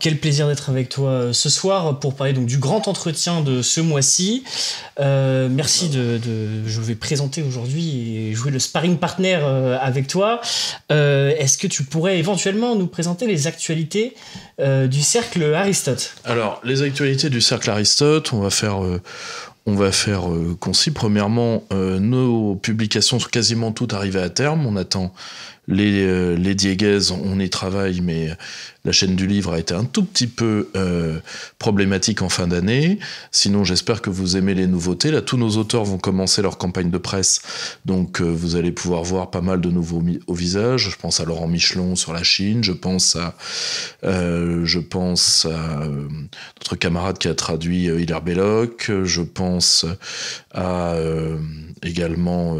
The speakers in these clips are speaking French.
Quel plaisir d'être avec toi euh, ce soir pour parler donc du grand entretien de ce mois-ci. Euh, merci de, Je vais présenter aujourd'hui et jouer le sparring partner euh, avec toi. Est-ce que tu pourrais éventuellement nous présenter les actualités du cercle Aristote Alors, les actualités du cercle Aristote, on va faire on va faire concis. Premièrement, nos publications sont quasiment toutes arrivées à terme. On attend les, euh, les diegues, on y travaille, mais euh, la chaîne du livre a été un tout petit peu euh, problématique en fin d'année. Sinon, j'espère que vous aimez les nouveautés. Là, tous nos auteurs vont commencer leur campagne de presse, donc vous allez pouvoir voir pas mal de nouveaux au visage. Je pense à Laurent Michelon sur la Chine, je pense à, je pense à notre camarade qui a traduit Hilaire Belloc, je pense à également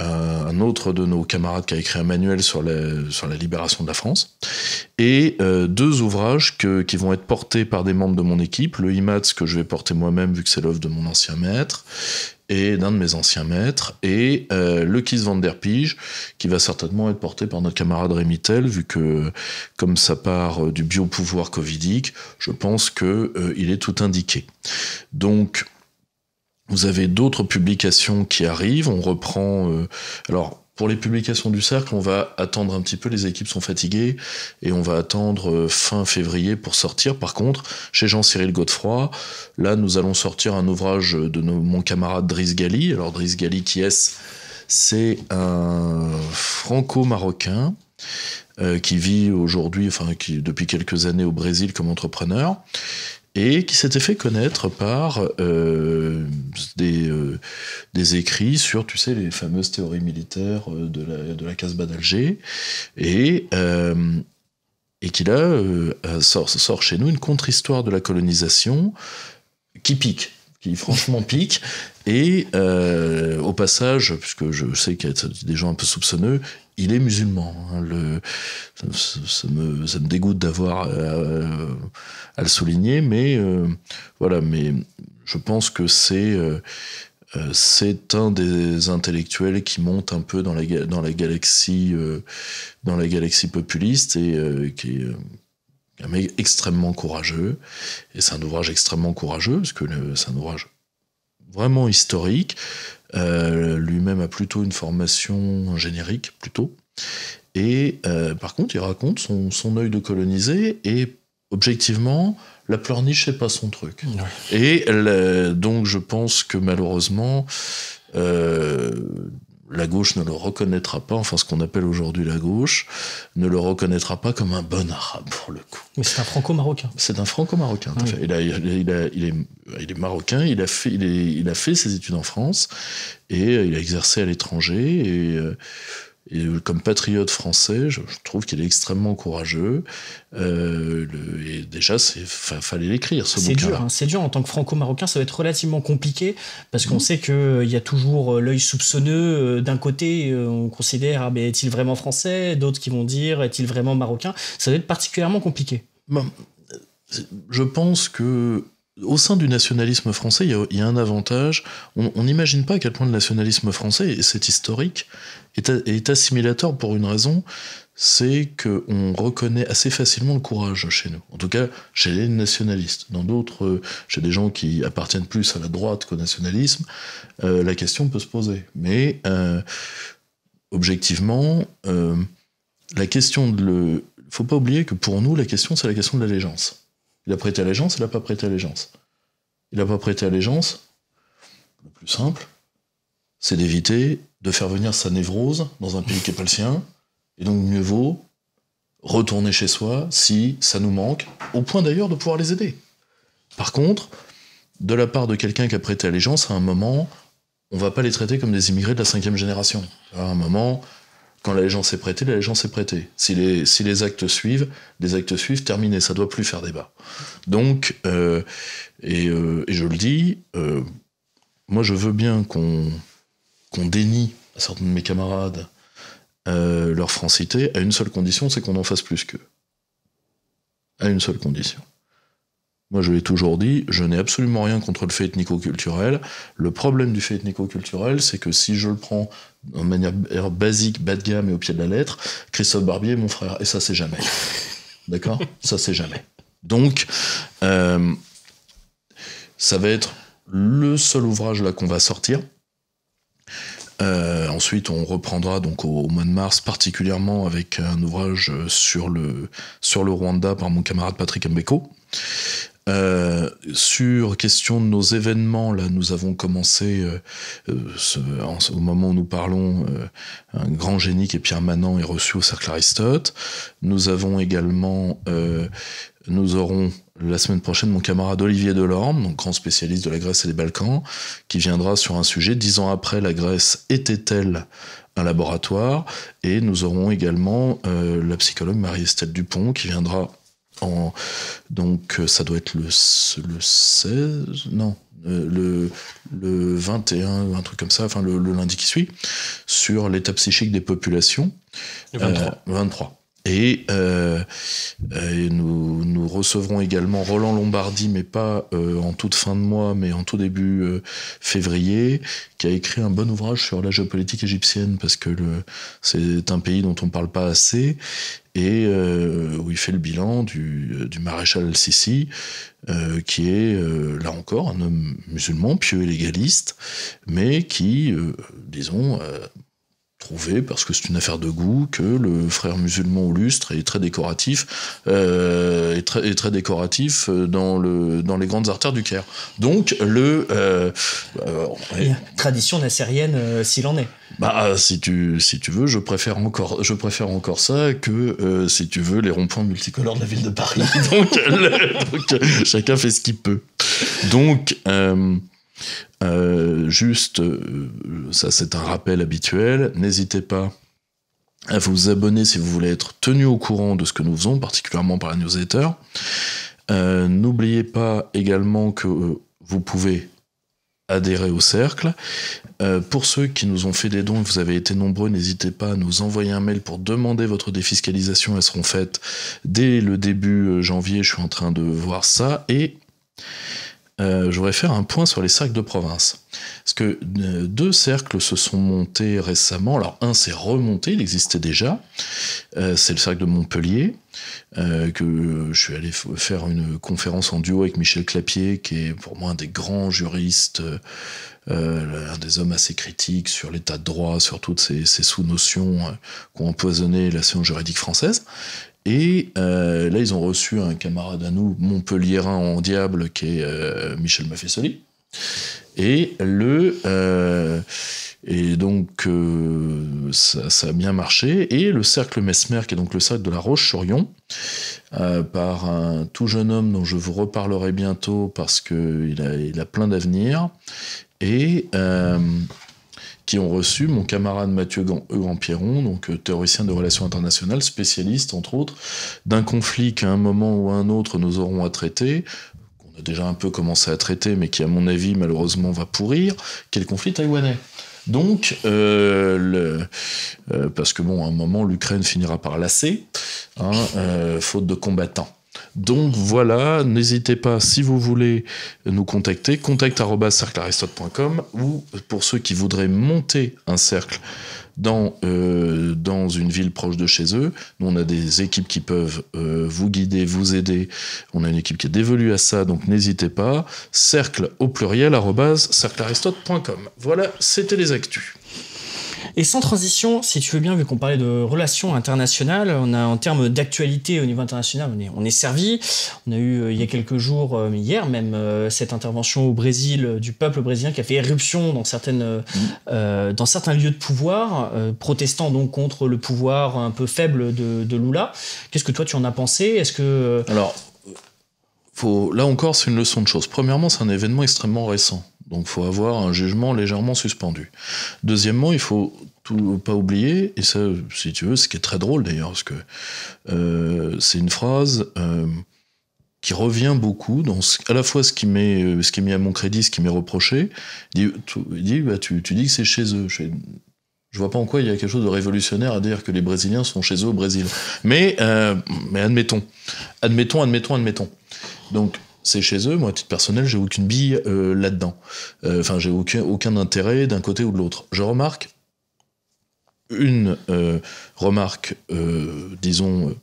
un autre de nos camarades qui a écrit un manuel sur la, sur la libération de la France, et euh, deux ouvrages qui vont être portés par des membres de mon équipe, le IMATS que je vais porter moi-même vu que c'est l'œuvre de mon ancien maître, et d'un de mes anciens maîtres, et euh, le Kiss van der Pige, qui va certainement être porté par notre camarade Rémy Tell, vu que, comme ça part du euh, du biopouvoir covidique, je pense qu'il est tout indiqué. Donc, vous avez d'autres publications qui arrivent. On reprend. Euh, alors, pour les publications du cercle, on va attendre un petit peu. Les équipes sont fatiguées et on va attendre euh, fin février pour sortir. Par contre, chez Jean-Cyril Godefroy, là, nous allons sortir un ouvrage de mon camarade Driss Gali. Alors, Driss Gali, qui est-ce C'est un franco-marocain. Euh, qui vit aujourd'hui, enfin qui depuis quelques années au Brésil comme entrepreneur, et qui s'était fait connaître par euh, euh, des, écrits sur, tu sais, les fameuses théories militaires euh, de la, de la d'Alger, et, qui là sort, chez nous une contre-histoire de la colonisation qui pique, qui franchement pique, et au passage, puisque je sais qu'il y a des gens un peu soupçonneux, il est musulman. Hein, le, ça, me, dégoûte d'avoir euh, à le souligner, mais euh, voilà, mais je pense que euh, c'est un des intellectuels qui monte un peu dans la, dans la galaxie dans la galaxie populiste et qui est extrêmement courageux. Et c'est un ouvrage extrêmement courageux parce que c'est un ouvrage vraiment historique. Euh, lui-même a plutôt une formation générique, plutôt. Et euh, par contre, il raconte son, son œil de colonisé et objectivement, la pleurniche, c'est pas son truc. Et donc, je pense que malheureusement, euh, la gauche ne le reconnaîtra pas, enfin ce qu'on appelle aujourd'hui la gauche, ne le reconnaîtra pas comme un bon arabe pour le coup. Mais c'est un franco-marocain. C'est un franco-marocain, il, il, est, marocain, il a, fait, a fait ses études en France et euh, il a exercé à l'étranger et euh, et euh, comme patriote français, je, trouve qu'il est extrêmement courageux. Euh, et déjà, il fallait l'écrire, ce bouquin. C'est dur, hein, c'est dur. En tant que franco-marocain, ça va être relativement compliqué parce qu'on mmh. sait qu'il euh, y a toujours l'œil soupçonneux. D'un côté, on considère ah, est-il vraiment français D'autres qui vont dire est-il vraiment marocain Ça va être particulièrement compliqué. je pense que au sein du nationalisme français, il y, y a, un avantage. On n'imagine pas à quel point le nationalisme français, et c'est historique, est, assimilateur pour une raison, c'est qu'on reconnaît assez facilement le courage chez nous. En tout cas, chez les nationalistes. Dans d'autres, chez des gens qui appartiennent plus à la droite qu'au nationalisme, euh, la question peut se poser. Mais euh, objectivement, euh, la question de le... faut pas oublier que pour nous, la question, c'est la question de l'allégeance. Il a prêté allégeance, il n'a pas prêté allégeance. Il n'a pas prêté allégeance. Le plus simple, c'est d'éviter de faire venir sa névrose dans un pays qui n'est pas le sien. Et donc, mieux vaut retourner chez soi si ça nous manque, au point d'ailleurs de pouvoir les aider. Par contre, de la part de quelqu'un qui a prêté allégeance, à un moment, on va pas les traiter comme des immigrés de la cinquième génération. À un moment, quand l'allégeance est prêtée, l'allégeance est prêtée. Si les, si les actes suivent, les actes suivent, terminé, ça doit plus faire débat. Donc, euh, euh, et, je le dis, euh, moi je veux bien qu'on qu'on dénie à certains de mes camarades euh, leur francité, à une seule condition, c'est qu'on en fasse plus qu'eux. À une seule condition. Moi, je l'ai toujours dit, je n'ai absolument rien contre le fait ethnico-culturel. Le problème du fait ethnico-culturel, c'est que si je le prends de manière basique, bas de gamme et au pied de la lettre, Christophe Barbier est mon frère. Et ça, c'est jamais. D'accord Ça, c'est jamais. Donc, euh, ça va être le seul ouvrage là qu'on va sortir. Euh, ensuite, on reprendra donc au, mois de mars, particulièrement avec un ouvrage sur le, sur le Rwanda par mon camarade Patrick Mbeko. Euh, sur question de nos événements, là, nous avons commencé euh, euh, au moment où nous parlons, un grand génie qui est Pierre Manant est reçu au Cercle Aristote. Nous avons également nous aurons la semaine prochaine mon camarade Olivier Delorme, donc grand spécialiste de la Grèce et des Balkans, qui viendra sur un sujet dix ans après la Grèce était-elle un laboratoire Et nous aurons également euh, la psychologue Marie-Estelle Dupont qui viendra en donc euh, ça doit être le, 16 non euh, le, le 21 un truc comme ça enfin le, lundi qui suit sur l'état psychique des populations 23 et euh, euh, nous, recevrons également Roland Lombardi, mais pas euh, en toute fin de mois, mais en tout début février, qui a écrit un bon ouvrage sur la géopolitique égyptienne, parce que c'est un pays dont on ne parle pas assez, et où il fait le bilan du, maréchal al-Sisi, qui est, là encore, un homme musulman, pieux et légaliste, mais qui, disons, parce que c'est une affaire de goût, que le frère musulman au lustre est très décoratif, euh, est, très, décoratif euh, dans, le, dans les grandes artères du Caire. Donc, le. Euh, tradition nassérienne, euh, s'il en est. Bah, si tu, si tu veux, je préfère encore, je préfère encore ça que, si tu veux, les ronds-points multicolores de la ville de Paris. donc, chacun fait ce qu'il peut. Donc. Euh, juste, euh, ça c'est un rappel habituel, n'hésitez pas à vous abonner si vous voulez être tenu au courant de ce que nous faisons, particulièrement par la newsletter. Euh, n'oubliez pas également que vous pouvez adhérer au cercle. pour ceux qui nous ont fait des dons, vous avez été nombreux, n'hésitez pas à nous envoyer un mail pour demander votre défiscalisation. Elles seront faites dès le début janvier. Je suis en train de voir ça. Et euh, je voudrais faire un point sur les cercles de province. Parce que euh, deux cercles se sont montés récemment. Alors un s'est remonté, il existait déjà. Euh, c'est le cercle de Montpellier, que je suis allé faire une conférence en duo avec Michel Clapier, qui est pour moi un des grands juristes, un des hommes assez critiques sur l'état de droit, sur toutes ces, ces sous-notions qui ont empoisonné la science juridique française. Et euh, là, ils ont reçu un camarade à nous, Montpelliérain en diable, qui est euh, Michel Maffessoli. Et le euh, donc ça, a bien marché. Et le cercle Mesmer, qui est donc le cercle de la Roche-sur-Yon, par un tout jeune homme dont je vous reparlerai bientôt parce qu'il a, il a plein d'avenir. Et qui ont reçu mon camarade Mathieu Grand-Pierron, donc euh, théoricien de relations internationales, spécialiste entre autres, d'un conflit qu'à un moment ou à un autre nous aurons à traiter, qu'on a déjà un peu commencé à traiter, mais qui à mon avis malheureusement va pourrir, qui est le conflit taïwanais. Donc, euh, le, euh, parce que bon, à un moment, l'Ukraine finira par lasser, hein, faute de combattants. Donc voilà, n'hésitez pas, si vous voulez nous contacter, contact.cerclearistote.com ou pour ceux qui voudraient monter un cercle dans, euh, dans une ville proche de chez eux, nous on a des équipes qui peuvent euh, vous guider, vous aider. On a une équipe qui est dévolue à ça, donc n'hésitez pas. Cercle au pluriel, Voilà, c'était les actus. Et sans transition, si tu veux bien, vu qu'on parlait de relations internationales, on a en termes d'actualité au niveau international, on est, on est servi. On a eu euh, il y a quelques jours, euh, hier même, euh, cette intervention au Brésil du peuple brésilien qui a fait éruption dans, certaines, mm. dans certains lieux de pouvoir, protestant donc contre le pouvoir un peu faible de, de Lula. Qu'est-ce que toi tu en as pensé Est-ce que alors faut, là encore c'est une leçon de choses. Premièrement, c'est un événement extrêmement récent. Donc il faut avoir un jugement légèrement suspendu. Deuxièmement, il faut pas oublier, et ça, si tu veux, ce qui est très drôle d'ailleurs, parce que euh, c'est une phrase euh, qui revient beaucoup dans à la fois ce qui m'est euh, ce qui est mis à mon crédit, ce qui m'est reproché. Il dit, tu, bah, dis que c'est chez eux. Je, je vois pas en quoi il y a quelque chose de révolutionnaire à dire que les Brésiliens sont chez eux au Brésil. Mais, mais admettons, admettons, admettons, admettons. Donc c'est chez eux. Moi, à titre personnel, j'ai aucune bille euh, là-dedans. Euh, enfin, j'ai aucun, aucun intérêt d'un côté ou de l'autre. Je remarque une euh, remarque, disons,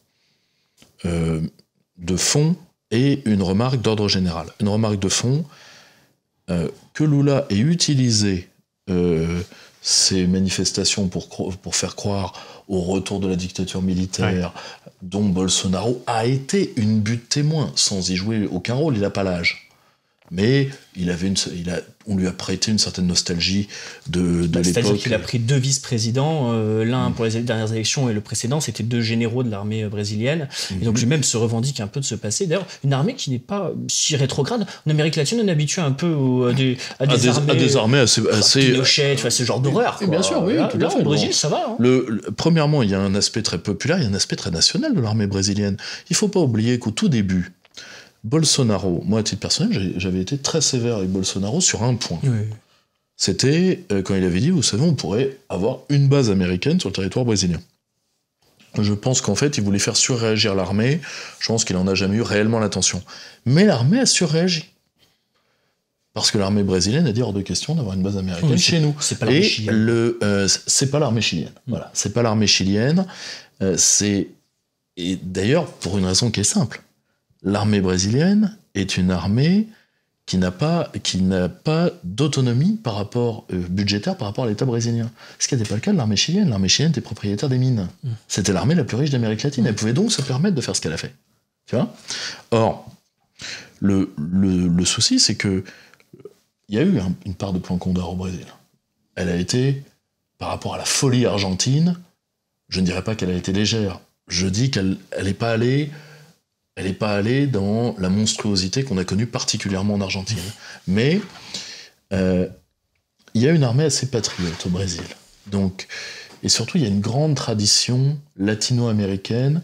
de fond et une remarque d'ordre général. Une remarque de fond que Lula ait utilisé ces manifestations pour, pour faire croire au retour de la dictature militaire, dont Bolsonaro a été une butte témoin, sans y jouer aucun rôle, il n'a pas l'âge. Mais il avait une, on lui a prêté une certaine nostalgie de, de bah, l'époque. C'est-à-dire qu'il a pris deux vice-présidents, euh, l'un pour les dernières élections et le précédent, c'était deux généraux de l'armée euh, brésilienne. Et donc mhm. lui même se revendique un peu de ce passé. D'ailleurs, une armée qui n'est pas si rétrograde. En Amérique latine, on est habitué un peu à, des, des, armées, à assez. assez tu vois, ce genre d'horreur. Bien sûr, oui, tout au Brésil, ça va. Hein. Le, premièrement, il y a un aspect très populaire, il y a un aspect très national de l'armée brésilienne. Il ne faut pas oublier qu'au tout début, Bolsonaro, moi à titre personnel, j'avais été très sévère avec Bolsonaro sur un point. C'était euh, quand il avait dit, vous savez, on pourrait avoir une base américaine sur le territoire brésilien. Je pense qu'en fait, il voulait faire surréagir l'armée. Je pense qu'il n'en a jamais eu réellement l'intention, Mais l'armée a surréagi. Parce que l'armée brésilienne a dit hors de question d'avoir une base américaine chez nous. C'est pas l'armée chilienne. Euh, c'est pas l'armée chilienne. Hmm. Voilà. C'est pas l'armée chilienne. Euh, c'est. Et d'ailleurs, pour une raison qui est simple l'armée brésilienne est une armée qui n'a pas, pas d'autonomie par rapport euh, budgétaire par rapport à l'État brésilien. Ce qui n'était pas le cas de l'armée chilienne. L'armée chilienne était propriétaire des mines. Mm. C'était l'armée la plus riche d'Amérique latine. Elle mm. pouvait donc se permettre de faire ce qu'elle a fait. Tu vois Or, le, souci, c'est que euh, il y a eu une part de point Condor au Brésil. Elle a été, par rapport à la folie argentine, je ne dirais pas qu'elle a été légère. Je dis qu'elle n'est pas allée elle n'est pas allée dans la monstruosité qu'on a connue particulièrement en Argentine. Mais euh, il y a une armée assez patriote au Brésil. Donc, et surtout, il y a une grande tradition latino-américaine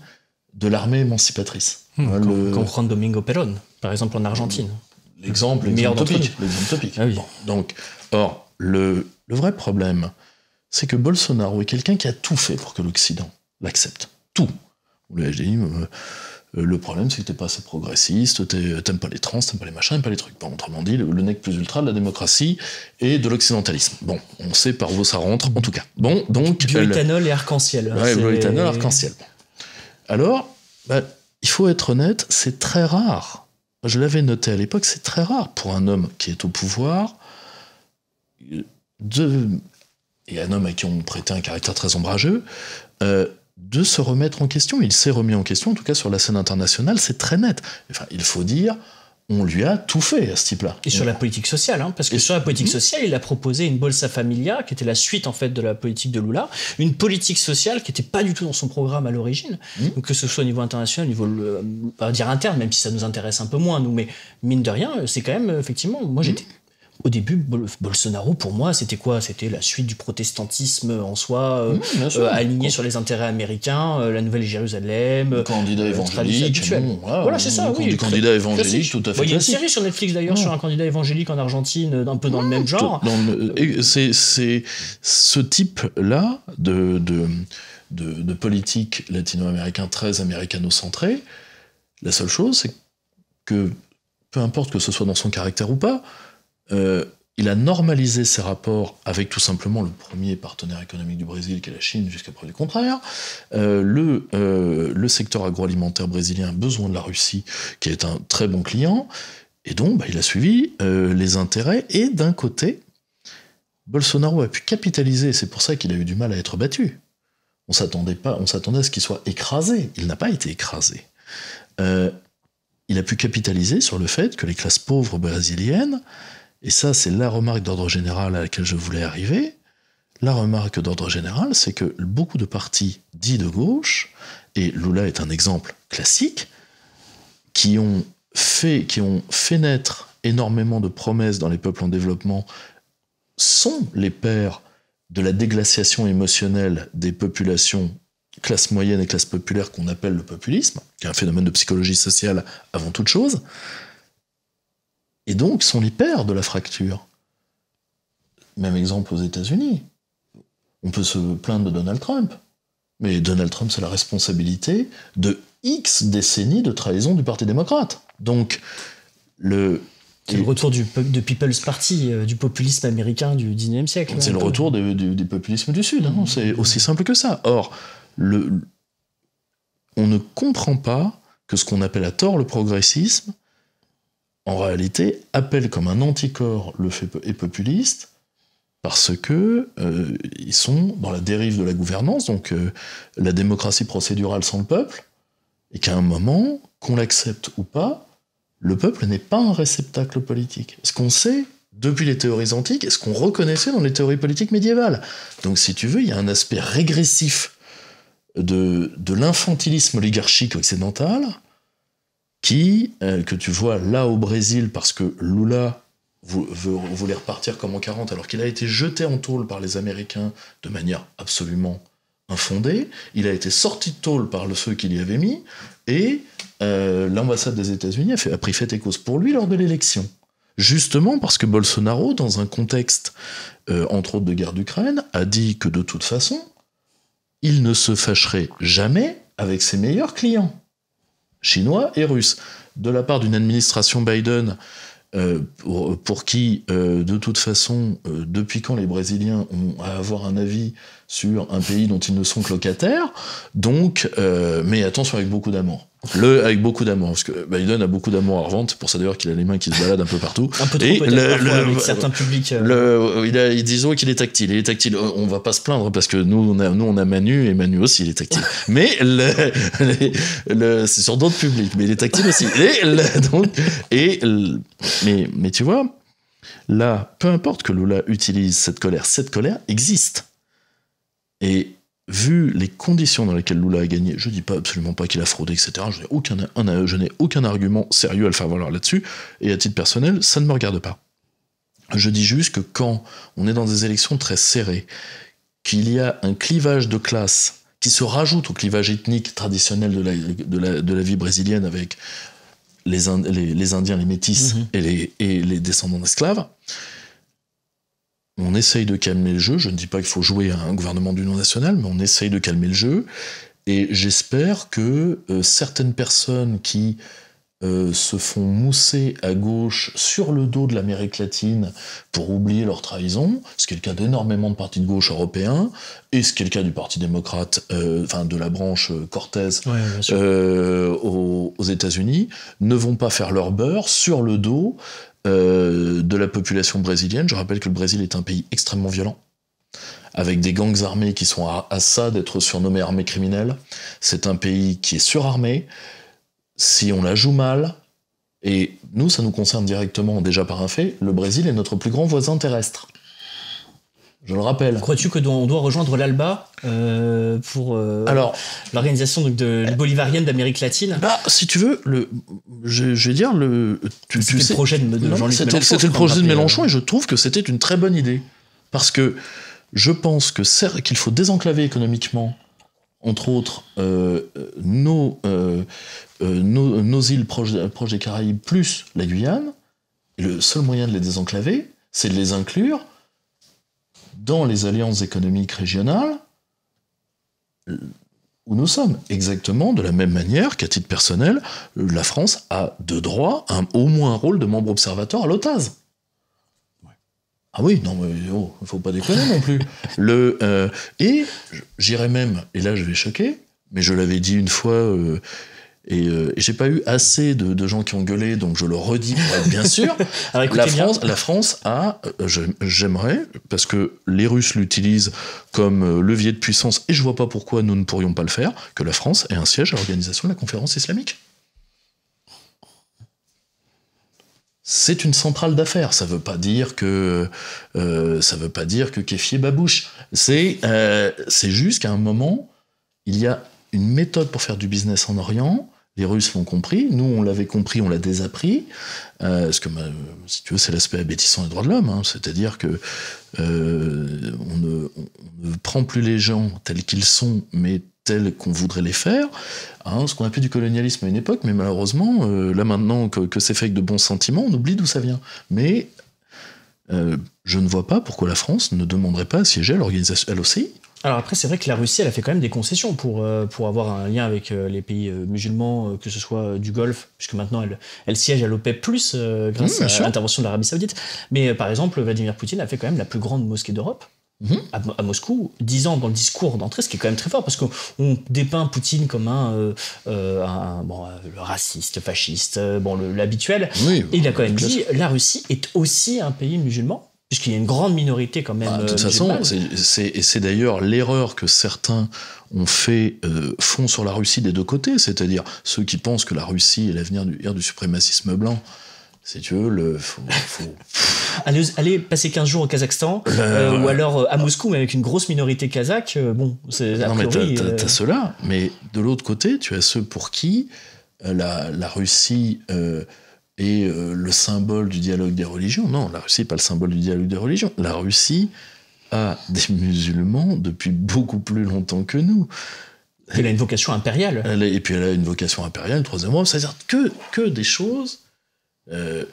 de l'armée émancipatrice. Hmm, hein, le... Comme Juan Domingo Perón, par exemple en Argentine. L'exemple topique. topique. Ah donc, or, le, vrai problème, c'est que Bolsonaro est quelqu'un qui a tout fait pour que l'Occident l'accepte. Tout. Le lui euh, le problème, c'est que t'es pas assez progressiste, t'aimes pas les trans, t'aimes pas les machins, t'aimes pas les trucs. Bon, autrement dit, le, nec plus ultra de la démocratie et de l'occidentalisme. Bon, on sait par où ça rentre, en tout cas. Bon, donc... Bioéthanol et arc-en-ciel. bioéthanol, arc-en-ciel. Alors, bah, il faut être honnête, c'est très rare. Je l'avais noté à l'époque, c'est très rare pour un homme qui est au pouvoir euh, de... et un homme à qui on prêtait un caractère très ombrageux, euh, de se remettre en question. Il s'est remis en question, en tout cas sur la scène internationale, c'est très net. Enfin, il faut dire, on lui a tout fait à ce type-là. Et sur la politique sociale, hein, parce que sur la politique mhm. sociale, il a proposé une bolsa familia, qui était la suite en fait de la politique de Lula, une politique sociale qui n'était pas du tout dans son programme à l'origine, mhm. que ce soit au niveau international, au niveau euh, dire interne, même si ça nous intéresse un peu moins nous, mais mine de rien, c'est quand même euh, effectivement, moi j'étais au début, Bolsonaro, pour moi, c'était quoi C'était la suite du protestantisme en soi, euh, euh, aligné sur les intérêts américains, euh, la Nouvelle-Jérusalem. Le candidat évangélique. voilà, c'est ça. Oui, candidat évangélique, tout à fait. Il y a une série sur Netflix d'ailleurs sur un candidat évangélique en Argentine, un peu dans le même genre. C'est ce type-là de, de, politique latino-américain très américano-centrée. La seule chose, c'est que peu importe que ce soit dans son caractère ou pas, euh, il a normalisé ses rapports avec tout simplement le premier partenaire économique du Brésil, qui est la Chine, jusqu'à preuve du contraire. Euh, le, euh, le, secteur agroalimentaire brésilien a besoin de la Russie, qui est un très bon client. Et donc, bah, il a suivi les intérêts. Et d'un côté, Bolsonaro a pu capitaliser, c'est pour ça qu'il a eu du mal à être battu. On s'attendait pas, on s'attendait à ce qu'il soit écrasé. Il n'a pas été écrasé. il a pu capitaliser sur le fait que les classes pauvres brésiliennes et ça, c'est la remarque d'ordre général à laquelle je voulais arriver. La remarque d'ordre général, c'est que beaucoup de partis dits de gauche, et Lula est un exemple classique, qui ont fait, qui ont fait naître énormément de promesses dans les peuples en développement, sont les pères de la déglaciation émotionnelle des populations classe moyenne et classe populaire qu'on appelle le populisme, qui est un phénomène de psychologie sociale avant toute chose, et donc sont les pères de la fracture. Même exemple aux États-Unis. On peut se plaindre de Donald Trump, mais Donald Trump, c'est la responsabilité de X décennies de trahison du Parti démocrate. Donc, le, c'est le retour du, People's Party, euh, du populisme américain du 19e siècle. Hein. C'est le retour du populisme du Sud, hein. mm-hmm. c'est aussi simple que ça. Or, le, on ne comprend pas que ce qu'on appelle à tort le progressisme en réalité, appelle comme un anticorps le fait et populiste, parce que euh, ils sont dans la dérive de la gouvernance, donc euh, la démocratie procédurale sans le peuple, et qu'à un moment, qu'on l'accepte ou pas, le peuple n'est pas un réceptacle politique. Ce qu'on sait depuis les théories antiques, et ce qu'on reconnaissait dans les théories politiques médiévales. Donc si tu veux, il y a un aspect régressif de, de l'infantilisme oligarchique occidental qui, euh, que tu vois là au Brésil, parce que Lula voulait repartir comme en 40, alors qu'il a été jeté en tôle par les Américains de manière absolument infondée, il a été sorti de tôle par le feu qu'il y avait mis, et euh, l'ambassade des États-Unis a, pris fait et cause pour lui lors de l'élection. Justement parce que Bolsonaro, dans un contexte, euh, entre autres, de guerre d'Ukraine, a dit que de toute façon, il ne se fâcherait jamais avec ses meilleurs clients chinois et russe. De la part d'une administration Biden, euh, pour, qui, euh, de toute façon, euh, depuis quand les Brésiliens ont à avoir un avis sur un pays dont ils ne sont que locataires, donc, mais attention avec beaucoup d'amour. Le avec beaucoup d'amour, parce que Biden a beaucoup d'amour à revendre, pour ça d'ailleurs qu'il a les mains qui se baladent un peu partout. un peu et avec certains publics. Euh, il disons oh, qu'il est tactile, il est tactile. Oh, on va pas se plaindre parce que nous on a, nous on a Manu et Manu aussi il est tactile. mais c'est sur d'autres publics, mais il est tactile aussi. Et mais mais tu vois là, peu importe que Lula utilise cette colère, cette colère existe. Et vu les conditions dans lesquelles Lula a gagné, je ne dis pas absolument pas qu'il a fraudé, etc. Je n'ai aucun, aucun argument sérieux à le faire valoir là-dessus. Et à titre personnel, ça ne me regarde pas. Je dis juste que quand on est dans des élections très serrées, qu'il y a un clivage de classe qui se rajoute au clivage ethnique traditionnel de la, vie brésilienne avec les, Indiens, les, métis mm-hmm. et les descendants d'esclaves, on essaye de calmer le jeu. Je ne dis pas qu'il faut jouer à un gouvernement d'union nationale, mais on essaye de calmer le jeu. Et j'espère que euh, certaines personnes qui euh, se font mousser à gauche sur le dos de l'Amérique latine pour oublier leur trahison, ce qui est le cas d'énormément de partis de gauche européens, et ce qui est le cas du Parti démocrate, euh, enfin de la branche Cortez aux États-Unis, ne vont pas faire leur beurre sur le dos euh, de la population brésilienne. Je rappelle que le Brésil est un pays extrêmement violent, avec des gangs armés qui sont à, ça d'être surnommés armés criminels C'est un pays qui est surarmé. Si on la joue mal, et nous, ça nous concerne directement déjà par un fait, le Brésil est notre plus grand voisin terrestre je le rappelle. Crois-tu que on doit rejoindre l'ALBA euh, pour euh, alors l'organisation de, de, euh, bolivarienne d'Amérique latine Bah, si tu veux, le, je, vais dire le. c'était le projet de, Mélenchon. et je trouve que c'était une très bonne idée parce que je pense que qu'il faut désenclaver économiquement entre autres nos, nos, îles proches, des Caraïbes plus la Guyane. le seul moyen de les désenclaver, c'est de les inclure dans les alliances économiques régionales où nous sommes. Exactement de la même manière qu'à titre personnel, la France a de droit un, au moins un rôle de membre observateur à l'OTAS. Ah oui, non, il ne oh, faut pas déconner non plus. Le, euh, et j'irais même, et là je vais choquer, mais je l'avais dit une fois, euh, euh, et j'ai pas eu assez de, gens qui ont gueulé, donc je le redis bien sûr. Ah, bah, la, France, a, euh, j'aimerais, parce que les Russes l'utilisent comme euh, levier de puissance, et je vois pas pourquoi nous ne pourrions pas le faire, que la France ait un siège à l'organisation de la conférence islamique. c'est une centrale d'affaires. Ça veut pas dire que ça veut pas dire que Kéfi babouche. C'est c'est juste qu'à un moment, il y a une méthode pour faire du business en Orient les Russes l'ont compris, nous on l'avait compris, on l'a désappris, parce euh, que si tu veux c'est l'aspect abétissant des droits de l'homme, hein. c'est-à-dire que euh, on, ne, prend plus les gens tels qu'ils sont, mais tels qu'on voudrait les faire, hein. ce qu'on appelait du colonialisme à une époque, mais malheureusement, euh, là maintenant que, que c'est fait avec de bons sentiments, on oublie d'où ça vient. Mais je ne vois pas pourquoi la France ne demanderait pas à siéger à l'OCI. Alors après, c'est vrai que la Russie, elle a fait quand même des concessions pour, euh, pour avoir un lien avec euh, les pays euh, musulmans, que ce soit du Golfe, puisque maintenant elle, elle siège à l'OPEP, grâce mmh, à, l'intervention de l'Arabie Saoudite. Mais par exemple, Vladimir Poutine a fait quand même la plus grande mosquée d'Europe. Mmh. À, à, Moscou, disant dans le discours d'entrée, ce qui est quand même très fort, parce qu'on dépeint Poutine comme un, bon, raciste, fasciste, bon, l'habituel. Et il a quand même dit, la Russie est aussi un pays musulman, puisqu'il y a une grande minorité quand même. Ah, de euh, toute façon, c'est d'ailleurs l'erreur que certains ont fait, euh, font sur la Russie des deux côtés, c'est-à-dire ceux qui pensent que la Russie est l'avenir du, du suprémacisme blanc. Si tu veux, le, faut, Allez, passer 15 jours au Kazakhstan, euh, ou alors à Moscou, mais avec une grosse minorité kazakh, bon, c'est Non, mais t'as ceux-là, mais de l'autre côté, tu as ceux pour qui la, la Russie est euh, le symbole du dialogue des religions. Non, la Russie n'est pas le symbole du dialogue des religions. La Russie a des musulmans depuis beaucoup plus longtemps que nous. Elle a une vocation impériale. et puis elle a une vocation impériale, troisième robe. c'est-à-dire que, que des choses euh,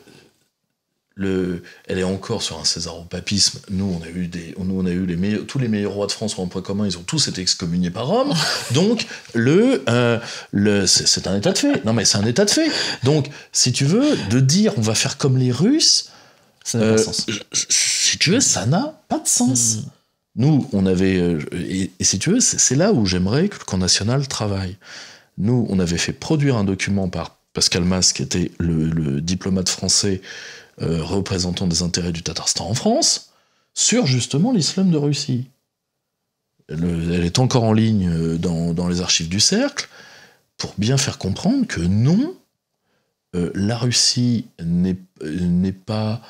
elle est encore sur un césaropapisme. Nous, on a eu, des, nous, on a eu les tous les meilleurs rois de France en point commun, ils ont tous été excommuniés par Rome. Donc, le, euh, le c'est un état de fait. Non, mais c'est un état de fait. Donc, si tu veux, de dire on va faire comme les Russes, ça n'a pas de euh, sens. Si tu veux, ça n'a pas de sens. Hmm. Nous, on avait. Euh, et, si tu veux, c'est là où j'aimerais que le camp national travaille. Nous, on avait fait produire un document par Pascal Mas, qui était le, le diplomate français euh, représentant des intérêts du Tatarstan en France sur justement l'islam de Russie. elle est encore en ligne euh, dans, les archives du cercle pour bien faire comprendre que non, euh, la Russie n'est pas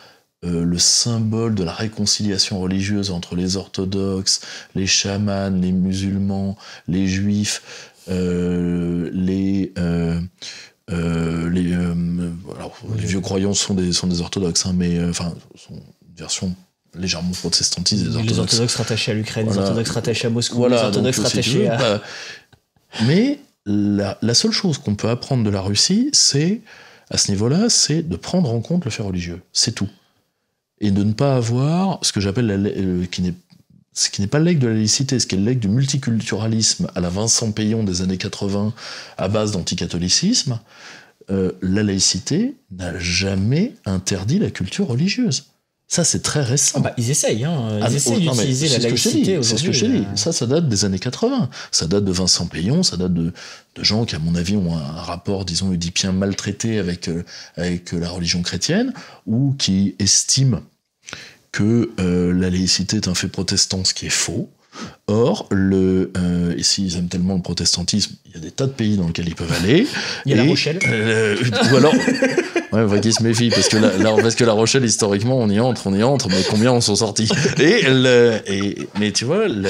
le symbole de la réconciliation religieuse entre les orthodoxes, les chamans, les musulmans, les juifs, les, euh, euh, les, vieux croyants sont des, sont des orthodoxes, hein, mais euh, enfin, sont une version légèrement protestantiste des orthodoxes. Les orthodoxes rattachés à l'Ukraine, les orthodoxes rattachés à Moscou, les orthodoxes rattachés à. Bah, mais la, la, seule chose qu'on peut apprendre de la Russie, c'est, à ce niveau-là, c'est de prendre en compte le fait religieux. C'est tout. Et de ne pas avoir ce que j'appelle, qui n'est ce qui n'est pas le leg de la laïcité, ce qui est le leg du multiculturalisme à la Vincent Payon des années 80 à base d'anticatholicisme, euh, la laïcité n'a jamais interdit la culture religieuse. Ça, c'est très récent. Ah bah, ils essayent, hein. ils ah, oh, d'utiliser la laïcité C'est ce que euh. Ça, ça date des années 80. Ça date de Vincent Payon, ça date de, gens qui, à mon avis, ont un, rapport, disons, édipien maltraité avec, euh, avec euh, la religion chrétienne, ou qui estiment que euh, la laïcité est un fait protestant, ce qui est faux. Or, le, s'ils euh, aiment tellement le protestantisme, il y a des tas de pays dans lesquels ils peuvent aller. Il y a La Rochelle. Euh, ou alors, ouais, faut qu'ils se méfient parce que la, parce que la Rochelle historiquement, on y entre, on y entre, mais combien en sont sortis et, et, mais tu vois, il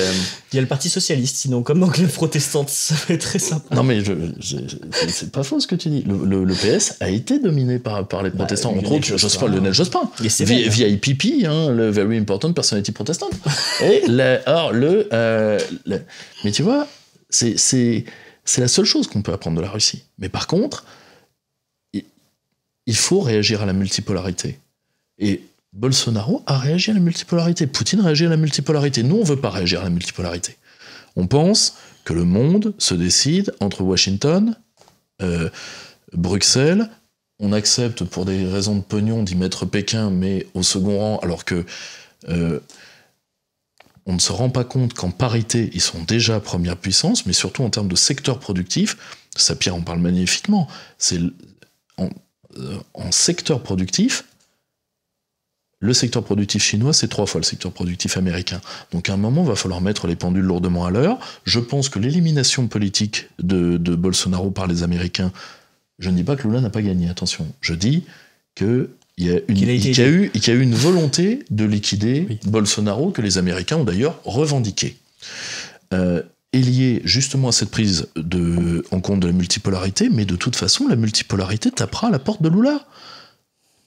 y a le Parti socialiste, sinon comment que les protestantes ça fait très simple Non mais je, je, c'est pas faux ce que tu dis. Le, PS a été dominé par, par les bah, protestants, entre autres Jospin, Lionel Jospin, VIPP, hein, le Very Important Personality Protestant. et alors le euh, mais tu vois, c'est la seule chose qu'on peut apprendre de la Russie. Mais par contre, il faut réagir à la multipolarité. Et Bolsonaro a réagi à la multipolarité. Poutine réagit à la multipolarité. Nous, on ne veut pas réagir à la multipolarité. On pense que le monde se décide entre Washington, euh, Bruxelles. On accepte pour des raisons de pognon d'y mettre Pékin, mais au second rang, alors que euh, on ne se rend pas compte qu'en parité, ils sont déjà première puissance, mais surtout en termes de secteur productif, Sapir en parle magnifiquement, c'est euh, en, secteur productif, le secteur productif chinois, c'est trois fois le secteur productif américain. Donc à un moment, il va falloir mettre les pendules lourdement à l'heure. Je pense que l'élimination politique de, de, Bolsonaro par les Américains, je ne dis pas que Lula n'a pas gagné, attention. Je dis que il y a, eu, une volonté de liquider Bolsonaro que les Américains ont d'ailleurs revendiqué. Euh, et lié justement à cette prise en compte de la multipolarité, mais de toute façon, la multipolarité tapera à la porte de Lula.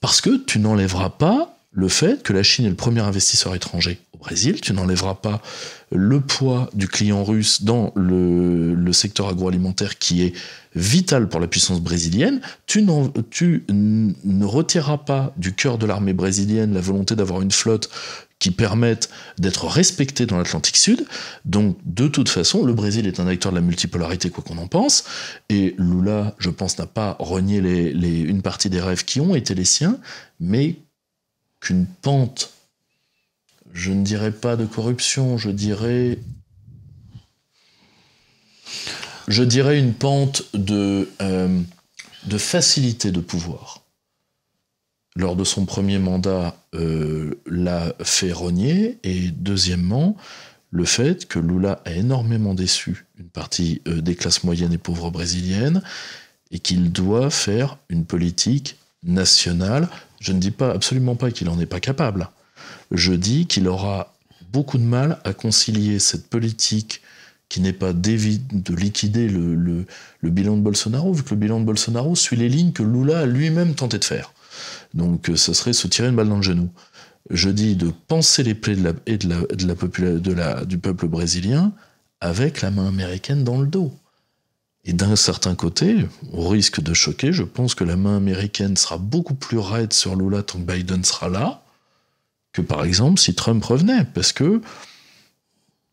Parce que tu n'enlèveras pas le fait que la Chine est le premier investisseur étranger au Brésil. Tu n'enlèveras pas le poids du client russe dans le, secteur agroalimentaire qui est vital pour la puissance brésilienne. Tu, ne retireras pas du cœur de l'armée brésilienne la volonté d'avoir une flotte qui permette d'être respectée dans l'Atlantique Sud. Donc, de toute façon, le Brésil est un acteur de la multipolarité, quoi qu'on en pense. Et Lula, je pense, n'a pas renié une partie des rêves qui ont été les siens, mais qu'une pente, je ne dirais pas de corruption, je dirais je dirais une pente de, euh, facilité de pouvoir. Lors de son premier mandat, euh, l'a fait rogner, et deuxièmement, le fait que Lula a énormément déçu une partie euh, des classes moyennes et pauvres brésiliennes, et qu'il doit faire une politique nationale je ne dis pas absolument pas qu'il n'en est pas capable. Je dis qu'il aura beaucoup de mal à concilier cette politique qui n'est pas de liquider le, le, bilan de Bolsonaro, vu que le bilan de Bolsonaro suit les lignes que Lula lui-même tentait de faire. Donc euh, ça serait se tirer une balle dans le genou. Je dis de penser les plaies de la, et de la, de de la du peuple brésilien avec la main américaine dans le dos. Et d'un certain côté, au risque de choquer, je pense que la main américaine sera beaucoup plus raide sur Lula tant que Biden sera là que par exemple si Trump revenait, parce que,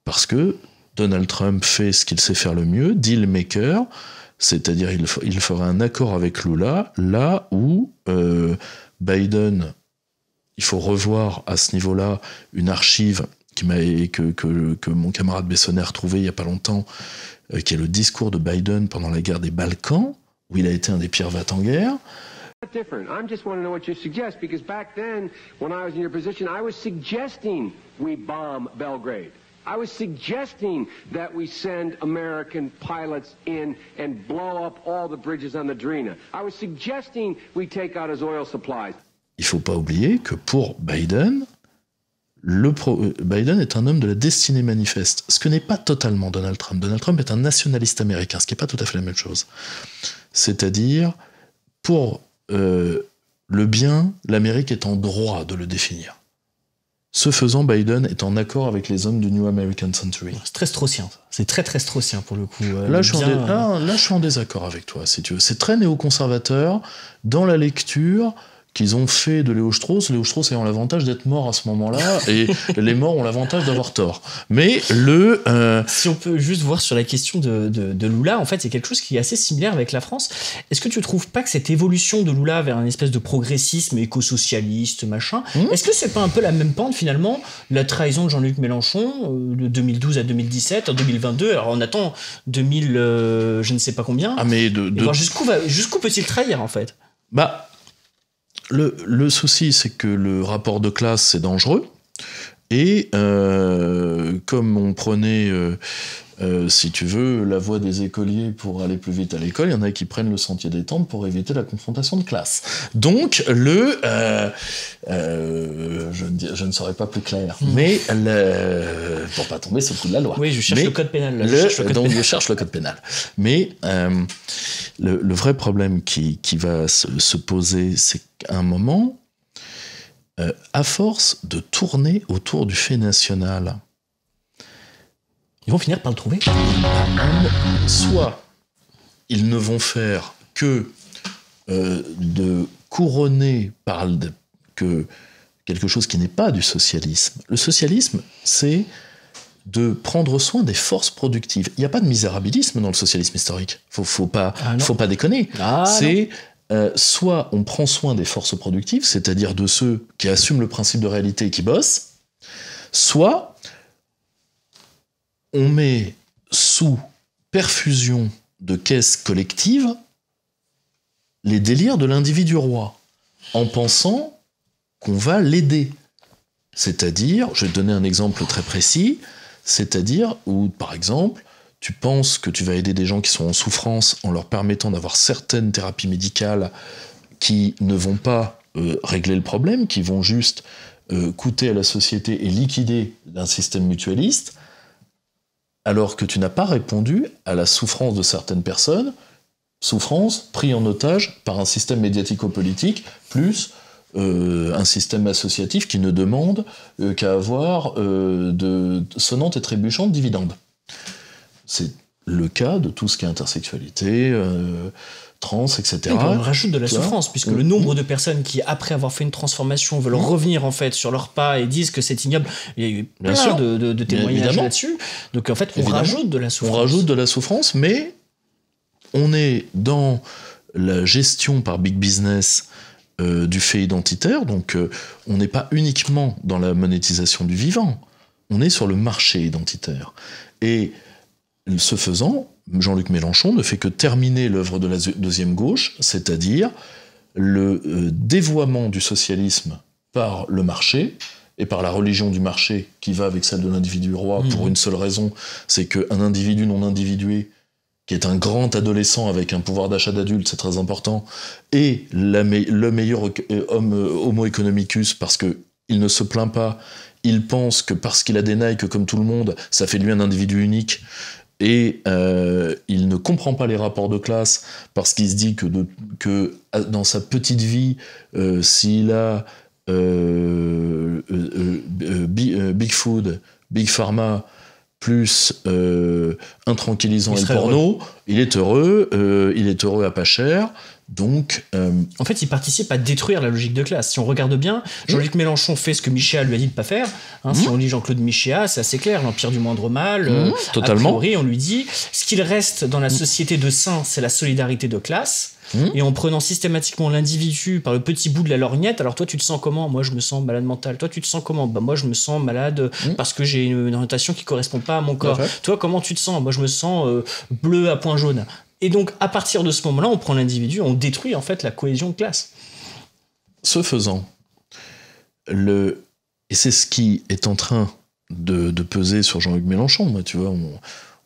parce que Donald Trump fait ce qu'il sait faire le mieux, deal maker, c'est-à-dire il, il, fera un accord avec Lula là où euh, Biden, il faut revoir à ce niveau-là une archive qui que, que, que, mon camarade Bessonnet a retrouvée il n'y a pas longtemps, euh, qui est le discours de Biden pendant la guerre des Balkans, où il a été un des pires vats en guerre. different. I'm just want to know what you suggest because back then, when I was in your position, I was suggesting we bomb Belgrade. I was suggesting that we send American pilots in and blow up all the bridges on the Drina. I was suggesting we take out his oil supplies. Il faut pas oublier que pour Biden, le euh, Biden est un homme de la destinée manifeste, ce que n'est pas totalement Donald Trump. Donald Trump est un nationaliste américain, ce qui n'est pas tout à fait la même chose. C'est-à-dire, pour euh, le bien, l'Amérique est en droit de le définir. Ce faisant, Biden est en accord avec les hommes du New American Century. C'est très straussien. C'est très très pour le coup. Euh, là, je je suis en désaccord avec toi, si tu veux. C'est très néoconservateur dans la lecture qu'ils ont fait de Léo Strauss, Léo Strauss ayant l'avantage d'être mort à ce moment-là, et les morts ont l'avantage d'avoir tort. Mais le... Euh, si on peut juste voir sur la question de, de, Lula, en fait, c'est quelque chose qui est assez similaire avec la France. Est-ce que tu trouves pas que cette évolution de Lula vers un espèce de progressisme éco-socialiste, machin, hmm est-ce que c'est pas un peu la même pente finalement, la trahison de Jean-Luc Mélenchon euh, de 2012 à 2017, en 2022, alors on attend 2000, euh, je ne sais pas combien. Ah mais de... Jusqu'où peut-il trahir en fait bah, le, souci, c'est que le rapport de classe, c'est dangereux. Et euh, comme on prenait euh, euh, si tu veux, la voix des écoliers pour aller plus vite à l'école, il y en a qui prennent le sentier des temps pour éviter la confrontation de classe. Donc, le. Euh, euh, je, ne, je, serai pas plus clair, hmm. mais Pour pour pas tomber sous le coup de la loi. Oui, je cherche le code pénal. cherche le code donc, je cherche le code pénal. Mais le, vrai problème qui, va se, se poser, c'est qu'à un moment, à force de tourner autour du fait national, ils vont finir par le trouver. Soit ils ne vont faire que euh, de couronner par que quelque chose qui n'est pas du socialisme. Le socialisme, c'est de prendre soin des forces productives. Il n'y a pas de misérabilisme dans le socialisme historique. Faut, faut pas, ah faut pas déconner. Ah c'est euh, soit on prend soin des forces productives, c'est-à-dire de ceux qui assument le principe de réalité et qui bossent, soit on met sous perfusion de caisses collectives les délires de l'individu roi, en pensant qu'on va l'aider. C'est-à-dire, je vais te donner un exemple très précis, c'est-à-dire où, par exemple, tu penses que tu vas aider des gens qui sont en souffrance en leur permettant d'avoir certaines thérapies médicales qui ne vont pas euh, régler le problème, qui vont juste euh, coûter à la société et liquider d'un système mutualiste, alors que tu n'as pas répondu à la souffrance de certaines personnes, souffrance prise en otage par un système médiatico-politique, plus euh, un système associatif qui ne demande euh, qu'à avoir euh, de sonnantes et trébuchantes dividendes. C'est le cas de tout ce qui est intersexualité, trans, etc. Et on rajoute de la souffrance, puisque le mm. nombre de personnes qui, après avoir fait une transformation, veulent mm. revenir en fait sur leur pas et disent que c'est ignoble, il y a eu plein de, de, témoignages là-dessus. Donc en fait, on rajoute de la souffrance. On rajoute de la souffrance, mais on est dans la gestion par big business euh, du fait identitaire, donc euh, on n'est pas uniquement dans la monétisation du vivant, on est sur le marché identitaire. Et ce faisant, Jean-Luc Mélenchon ne fait que terminer l'œuvre de la deuxième gauche, c'est-à-dire le euh, dévoiement du socialisme par le marché et par la religion du marché qui va avec celle de l'individu roi mmh. pour une seule raison, c'est qu'un individu non individué, qui est un grand adolescent avec un pouvoir d'achat d'adulte, c'est très important, et le meilleur euh, homme euh, homo economicus parce que il ne se plaint pas, il pense que parce qu'il a des Nike comme tout le monde, ça fait lui un individu unique et euh, il ne comprend pas les rapports de classe parce qu'il se dit que, euh, dans sa petite vie, euh, s'il a Big, Food, Big Pharma, plus un tranquillisant et le porno, il est heureux, il est heureux à pas cher, donc, euh, en fait, il participe à détruire la logique de classe. Si on regarde bien, Jean-Luc Mélenchon fait ce que Michéa lui a dit de pas faire. Hein. Mhm. Si on lit Jean-Claude Michéa, c'est assez clair, l'empire du moindre mal. Mhm, euh, totalement. A on lui dit ce qu'il reste dans la mhm. société de saint, c'est la solidarité de classe. Et en prenant systématiquement l'individu par le petit bout de la lorgnette, alors toi tu te sens comment Moi je me sens malade mental. Toi tu te sens comment bah, moi je me sens malade euh, parce que j'ai une, orientation qui correspond pas à mon corps. Toi comment tu te sens Moi je me sens bleu à point jaune. Et donc, à partir de ce moment-là, on prend l'individu, on détruit en fait la cohésion de classe. Ce faisant, le... et c'est ce qui est en train de, peser sur Jean-Luc Mélenchon, tu vois,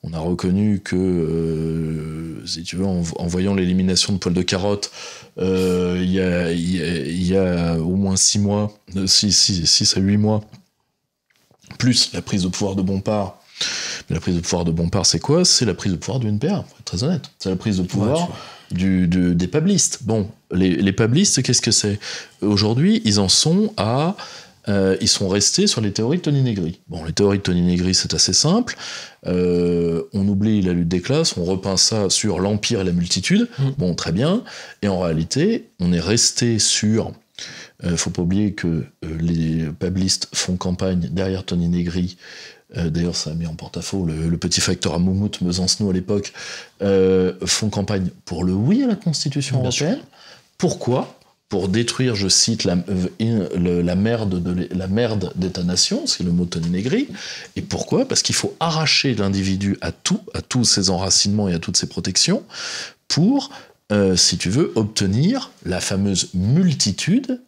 on, a reconnu que, euh, si tu veux, en, voyant l'élimination de poils de carotte, euh, il y, a, y, a, au moins 6 mois, 6 euh, à 8 mois, plus la prise de pouvoir de Bompard, la prise de pouvoir de Bompard, c'est quoi C'est la prise de pouvoir du NPA, pour être très honnête. C'est la prise de pouvoir du, des pablistes. Bon, les, les pablistes, qu'est-ce que c'est Aujourd'hui, ils en sont à. Euh, ils sont restés sur les théories de Tony Negri. Bon, les théories de Tony Negri, c'est assez simple. Euh, on oublie la lutte des classes, on repeint ça sur l'empire et la multitude. Mm. Bon, très bien. Et en réalité, on est resté sur. ne euh, faut pas oublier que les pablistes font campagne derrière Tony Negri euh, d'ailleurs ça a mis en porte-à-faux le, petit facteur à Moumout, nous à l'époque, euh, font campagne pour le oui à la Constitution européenne. Pourquoi pour détruire, je cite, la, euh, merde, de, la merde d'État-nation, c'est le mot de Tony Negri. Et pourquoi Parce qu'il faut arracher l'individu à tout, à tous ses enracinements et à toutes ses protections, pour, si tu veux, obtenir la fameuse multitude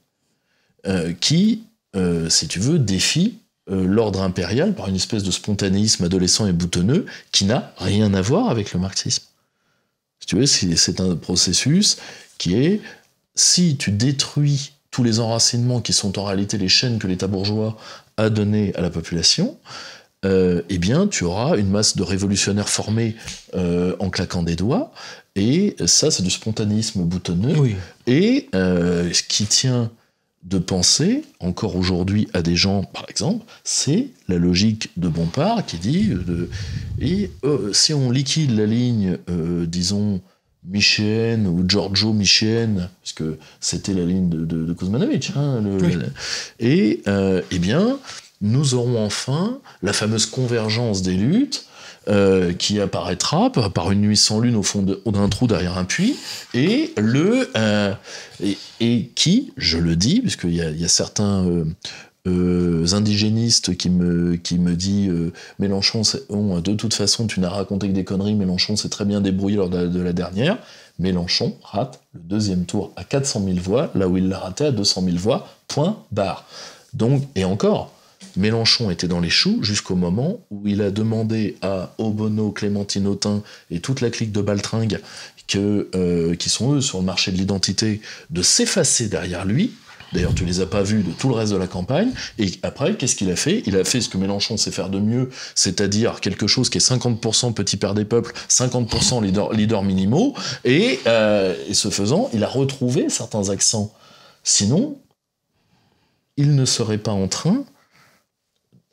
qui, si tu veux, défie euh, l'ordre impérial par une espèce de spontanéisme adolescent et boutonneux qui n'a rien à voir avec le marxisme. tu veux, c'est un processus qui est si tu détruis tous les enracinements qui sont en réalité les chaînes que l'État bourgeois a données à la population, euh, eh bien, tu auras une masse de révolutionnaires formés euh, en claquant des doigts. Et ça, c'est du spontanéisme boutonneux. Et ce qui tient de penser, encore aujourd'hui, à des gens, par exemple, c'est la logique de Bompard qui dit euh, euh, si on liquide la ligne, euh, disons, Michéenne ou Giorgio Michéenne, puisque c'était la ligne de, de, hein, et eh bien, nous aurons enfin la fameuse convergence des luttes euh, qui apparaîtra par une nuit sans lune au fond d'un trou derrière un puits, et, le, euh, et, qui, je le dis, puisqu'il y, a, certains euh, indigénistes qui me, qui me Mélenchon, de toute façon, tu n'as raconté que des conneries, Mélenchon s'est très bien débrouillé lors de la, dernière. Mélenchon rate le deuxième tour à 400 000 voix, là où il l'a raté à 200 000 voix, point barre. Donc, et encore, Mélenchon était dans les choux jusqu'au moment où il a demandé à Obono, Clémentine Autain et toute la clique de Baltringue, que, euh, qui sont eux sur le marché de l'identité, de s'effacer derrière lui. D'ailleurs, tu ne les as pas vus de tout le reste de la campagne. Et après, qu'est-ce qu'il a fait Il a fait ce que Mélenchon sait faire de mieux, c'est-à-dire quelque chose qui est 50% petit père des peuples, 50% leader, leader minimaux. Et, euh, et ce faisant, il a retrouvé certains accents. Sinon, il ne serait pas en train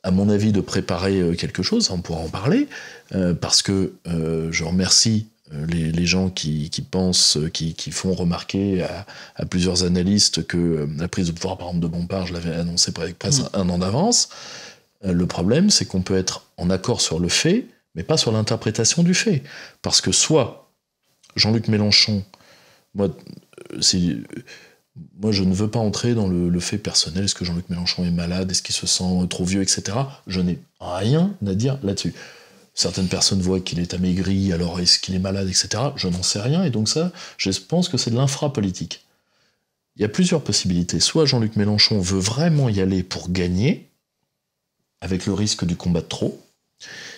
à mon avis, de préparer euh, quelque chose, on hein, pourra en parler, euh, parce que euh, je remercie les, gens qui, pensent, qui, font remarquer à, plusieurs analystes que la prise de pouvoir, par exemple, de Bompard, je l'avais annoncé avec mmh. un an d'avance. Le problème, c'est qu'on peut être en accord sur le fait, mais pas sur l'interprétation du fait. Parce que soit Jean-Luc Mélenchon, moi, c'est moi, je ne veux pas entrer dans le, fait personnel, est-ce que Jean-Luc Mélenchon est malade, est-ce qu'il se sent trop vieux, etc. Je n'ai rien à dire là-dessus. Certaines personnes voient qu'il est amaigri, alors est-ce qu'il est malade, etc. Je n'en sais rien, et donc ça, je pense que c'est de l'infrapolitique. Il y a plusieurs possibilités. Soit Jean-Luc Mélenchon veut vraiment y aller pour gagner, avec le risque du combat de trop.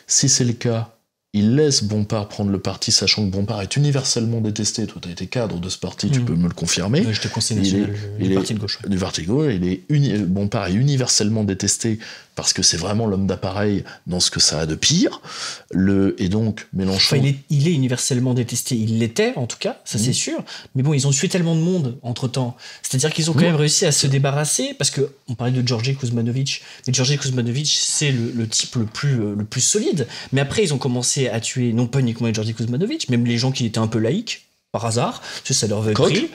Si c'est le cas, il laisse Bompard prendre le parti, sachant que Bompard est universellement détesté. Toi, tu as été cadre de ce parti, tu mm. peux me le confirmer. je te conseille il est, euh, du, parti de gauche. Du parti il est Bompard est universellement détesté parce que c'est vraiment l'homme d'appareil dans ce que ça a de pire. Le, et donc, Mélenchon. il, est, universellement détesté. Il l'était, en tout cas, ça c'est mm. sûr. Mais bon, ils ont tué tellement de monde entre temps. C'est-à-dire qu'ils ont quand mm. même réussi à se débarrasser, parce que on parlait de Georgi Kuzmanovitch, Mais Georgi Kuzmanovitch c'est le, type le plus, euh, le plus solide. Mais après, ils ont commencé à tuer, non pas uniquement Georgi Kuzmanovitch, même les gens qui étaient un peu laïcs par hasard, parce que ça leur avait pris.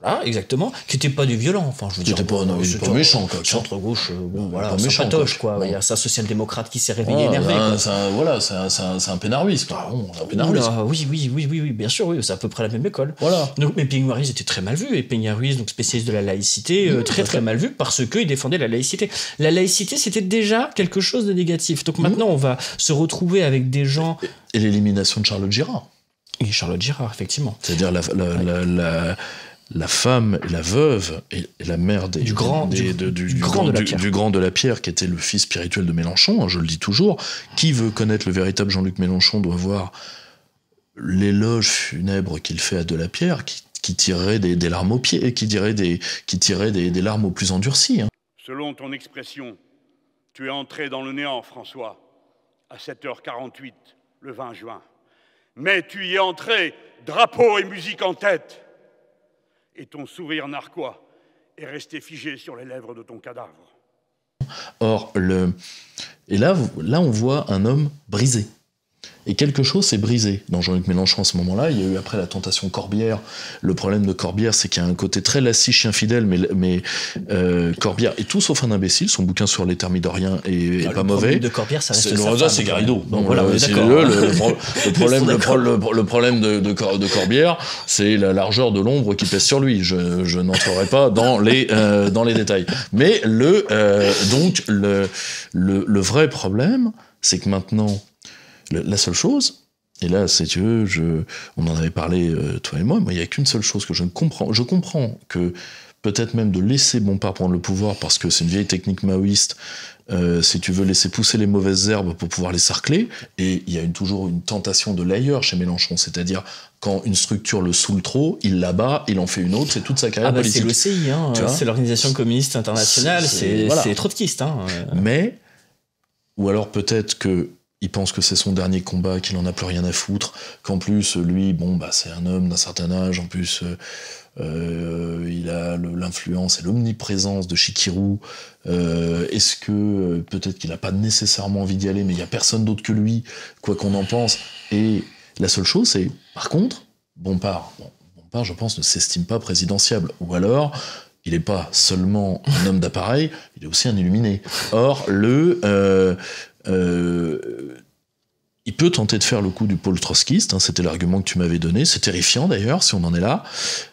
Voilà, exactement, qui n'était pas du violent, enfin, je veux dire. Qui pas, pas méchant, quoi. Centre-gauche, euh, bon, voilà, pas méchant, quoi. Il y a ça, social-démocrate qui s'est réveillé énervé, Voilà, c'est un, ah, un quoi. oui, oui, oui, oui, bien sûr, oui, c'est à peu près la même école. Voilà. Donc, mais était très mal vu, et Peña donc spécialiste de la laïcité, euh, très très mal vu parce qu'il défendait la laïcité. La laïcité, c'était déjà quelque chose de négatif. Donc maintenant, on va se retrouver avec des gens. Et l'élimination de Charlotte Girard. Et Charlotte Girard, effectivement. C'est-à-dire la, la femme, la veuve et la mère du, grand, la Pierre, qui était le fils spirituel de Mélenchon, hein, je le dis toujours. Qui veut connaître le véritable Jean-Luc Mélenchon doit voir l'éloge funèbre qu'il fait à de Delapierre, qui, qui tirait des, larmes aux pieds, et qui, dirait des, larmes aux plus endurcies. Hein. Selon ton expression, tu es entré dans le néant, François, à 7h48, le 20 juin. Mais tu y es entré, drapeau et musique en tête et ton sourire narquois est resté figé sur les lèvres de ton cadavre. Or, le... Et là, là, on voit un homme brisé et quelque chose s'est brisé dans Jean-Luc Mélenchon à ce moment-là. Il y a eu après la tentation Corbière. Le problème de Corbière, c'est qu'il y a un côté très lassi, chien fidèle, mais, euh, Corbière est tout sauf un imbécile. Son bouquin sur les thermidoriens est, ah, pas mauvais. Le de Corbière, ça reste. Le Le problème de, de, Corbière, c'est la largeur de l'ombre qui pèse sur lui. Je, n'entrerai pas dans les, euh, dans les détails. Mais le, euh, donc, le, le vrai problème, c'est que maintenant, la seule chose, et là, c'est tu je, on en avait parlé euh, toi et moi, il n'y a qu'une seule chose que je ne comprends. Je comprends que peut-être même de laisser Bompard prendre le pouvoir parce que c'est une vieille technique maoïste. Euh, si tu veux laisser pousser les mauvaises herbes pour pouvoir les sarcler, et il y a toujours une tentation de l'ailleurs chez Mélenchon, c'est-à-dire quand une structure le saoule trop, il la bat, il en fait une autre, c'est toute sa carrière ah bah, politique. C'est l'OCI, hein. c'est l'Organisation communiste internationale, c'est trop de Hein. Mais, ou alors peut-être que il pense que c'est son dernier combat, qu'il n'en a plus rien à foutre, qu'en plus, lui, bon, bah, c'est un homme d'un certain âge, en plus, euh, euh, il a l'influence et l'omniprésence de Shikiru. Euh, est-ce que peut-être qu'il n'a pas nécessairement envie d'y aller, mais il n'y a personne d'autre que lui, quoi qu'on en pense. Et la seule chose, c'est, par contre, Bompard, bon, Bompard, je pense, ne s'estime pas présidentiable. Ou alors, il n'est pas seulement un homme d'appareil, il est aussi un illuminé. Or, le, euh, il peut tenter de faire le coup du pôle trotskiste, hein, c'était l'argument que tu m'avais donné, c'est terrifiant d'ailleurs si on en est là,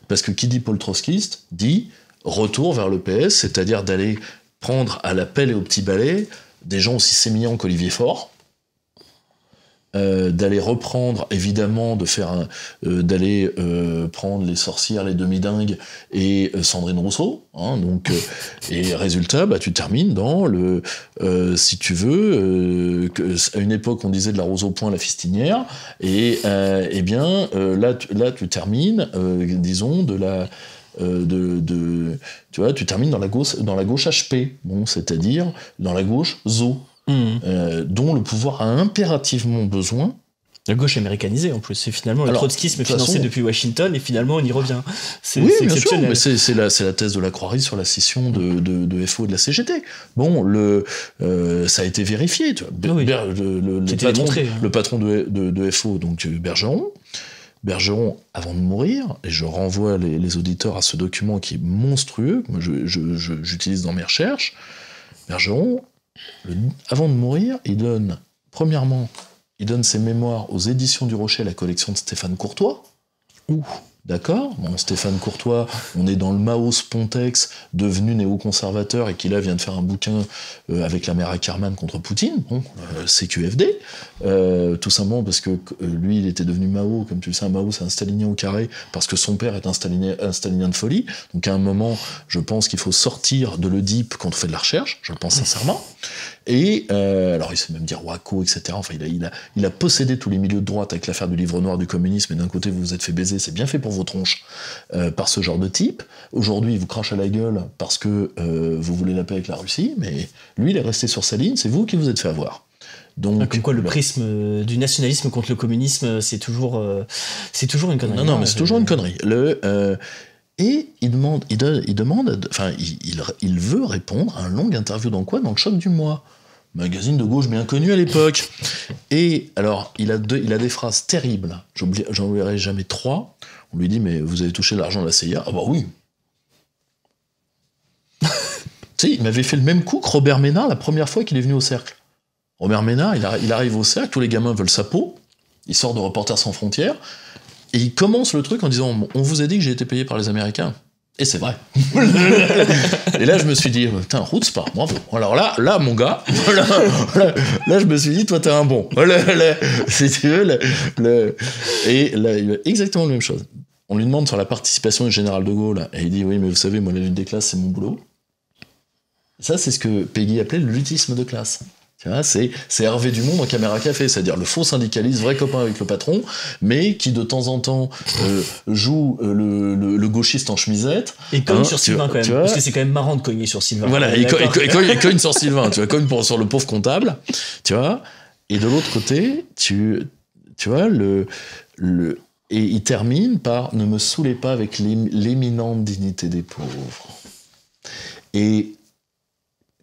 parce que qui dit pôle trotskiste dit retour vers le PS, c'est-à-dire d'aller prendre à la pelle et au petit balai des gens aussi sémillants qu'Olivier Faure, euh, d'aller reprendre, évidemment, de faire euh, d'aller euh, prendre les sorcières, les demi-dingues et Sandrine Rousseau. Hein, donc, et résultat, bah, tu termines dans le, si tu veux, à une époque on disait de la rose au point, la fistinière, et eh bien là, tu, là tu termines, disons, de la de, de, tu vois, tu termines dans la gauche, dans la gauche HP, bon, c'est-à-dire dans la gauche zo. Hmm. Euh, dont le pouvoir a impérativement besoin. La gauche américanisée en plus. C'est finalement le trotskisme financé depuis Washington et finalement on y revient. C'est oui, exceptionnel. c'est la, thèse de la croix sur la scission de, de, FO et de la CGT. Bon, le, euh, ça a été vérifié. le, patron, de, FO, donc euh, Bergeron, Bergeron, avant de mourir, et je renvoie les, auditeurs à ce document qui est monstrueux, que j'utilise dans mes recherches, Bergeron avant de mourir, il donne, premièrement, il donne ses mémoires aux éditions du Rocher, la collection de Stéphane Courtois. Ouh D'accord Stéphane Courtois, on est dans le Mao spontex devenu néoconservateur et qui là vient de faire un bouquin euh, avec la mère Ackerman contre Poutine, bon, euh, CQFD, euh, tout simplement parce que lui, il était devenu Mao, comme tu le sais, un Mao, c'est un stalinien au carré, parce que son père est un stalinien, stalinien de folie. Donc à un moment, je pense qu'il faut sortir de l'Oedipe quand on fait de la recherche, je le pense sincèrement. Et euh, alors, il sait même dire Waco, etc. Enfin, il a, possédé tous les milieux de droite avec l'affaire du livre noir du communisme. Et d'un côté, vous vous êtes fait baiser, c'est bien fait pour vos tronches, euh, par ce genre de type. Aujourd'hui, il vous crache à la gueule parce que euh, vous voulez la paix avec la Russie. Mais lui, il est resté sur sa ligne. C'est vous qui vous êtes fait avoir. Donc, ah, comme quoi le prisme du nationalisme contre le communisme, c'est toujours, c'est toujours une connerie. Non, non, mais c'est toujours une connerie. Le. Et il demande, il, demande, enfin, il, veut répondre à un longue interview dans quoi Dans le choc du mois magazine de gauche bien connu à l'époque. Et alors, il a, il a des phrases terribles. J'en oublierai jamais trois. On lui dit, mais vous avez touché l'argent de la CIA Ah bah oui. tu sais, il m'avait fait le même coup que Robert Ménard la première fois qu'il est venu au cercle. Robert Ménard, il, il arrive au cercle, tous les gamins veulent sa peau. Il sort de Reporters sans frontières. Et il commence le truc en disant, on vous a dit que j'ai été payé par les Américains. Et c'est vrai. et là, je me suis dit, putain, Roots, pas, bravo. Alors là, là, mon gars, là, là, je me suis dit, toi, t'es un bon. si tu veux, le, et là, il exactement la même chose. On lui demande sur la participation du général de Gaulle, et il dit, oui, mais vous savez, moi, la lutte des classes, c'est mon boulot. Ça, c'est ce que Peggy appelait le lutisme de classe. C'est Hervé Dumont dans Caméra Café, c'est-à-dire le faux syndicaliste, vrai copain avec le patron, mais qui de temps en temps euh, joue euh, le, gauchiste en chemisette. Et cogne hein, sur Sylvain quand même, parce que c'est quand même marrant de cogner sur Sylvain. Voilà, et, cogne sur Sylvain, tu vois, cogne pour, sur le pauvre comptable, tu vois. Et de l'autre côté, tu, tu vois, le, le, et il termine par Ne me saoulez pas avec l'éminente dignité des pauvres. Et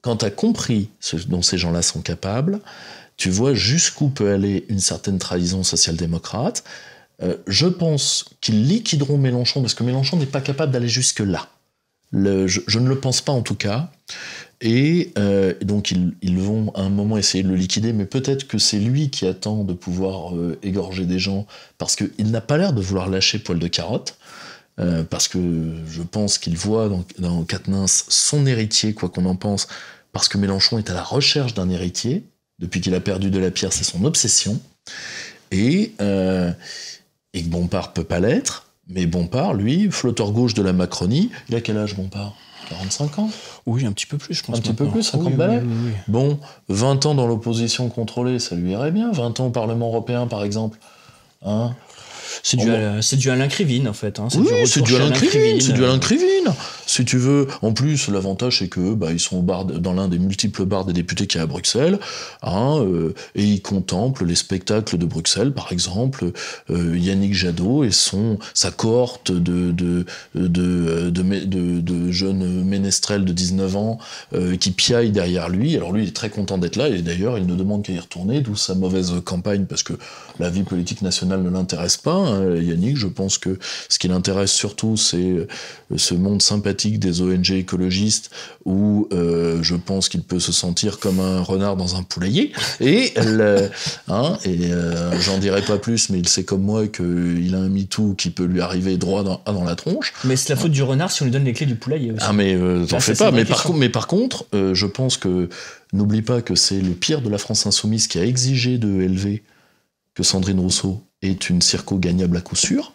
quand tu as compris ce dont ces gens-là sont capables, tu vois jusqu'où peut aller une certaine trahison social-démocrate. Euh, je pense qu'ils liquideront Mélenchon parce que Mélenchon n'est pas capable d'aller jusque-là. Je, ne le pense pas en tout cas. Et euh, donc ils, vont à un moment essayer de le liquider, mais peut-être que c'est lui qui attend de pouvoir euh, égorger des gens parce qu'il n'a pas l'air de vouloir lâcher poil de carotte. Euh, parce que je pense qu'il voit dans, dans son héritier, quoi qu'on en pense, parce que Mélenchon est à la recherche d'un héritier. Depuis qu'il a perdu de la pierre, c'est son obsession. Et, euh, et que Bompard peut pas l'être, mais Bompard, lui, flotteur gauche de la Macronie, il a quel âge Bompard 45 ans Oui, un petit peu plus, je pense. Un petit peu plus, 50 oui, Bon, 20 ans dans l'opposition contrôlée, ça lui irait bien. 20 ans au Parlement européen, par exemple. Hein c'est du, à l'Incrivine Alain en fait. C'est oui, c'est du à l'Incrivine. C'est du Alain Si tu veux, en plus, l'avantage c'est que bah, ils sont dans l'un des multiples bars des députés qui est à Bruxelles, hein, euh, et ils contemplent les spectacles de Bruxelles, par exemple euh, Yannick Jadot et son sa cohorte de de de, jeunes ménestrels de 19 ans euh, qui piaillent derrière lui. Alors lui, il est très content d'être là et d'ailleurs, il ne demande qu'à y retourner, d'où sa mauvaise campagne parce que la vie politique nationale ne l'intéresse pas. Hein, euh, Yannick. Je pense que ce qui l'intéresse surtout, c'est euh, ce monde sympathique des ONG écologistes où euh, je pense qu'il peut se sentir comme un renard dans un poulailler. Et, hein, et j'en dirai pas plus, mais il sait comme moi qu'il a un MeToo qui peut lui arriver droit ah, dans, la tronche. Mais c'est la faute du renard si on lui donne les clés du poulailler aussi. Ah, mais t'en fais pas. Mais par, contre, je pense que n'oublie pas que c'est le pire de la France insoumise qui a exigé de élever que Sandrine Rousseau est une circo gagnable à coup sûr.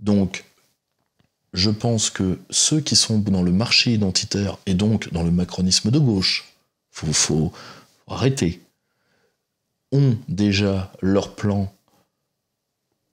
Donc, je pense que ceux qui sont dans le marché identitaire et donc dans le macronisme de gauche, faut, faut arrêter, ont déjà leur plan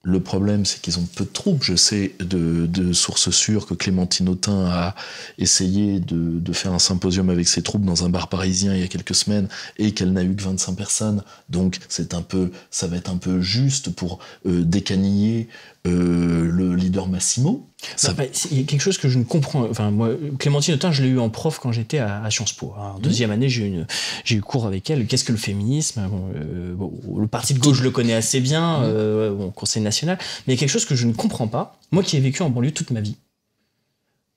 le problème, c'est qu'ils ont peu de troupes. Je sais de, sources sûres que Clémentine Autain a essayé de, faire un symposium avec ses troupes dans un bar parisien il y a quelques semaines et qu'elle n'a eu que 25 personnes. Donc, c'est un peu, ça va être un peu juste pour euh, décaniller euh, le leader Massimo. Ça... il y a quelque chose que je ne comprends. Enfin, moi, Clémentine Autain, je l'ai eu en prof quand j'étais à, Sciences Po. en mmh. deuxième année, j'ai eu, j'ai eu cours avec elle. Qu'est-ce que le féminisme euh, Le parti de gauche, je le connais assez bien, mmh. euh, au Conseil national. Mais il y a quelque chose que je ne comprends pas. Moi qui ai vécu en banlieue toute ma vie,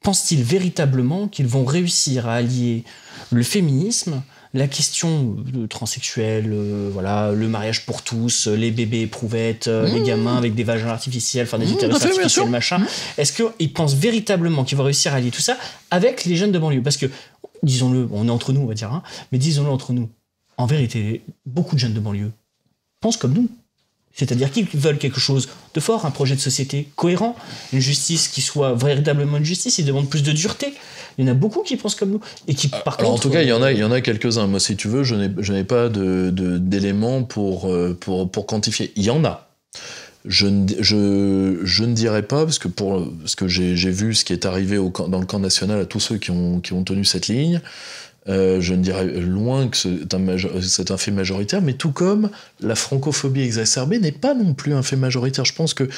pense-t-il véritablement qu'ils vont réussir à allier le féminisme la question euh, transsexuelle, euh, voilà, le mariage pour tous, euh, les bébés éprouvettes, les mmh. gamins avec des vagins artificiels, enfin des mmh, utérus bah, artificiels, machin. Mmh. Est-ce qu'ils pensent véritablement qu'ils vont réussir à allier tout ça avec les jeunes de banlieue Parce que, disons-le, on est entre nous, on va dire, hein, mais disons-le entre nous, en vérité, beaucoup de jeunes de banlieue pensent comme nous. C'est-à-dire qu'ils veulent quelque chose de fort, un projet de société cohérent, une justice qui soit véritablement une justice. Ils demandent plus de dureté. Il y en a beaucoup qui pensent comme nous et qui, par en tout cas, il y en a, euh, il y en a quelques-uns. Moi, si tu veux, je n'ai pas d'éléments de, d'éléments euh, pour, pour, quantifier. Il y en a. Je ne, je, ne, dirais pas, parce que, pour, ce que j'ai vu ce qui est arrivé dans le camp national à tous ceux qui ont, qui ont tenu cette ligne, euh, je ne dirais loin que c'est un, un, fait majoritaire, mais tout comme la francophobie exacerbée n'est pas non plus un fait majoritaire. Je pense que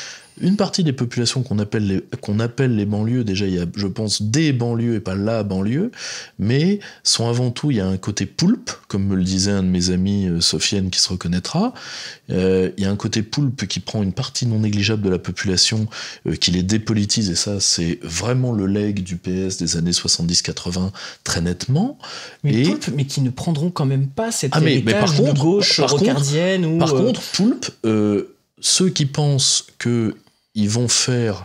une partie des populations qu'on appelle, les, qu'on appelle les banlieues, déjà il y a, je pense, des banlieues et pas la banlieue, mais sont avant tout, il y a un côté poulpe, comme me le disait un de mes amis, euh, Sofiane, qui se reconnaîtra. Euh, il y a un côté poulpe qui prend une partie non négligeable de la population, euh, qui les dépolitise, et ça, c'est vraiment le leg du PS des années 70-80, très nettement. Mais mais qui ne prendront quand même pas cette ah, de gauche par ou... Par contre, poulpe, ceux qui pensent que ils vont faire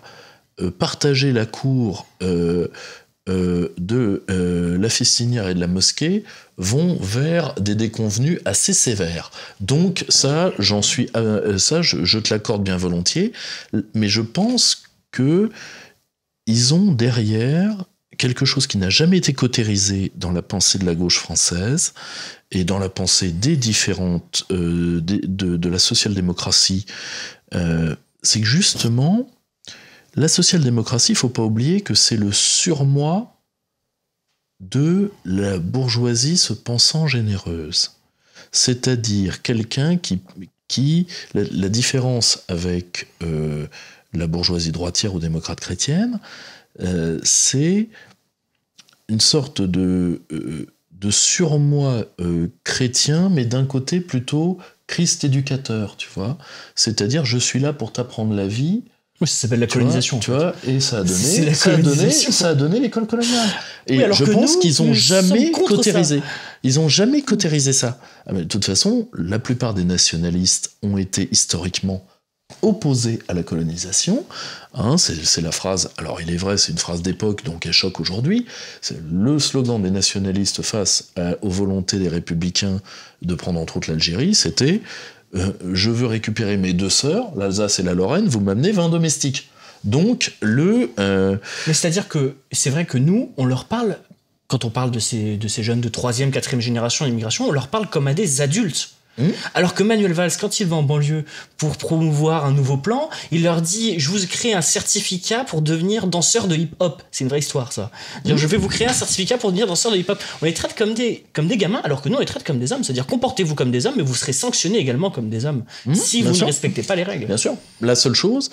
euh, partager la cour euh, euh, de la festinière et de la mosquée vont vers des déconvenus assez sévères. Donc ça, j'en suis, ça, je, te l'accorde bien volontiers, mais je pense que ils ont derrière quelque chose qui n'a jamais été cotérisé dans la pensée de la gauche française et dans la pensée des différentes de, la social-démocratie c'est que justement, la social-démocratie, il ne faut pas oublier que c'est le surmoi de la bourgeoisie se pensant généreuse. C'est-à-dire quelqu'un qui, qui la, différence avec euh, la bourgeoisie droitière ou démocrate chrétienne, euh, c'est une sorte de, euh, de surmoi chrétien, mais d'un côté plutôt Christ éducateur, tu vois. C'est-à-dire, je suis là pour t'apprendre la vie. Oui, ça s'appelle la colonisation. Tu vois, et ça a donné, ça a donné, l'école coloniale. Et je pense qu'ils ont jamais cotérisé. Ça. Ils ont jamais ça. Ah, mais de toute façon, la plupart des nationalistes ont été historiquement opposé à la colonisation. Hein, c'est la phrase, alors il est vrai, c'est une phrase d'époque, donc elle choque aujourd'hui. C'est le slogan des nationalistes face aux volontés des républicains de prendre entre autres l'Algérie, c'était euh, Je veux récupérer mes deux sœurs, l'Alsace et la Lorraine, vous m'amenez 20 domestiques. Donc le. Euh, Mais c'est-à-dire que c'est vrai que nous, on leur parle, quand on parle de ces, de ces jeunes de troisième, quatrième génération d'immigration, on leur parle comme à des adultes. Hmm alors que Manuel Valls, quand il va en banlieue pour promouvoir un nouveau plan, il leur dit Je vous crée un certificat pour devenir danseur de hip-hop. C'est une vraie histoire, ça. Hmm je vais vous créer un certificat pour devenir danseur de hip-hop. On les traite comme des, comme des gamins, alors que nous, on les traite comme des hommes. C'est-à-dire, comportez-vous comme des hommes, mais vous serez sanctionnés également comme des hommes hmm si vous ne respectez pas les règles. Bien sûr. La seule chose,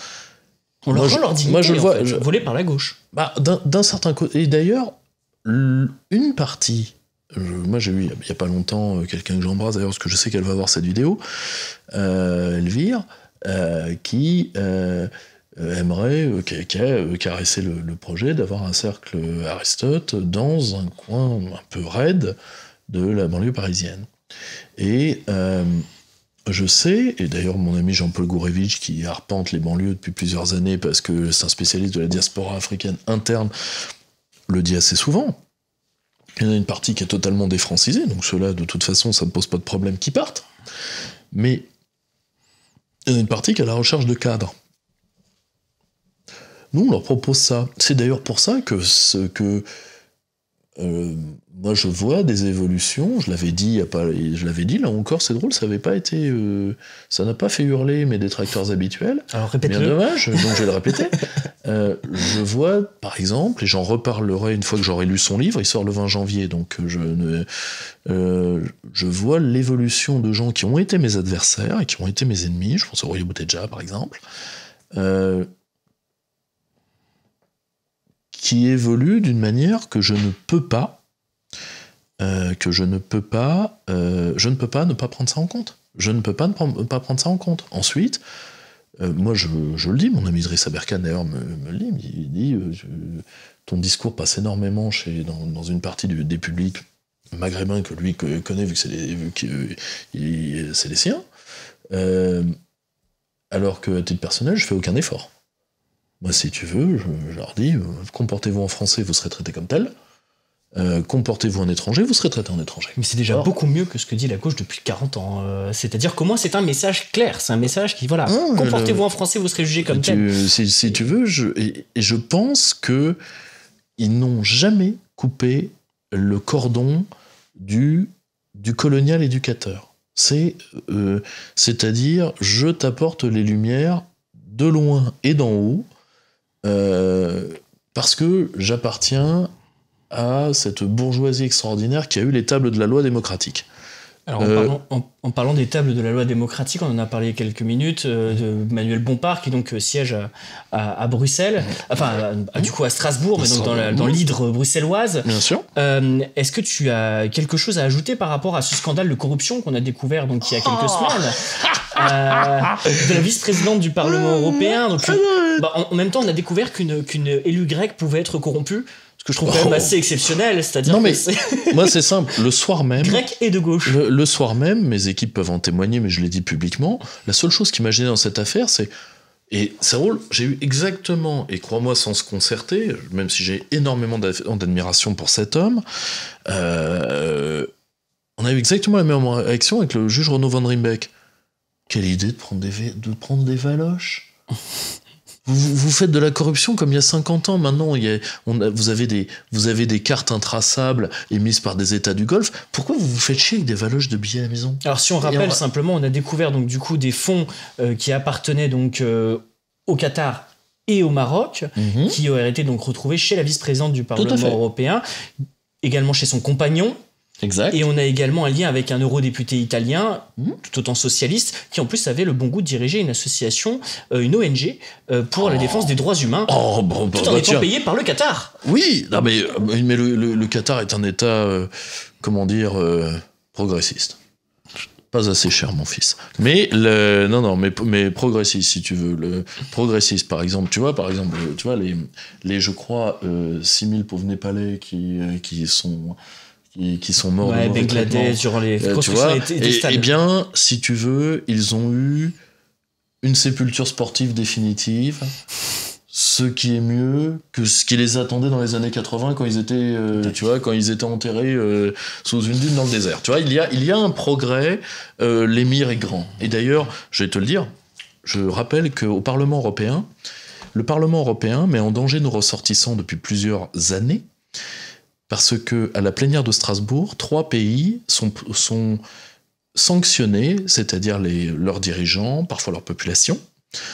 on leur dit moi je vois, volé par la gauche. Bah, d'un certain côté. Et d'ailleurs, une partie moi, j'ai eu, il n'y a pas longtemps, euh, quelqu'un que j'embrasse d'ailleurs, parce que je sais qu'elle va voir cette vidéo, euh, Elvire, euh, qui aimerait, qui, a le, le projet d'avoir un cercle Aristote dans un coin un peu raide de la banlieue parisienne. Et je sais, et d'ailleurs mon ami Jean-Paul Gourevitch, qui arpente les banlieues depuis plusieurs années parce que c'est un spécialiste de la diaspora africaine interne, le dit assez souvent il y en a une partie qui est totalement défrancisée, donc ceux-là, de toute façon, ça ne pose pas de problème qu'ils partent. Mais il y en a une partie qui est à la recherche de cadres. Nous, on leur propose ça. C'est d'ailleurs pour ça que, ce, que euh, moi je vois des évolutions, je l'avais dit, y a pas, je l'avais dit là encore, c'est drôle, ça pas été, euh, ça n'a pas fait hurler mes détracteurs habituels. Alors répétez-le. dommage, donc je vais le répéter. Euh, je vois par exemple, et j'en reparlerai une fois que j'aurai lu son livre, il sort le 20 janvier, donc je ne, euh, je vois l'évolution de gens qui ont été mes adversaires et qui ont été mes ennemis. Je pense à Roy Bouteja par exemple. qui évoluent d'une manière que je ne peux pas euh, que je ne peux pas, euh, je ne peux pas ne pas prendre ça en compte. Je ne peux pas ne pas prendre ça en compte. Ensuite, euh, moi je, le dis, mon ami Driss Aberkan d'ailleurs me, le dit, il dit ton discours passe énormément chez, dans, une partie du, des publics maghrébins que lui connaît vu que c'est les, les, siens, alors que à titre personnel je fais aucun effort. Moi si tu veux, je, je leur dis, comportez-vous en français, vous serez traité comme tel. Euh, comportez-vous en étranger, vous serez traité en étranger. Mais c'est déjà beaucoup mieux que ce que dit la gauche depuis 40 ans. Euh, c'est-à-dire qu'au moins c'est un message clair, c'est un message qui, voilà, ah, comportez-vous en français, vous serez jugé comme tu, tel. Si, tu veux, je, je pense que ils n'ont jamais coupé le cordon du, du colonial éducateur. C'est, euh, c'est-à-dire, je t'apporte les lumières de loin et d'en haut, parce que j'appartiens à cette bourgeoisie extraordinaire qui a eu les tables de la loi démocratique. Alors, en, euh, parlant, des tables de la loi démocratique, on en a parlé quelques minutes, euh, de Manuel Bompard, qui donc euh, siège à, Bruxelles, enfin, du coup à Strasbourg, mais donc dans l'hydre bruxelloise. Bien sûr. Est-ce que tu as quelque chose à ajouter par rapport à ce scandale de corruption qu'on a découvert donc, il y a quelques oh. semaines de la vice-présidente du Parlement oh. européen bah, en, même temps, on a découvert qu'une élue grecque pouvait être corrompue que je trouve quand même oh. assez exceptionnel. C'est-à-dire non mais moi c'est simple. Le soir même, grec et de gauche. Le, soir même, mes équipes peuvent en témoigner, mais je l'ai dit publiquement. La seule chose qui m'a gêné dans cette affaire, c'est et ça roule. J'ai eu exactement, et crois-moi sans se concerter, même si j'ai énormément d'admiration pour cet homme. Euh, on a eu exactement la même réaction avec le juge Renaud Van Rimbeck. Quelle idée de prendre des, de prendre des valoches vous, faites de la corruption comme il y a 50 ans maintenant. vous, avez des, cartes intraçables émises par des États du Golfe. Pourquoi vous vous faites chier avec des valoches de billets à la maison Alors si on rappelle simplement, on a découvert donc du coup des fonds euh, qui appartenaient donc euh, au Qatar et au Maroc, mhm. qui auraient été donc retrouvés chez la vice-présidente du Parlement européen, également chez son compagnon, Exact. Et on a également un lien avec un eurodéputé italien, hmm. tout autant socialiste, qui en plus avait le bon goût de diriger une association, euh, une ONG, euh, pour la oh. défense des droits humains, oh, bon, bah, tout en bah, étant payé par le Qatar. Oui, mais, euh, mais le, Qatar est un État, comment dire, progressiste. Pas assez cher, mon fils. Mais le, non, non, mais, progressiste, si tu veux. Le progressiste, par exemple, tu vois, par exemple, tu vois, les, les je crois, 6000 pauvres Népalais qui, qui sont qui, sont morts. Ouais, Bangladesh, durant les euh, tu et, eh bien, si tu veux, ils ont eu une sépulture sportive définitive, ce qui est mieux que ce qui les attendait dans les années 80 quand ils étaient, euh, tu vois, quand ils étaient enterrés euh, sous une dune dans le désert. Tu vois, il y a, il y a un progrès, l'émir est grand. Et d'ailleurs, je vais te le dire, je rappelle qu'au Parlement européen, le Parlement européen met en danger nos ressortissants depuis plusieurs années parce que à la plénière de Strasbourg, trois pays sont, sanctionnés, c'est-à-dire leurs dirigeants, parfois leur population,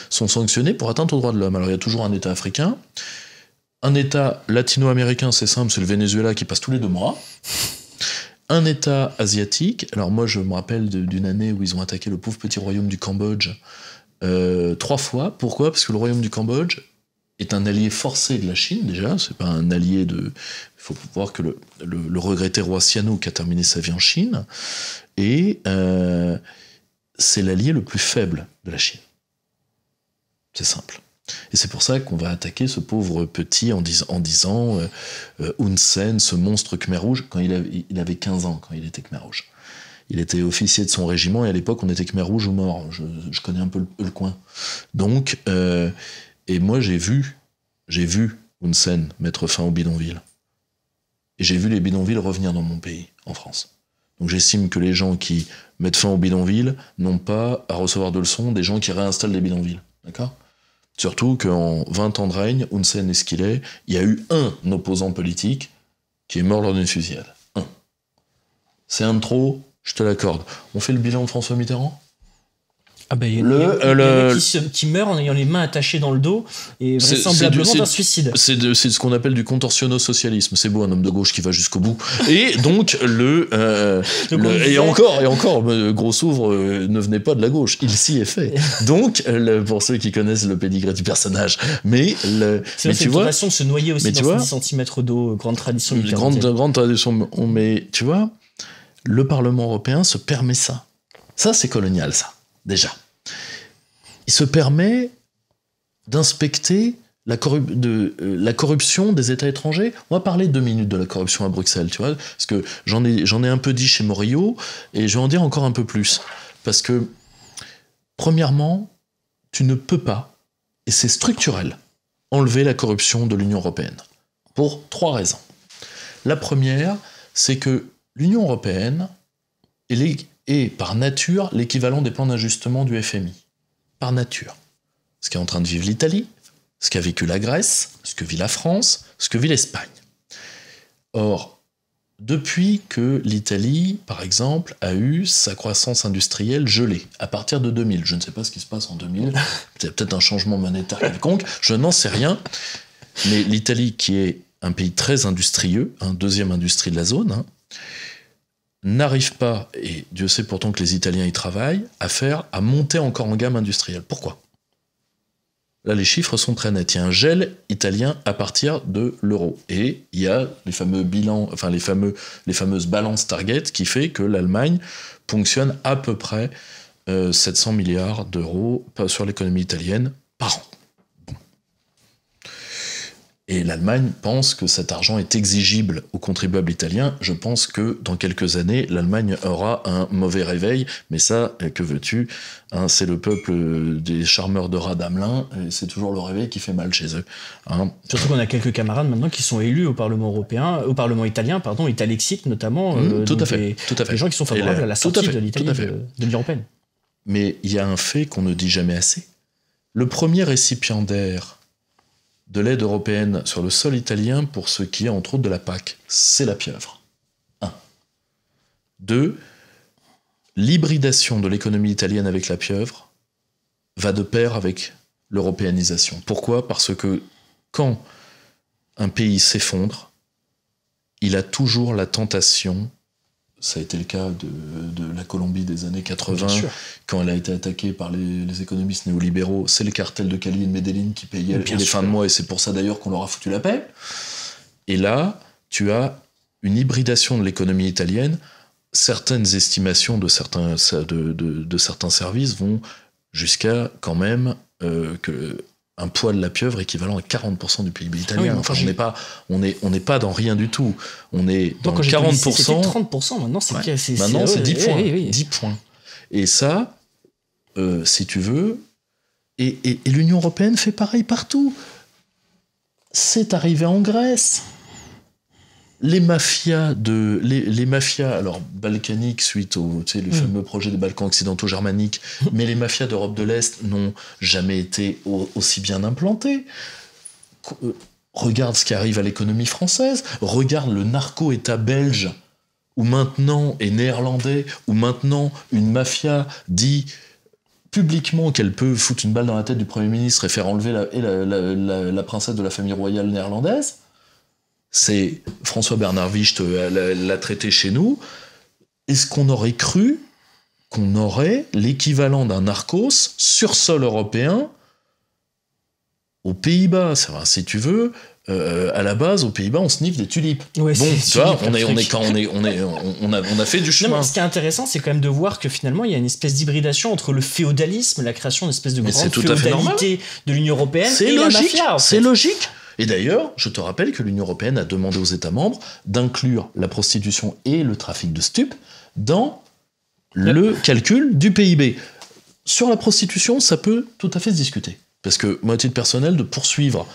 sont sanctionnés pour atteinte aux droits de l'homme. Alors il y a toujours un État africain. Un État latino-américain, c'est simple, c'est le Venezuela qui passe tous les deux mois. Un État asiatique, alors moi je me rappelle d'une année où ils ont attaqué le pauvre petit royaume du Cambodge euh, trois fois. Pourquoi Parce que le royaume du Cambodge est un allié forcé de la Chine, déjà, c'est pas un allié de... Il faut voir que le, le, regretté roi Sihanouk qui a terminé sa vie en Chine, et euh, c'est l'allié le plus faible de la Chine. C'est simple. Et c'est pour ça qu'on va attaquer ce pauvre petit en, dis en disant euh, euh, Hun Sen, ce monstre Khmer Rouge, quand il avait, il avait 15 ans, quand il était Khmer Rouge. Il était officier de son régiment et à l'époque on était Khmer Rouge ou mort. Je, connais un peu le, coin. Donc et moi, j'ai vu, j'ai vu Hunsen mettre fin aux bidonvilles. Et j'ai vu les bidonvilles revenir dans mon pays, en France. Donc j'estime que les gens qui mettent fin aux bidonvilles n'ont pas à recevoir de leçons des gens qui réinstallent les bidonvilles. D'accord Surtout qu'en 20 ans de règne, Hunsen est ce qu'il est, il y a eu un opposant politique qui est mort lors d'une fusillade. Un. C'est un de trop, je te l'accorde. On fait le bilan de François Mitterrand ah ben il y a, le, euh, le... qui, qui, meurt en ayant les mains attachées dans le dos et vraisemblablement d'un suicide. C'est ce qu'on appelle du contorsionno-socialisme. C'est beau, un homme de gauche qui va jusqu'au bout. Et donc, le, euh, et encore, et encore, euh, gros ouvre ne venait pas de la gauche. Il s'y est fait. donc, pour ceux qui connaissent le pédigré du personnage, mais, le, mais tu vois, façon se noyer aussi dans vois, 10 cm d'eau, grande tradition. Grande, grande tradition. Mais tu vois, le Parlement européen se permet ça. Ça, c'est colonial, ça déjà. Il se permet d'inspecter euh, la, corruption des États étrangers. On va parler deux minutes de la corruption à Bruxelles, tu vois, parce que j'en ai, un peu dit chez Morio, et je vais en dire encore un peu plus. Parce que, premièrement, tu ne peux pas, et c'est structurel, enlever la corruption de l'Union européenne. Pour trois raisons. La première, c'est que l'Union européenne et les est par nature l'équivalent des plans d'ajustement du FMI. Par nature. Ce qu'est en train de vivre l'Italie, ce qu'a vécu la Grèce, ce que vit la France, ce que vit l'Espagne. Or, depuis que l'Italie, par exemple, a eu sa croissance industrielle gelée, à partir de 2000, je ne sais pas ce qui se passe en 2000, c'est peut-être un changement monétaire quelconque, je n'en sais rien, mais l'Italie qui est un pays très industrieux, un hein, deuxième industrie de la zone, hein, n'arrive pas, et Dieu sait pourtant que les Italiens y travaillent, à faire, à monter encore en gamme industrielle. Pourquoi Là, les chiffres sont très nets. Il y a un gel italien à partir de l'euro. Et il y a les fameux bilans, enfin les, fameux, les fameuses balances target qui fait que l'Allemagne fonctionne à peu près 700 euh, milliards d'euros sur l'économie italienne par an. Et l'Allemagne pense que cet argent est exigible aux contribuables italiens. Je pense que dans quelques années, l'Allemagne aura un mauvais réveil. Mais ça, euh, que veux-tu hein, C'est le peuple euh, des charmeurs de d'Amelin. C'est toujours le réveil qui fait mal chez eux. Hein. Surtout qu'on a quelques camarades maintenant qui sont élus au Parlement européen, euh, au Parlement italien, pardon, italexit notamment. Mmh, tout, à fait, des, gens qui sont favorables à la sortie de l'Italie de, de l'Union européenne. Mais il y a un fait qu'on ne dit jamais assez. Le premier récipiendaire de l'aide européenne sur le sol italien pour ce qui est entre autres de la PAC. C'est la pieuvre. 1. 2. L'hybridation de l'économie italienne avec la pieuvre va de pair avec l'européanisation. Pourquoi Parce que quand un pays s'effondre, il a toujours la tentation ça a été le cas de, la Colombie des années 80, quand elle a été attaquée par les, économistes néolibéraux. C'est les cartels de Cali et de Medellin qui payaient les fins de mois, et c'est pour ça d'ailleurs qu'on leur a foutu la paix. Et là, tu as une hybridation de l'économie italienne. Certaines estimations de certains, de, certains services vont jusqu'à quand même euh, que un poids de la pieuvre équivalent à 40% du PIB italien. Ah enfin, on n'est pas, on est, on n'est pas dans rien du tout. On est dans Donc, 40%. 30%, maintenant c'est 10 points. Et ça, euh, si tu veux, et l'Union européenne fait pareil partout. C'est arrivé en Grèce, les mafias de les, mafias alors balkaniques suite au tu sais, le mm. fameux projet des Balkans occidentaux germaniques mm. mais les mafias d'Europe de l'Est n'ont jamais été aussi bien implantées euh, regarde ce qui arrive à l'économie française regarde le narco état belge ou maintenant et néerlandais ou maintenant une mafia dit publiquement qu'elle peut foutre une balle dans la tête du Premier ministre et faire enlever la princesse de la famille royale néerlandaise c'est François Bernard Wicht euh, l'a traité chez nous. Est-ce qu'on aurait cru qu'on aurait l'équivalent d'un narcos sur sol européen aux Pays-Bas Si tu veux, euh, à la base, aux Pays-Bas, on sniffe des tulipes. bon, on on on a, fait du chemin. ce qui est intéressant, c'est quand même de voir que finalement, il y a une espèce d'hybridation entre le féodalisme, la création d'une espèce de grande féodalité de l'Union européenne et logique, la C'est logique. Et d'ailleurs, je te rappelle que l'Union européenne a demandé aux États membres d'inclure la prostitution et le trafic de stupes dans le calcul du PIB. Sur la prostitution, ça peut tout à fait se discuter. Parce que, moi, à titre personnel, de poursuivre,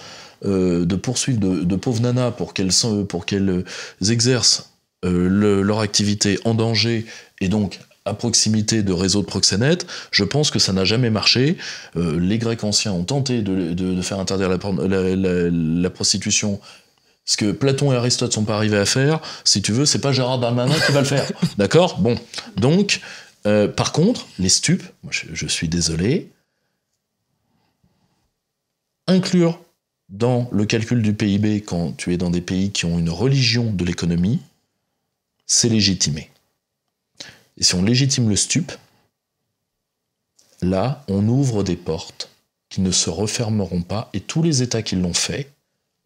euh, de, poursuivre de, pauvres nanas pour qu'elles pour qu'elles exercent euh, leur activité en danger et donc à proximité de réseaux de proxénètes, je pense que ça n'a jamais marché. Euh, les Grecs anciens ont tenté de, faire interdire la, prostitution ce que Platon et Aristote sont pas arrivés à faire, si tu veux, c'est pas Gérard Darmanin qui va le faire. D'accord Bon. Donc, euh, par contre, les stupes, je, suis désolé, inclure dans le calcul du PIB quand tu es dans des pays qui ont une religion de l'économie, c'est légitimé. Et si on légitime le stup, là, on ouvre des portes qui ne se refermeront pas et tous les États qui l'ont fait,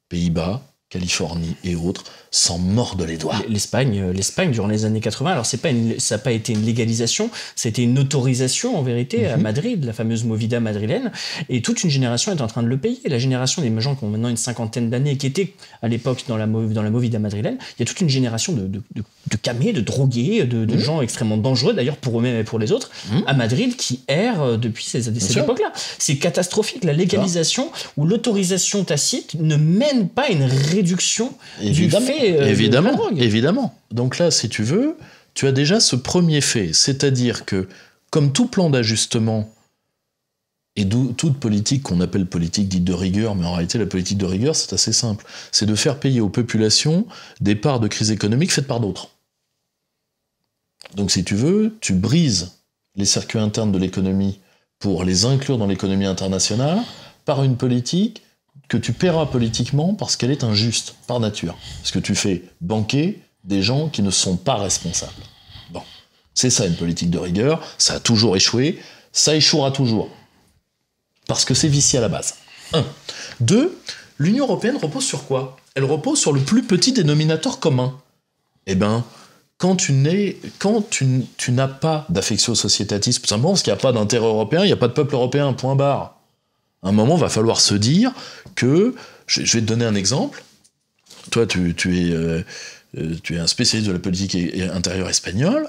Pays-Bas, Californie et autres, s'en mordent les doigts. L'Espagne, euh, l'Espagne durant les années 80, alors c'est pas une, ça n'a pas été une légalisation, c'était une autorisation en vérité à mhm. Madrid, la fameuse Movida madrilène, et toute une génération est en train de le payer. La génération des gens qui ont maintenant une cinquantaine d'années, qui étaient à l'époque dans la, dans la Movida madrilène, il y a toute une génération de, de, de, de camés, de drogués, de, de mhm. gens extrêmement dangereux d'ailleurs pour eux-mêmes et pour les autres, mhm. à Madrid qui errent euh, depuis ces, années là C'est catastrophique. La légalisation ou l'autorisation tacite ne mène pas à une réduction du fait euh, évidemment, évidemment. Donc là, si tu veux, tu as déjà ce premier fait, c'est-à-dire que comme tout plan d'ajustement et toute politique qu'on appelle politique dite de rigueur, mais en réalité la politique de rigueur, c'est assez simple, c'est de faire payer aux populations des parts de crise économique faites par d'autres. Donc si tu veux, tu brises les circuits internes de l'économie pour les inclure dans l'économie internationale par une politique que tu paieras politiquement parce qu'elle est injuste par nature. Parce que tu fais banquer des gens qui ne sont pas responsables. Bon, c'est ça une politique de rigueur, ça a toujours échoué, ça échouera toujours. Parce que c'est vicié à la base. 1. 2. L'Union européenne repose sur quoi Elle repose sur le plus petit dénominateur commun. Eh ben, quand tu quand tu, n'as pas d'affection sociétatisme, tout simplement parce qu'il n'y a pas d'intérêt européen, il n'y a pas de peuple européen, point barre. À un moment, va falloir se dire que, je, vais te donner un exemple, toi tu, es, euh, euh, tu es un spécialiste de la politique intérieure espagnole,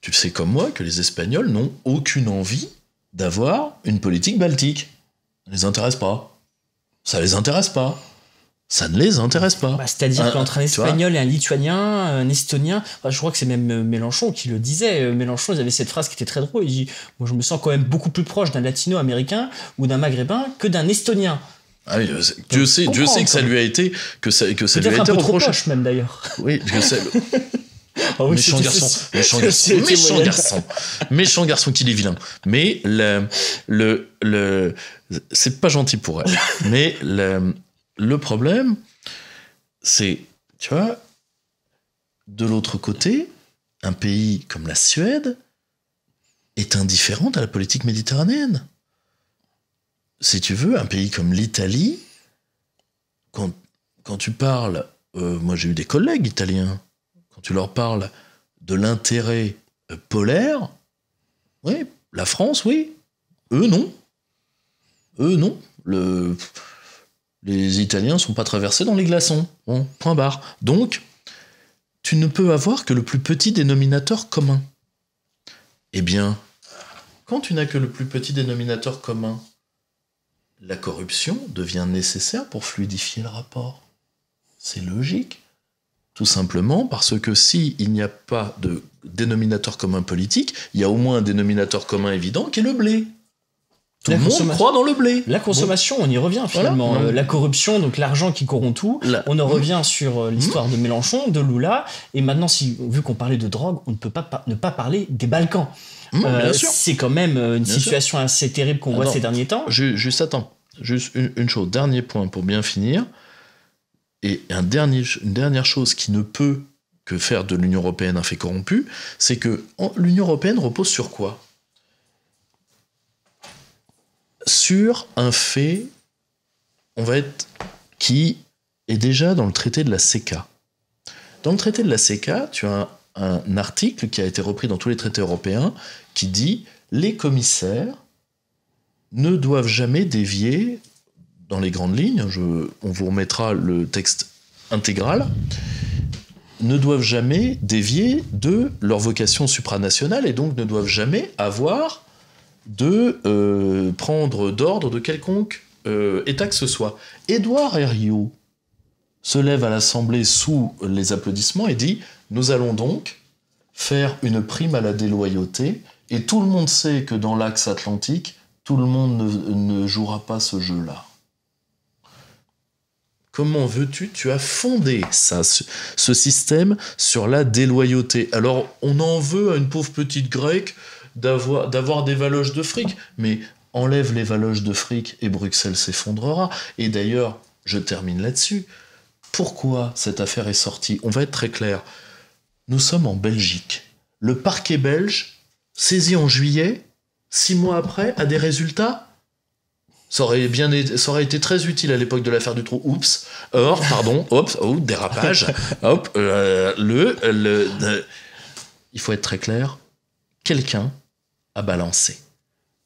tu sais comme moi que les Espagnols n'ont aucune envie d'avoir une politique baltique. Ça ne les intéresse pas. Ça ne les intéresse pas ça ne les intéresse pas. Bah, c'est-à-dire qu'entre un Espagnol et un Lituanien, un Estonien, bah, je crois que c'est même euh, Mélenchon qui le disait. Euh, Mélenchon, il avait cette phrase qui était très drôle. Il dit Moi, je me sens quand même beaucoup plus proche d'un latino-américain ou d'un maghrébin que d'un Estonien. Ah euh, Dieu sait, Dieu que ça lui a été que ça, que ça lui a été un peu Trop proche même d'ailleurs. Oui, je ah méchant, garçon, méchant garçon, méchant garçon, méchant garçon, qu'il est vilain. Mais le, le, le c'est pas gentil pour elle. Mais le, le problème, c'est, tu vois, de l'autre côté, un pays comme la Suède est indifférent à la politique méditerranéenne. Si tu veux, un pays comme l'Italie, quand, quand tu parles, euh, moi j'ai eu des collègues italiens, quand tu leur parles de l'intérêt euh, polaire, oui, la France, oui, eux non. Eux non. Le, les Italiens ne sont pas traversés dans les glaçons. Bon, point barre. Donc, tu ne peux avoir que le plus petit dénominateur commun. Eh bien, quand tu n'as que le plus petit dénominateur commun, la corruption devient nécessaire pour fluidifier le rapport. C'est logique. Tout simplement parce que si il n'y a pas de dénominateur commun politique, il y a au moins un dénominateur commun évident qui est le blé. Tout le monde croit dans le blé. La consommation, on y revient finalement. Mmh. Euh, la corruption, donc l'argent qui corrompt tout. On en revient sur euh, l'histoire de Mélenchon, de Lula. Et maintenant, si, vu qu'on parlait de drogue, on ne peut pas ne pas parler des Balkans. Mmh, euh, c'est quand même une situation assez terrible qu'on voit ces derniers temps. Je, juste attends, juste une, chose, dernier point pour bien finir. Et un dernier, une dernière chose qui ne peut que faire de l'Union européenne un fait corrompu, c'est que l'Union européenne repose sur quoi sur un fait, on va être, qui est déjà dans le traité de la CECA. Dans le traité de la CECA, tu as un, article qui a été repris dans tous les traités européens qui dit les commissaires ne doivent jamais dévier dans les grandes lignes, on vous remettra le texte intégral, ne doivent jamais dévier de leur vocation supranationale et donc ne doivent jamais avoir de euh, prendre d'ordre de quelconque euh, État que ce soit. Édouard Herriot se lève à l'Assemblée sous les applaudissements et dit Nous allons donc faire une prime à la déloyauté, et tout le monde sait que dans l'axe atlantique, tout le monde ne, ne jouera pas ce jeu-là. Comment veux-tu Tu as fondé ça, ce système sur la déloyauté. Alors, on en veut à une pauvre petite grecque d'avoir, d'avoir des valoches de fric, mais enlève les valoches de fric et Bruxelles s'effondrera. Et d'ailleurs, je termine là-dessus. Pourquoi cette affaire est sortie On va être très clair. Nous sommes en Belgique. Le parquet belge, saisi en juillet, six mois après, a des résultats ça aurait, bien été, ça aurait été très utile à l'époque de l'affaire du trou. Oups, or, pardon, hop, oh, dérapage, hop, euh, le, le. Il faut être très clair, quelqu'un à balancer.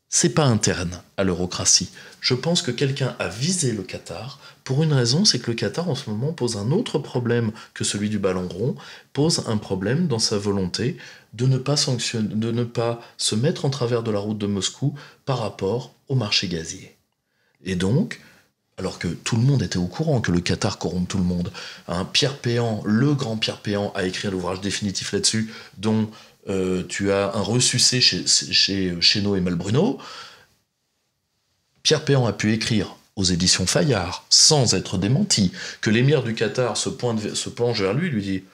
C'est pas interne à l'eurocratie. Je pense que quelqu'un a visé le Qatar pour une raison, c'est que le Qatar en ce moment pose un autre problème que celui du ballon rond, pose un problème dans sa volonté de ne pas sanctionner, de ne pas se mettre en travers de la route de Moscou par rapport au marché gazier. Et donc, alors que tout le monde était au courant que le Qatar corrompt tout le monde, hein, Pierre Péan, le grand Pierre Péan, a écrit un ouvrage définitif là-dessus, dont euh, tu as un ressucé chez, chez, et Malbruno. Pierre Péan a pu écrire aux éditions Fayard, sans être démenti, que l'émir du Qatar se, pointe, se penche vers lui lui dit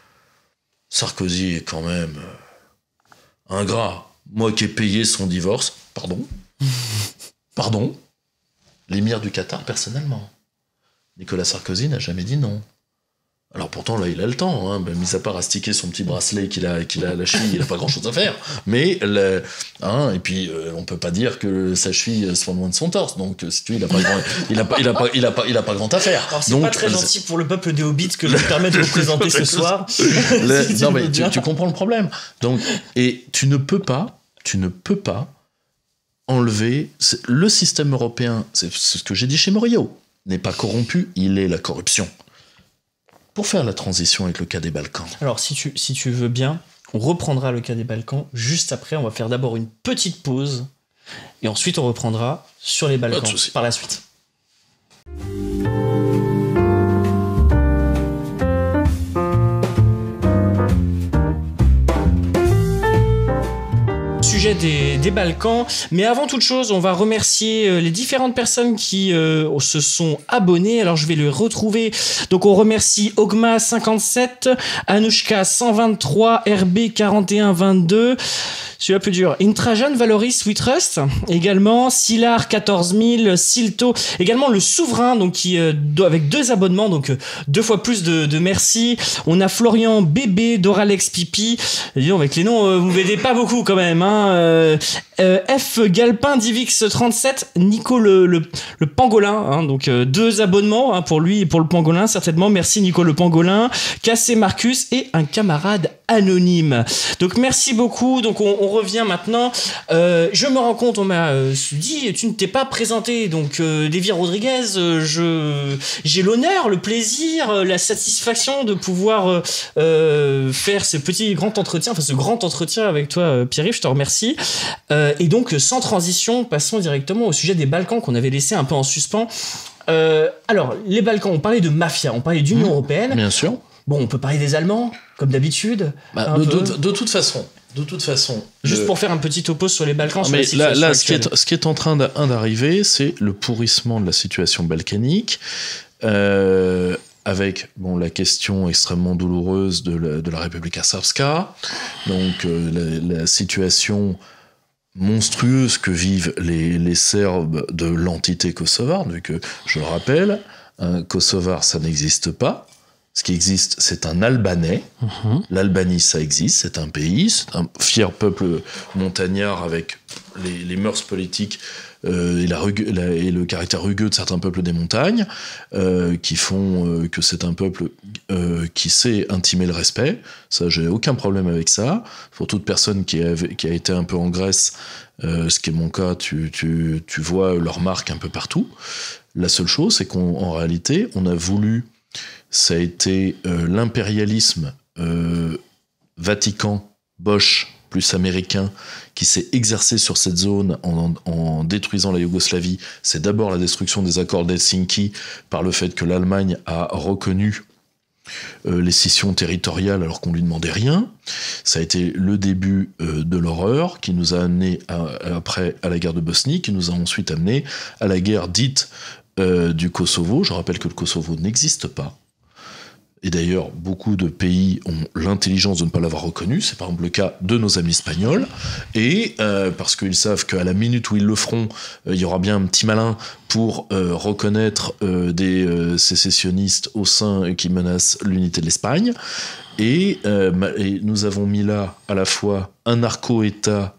Sarkozy est quand même euh, ingrat. Moi qui ai payé son divorce, pardon, pardon, l'émir du Qatar personnellement. Nicolas Sarkozy n'a jamais dit non. Alors pourtant, là, il a le temps, hein, mis à part astiquer son petit bracelet qu'il a, qu'il a à la il n'a pas grand-chose à faire. Mais, hein, et puis, euh, on ne peut pas dire que sa cheville soit loin de son torse, donc euh, si tu il n'a pas, grand, a pas, à faire. c'est pas très euh, gentil pour le peuple des hobbits que je me permets de vous présenter ce soir. non, tu mais tu, comprends le problème. Donc, et tu ne peux pas, tu ne peux pas enlever le système européen, c'est ce que j'ai dit chez Morio, n'est pas corrompu, il est la corruption pour faire la transition avec le cas des Balkans. Alors, si tu, si tu veux bien, on reprendra le cas des Balkans juste après. On va faire d'abord une petite pause et ensuite on reprendra sur les Balkans par la suite. Sujet des, des Balkans. Mais avant toute chose, on va remercier euh, les différentes personnes qui euh, oh, se sont abonnées. Alors je vais le retrouver. Donc on remercie Ogma57, Anushka123, RB4122. Celui-là plus dur. Intrajan, Valoris, We Trust. Également, Silar14000, Silto. Également le Souverain, donc qui, euh, avec deux abonnements, donc euh, deux fois plus de, de merci. On a Florian, Bébé, Doralex, Pipi. Disons, avec les noms, vous m'aidez pas beaucoup quand même. Hein. Euh, F Galpin Divix 37, Nico le, le, pangolin, hein, donc euh, deux abonnements hein, pour lui et pour le pangolin certainement. Merci Nico le pangolin, Cassé Marcus et un camarade anonyme. Donc merci beaucoup. Donc on, revient maintenant. Euh, je me rends compte, on m'a euh, dit, tu ne t'es pas présenté. Donc euh, Rodriguez, euh, je j'ai l'honneur, le plaisir, la satisfaction de pouvoir faire ce petit grand entretien, enfin ce grand entretien avec toi, Pierre. yves Je te remercie. et donc sans transition, passons directement au sujet des Balkans qu'on avait laissé un peu en suspens. alors, les Balkans, on parlait de mafia, on parlait d'Union mmh. européenne. Bien sûr. Bon, on peut parler des Allemands, comme d'habitude. Bah, de, toute façon. De toute façon. Juste pour faire un petit topo sur les Balkans. ce, qui est, en train hein, d'arriver, c'est le pourrissement de la situation balkanique. Euh, avec bon, la question extrêmement douloureuse de la, de République donc euh, la, situation monstrueuse que vivent les, Serbes de l'entité kosovare, vu que, je le rappelle, un hein, kosovar, ça n'existe pas. Ce qui existe, c'est un Albanais. Mhm. L'Albanie, ça existe, c'est un pays, c'est un fier peuple montagnard avec les, mœurs politiques euh, et, le caractère rugueux de certains peuples des montagnes, euh, qui font euh, que c'est un peuple qui sait intimer le respect. Ça, j'ai aucun problème avec ça. Pour toute personne qui a, été un peu en Grèce, ce qui est mon cas, tu, vois leurs marques un peu partout. La seule chose, c'est qu'en réalité, on a voulu ça a été euh, l'impérialisme euh, Vatican, Bosch, plus américain, qui s'est exercé sur cette zone en, détruisant la Yougoslavie. C'est d'abord la destruction des accords d'Helsinki par le fait que l'Allemagne a reconnu euh, les scissions territoriales alors qu'on lui demandait rien. Ça a été le début de l'horreur qui nous a amené après à la guerre de Bosnie, qui nous a ensuite amené à la guerre dite du Kosovo. Je rappelle que le Kosovo n'existe pas et d'ailleurs beaucoup de pays ont l'intelligence de ne pas l'avoir reconnu, c'est par exemple le cas de nos amis espagnols, et euh, parce qu'ils savent qu'à la minute où ils le feront, euh, il y aura bien un petit malin pour euh, reconnaître des sécessionnistes au sein qui menacent l'unité de l'Espagne, et, nous avons mis là à la fois un narco-État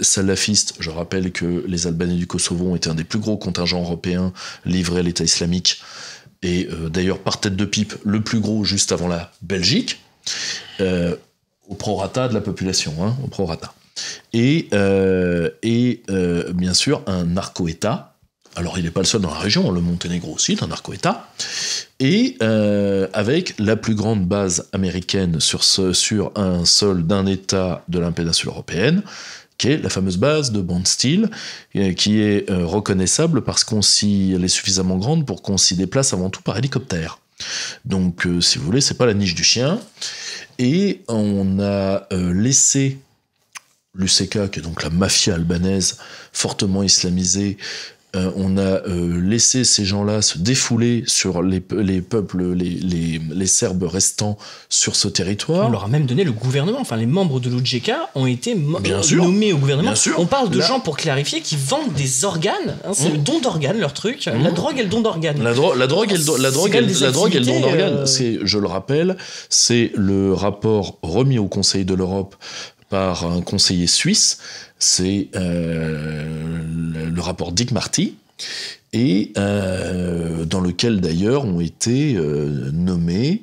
salafiste, je rappelle que les Albanais du Kosovo ont été un des plus gros contingents européens livrés à l'État islamique et euh, d'ailleurs par tête de pipe le plus gros juste avant la Belgique, euh, au prorata de la population, hein, au prorata. Et, euh, et bien sûr un narco-État, alors il n'est pas le seul dans la région, hein, le Monténégro aussi est un narco-État, et avec la plus grande base américaine sur, sur un sol d'un État de la européenne, qui est la fameuse base de Bond Steel, euh, qui est euh, reconnaissable parce qu'on est suffisamment grande pour qu'on s'y déplace avant tout par hélicoptère. Donc, euh, si vous voulez, c'est pas la niche du chien. Et on a laissé l'UCK, qui est donc la mafia albanaise fortement islamisée, euh, on a euh, laissé ces gens-là se défouler sur les, peuples, les, Serbes restants sur ce territoire. On leur a même donné le gouvernement. Enfin, les membres de l'UJK ont été nommés au gouvernement. On parle de gens, pour clarifier, qui vendent des organes. Hein, c'est mmh. le don d'organes, leur truc. La mmh. drogue est le don d'organes. La, drogue est le don, d'organes. Euh, c'est, je le rappelle, c'est le rapport remis au Conseil de l'Europe par un conseiller suisse c'est euh, le, rapport Dick Marty, et euh, dans lequel d'ailleurs ont été euh, nommés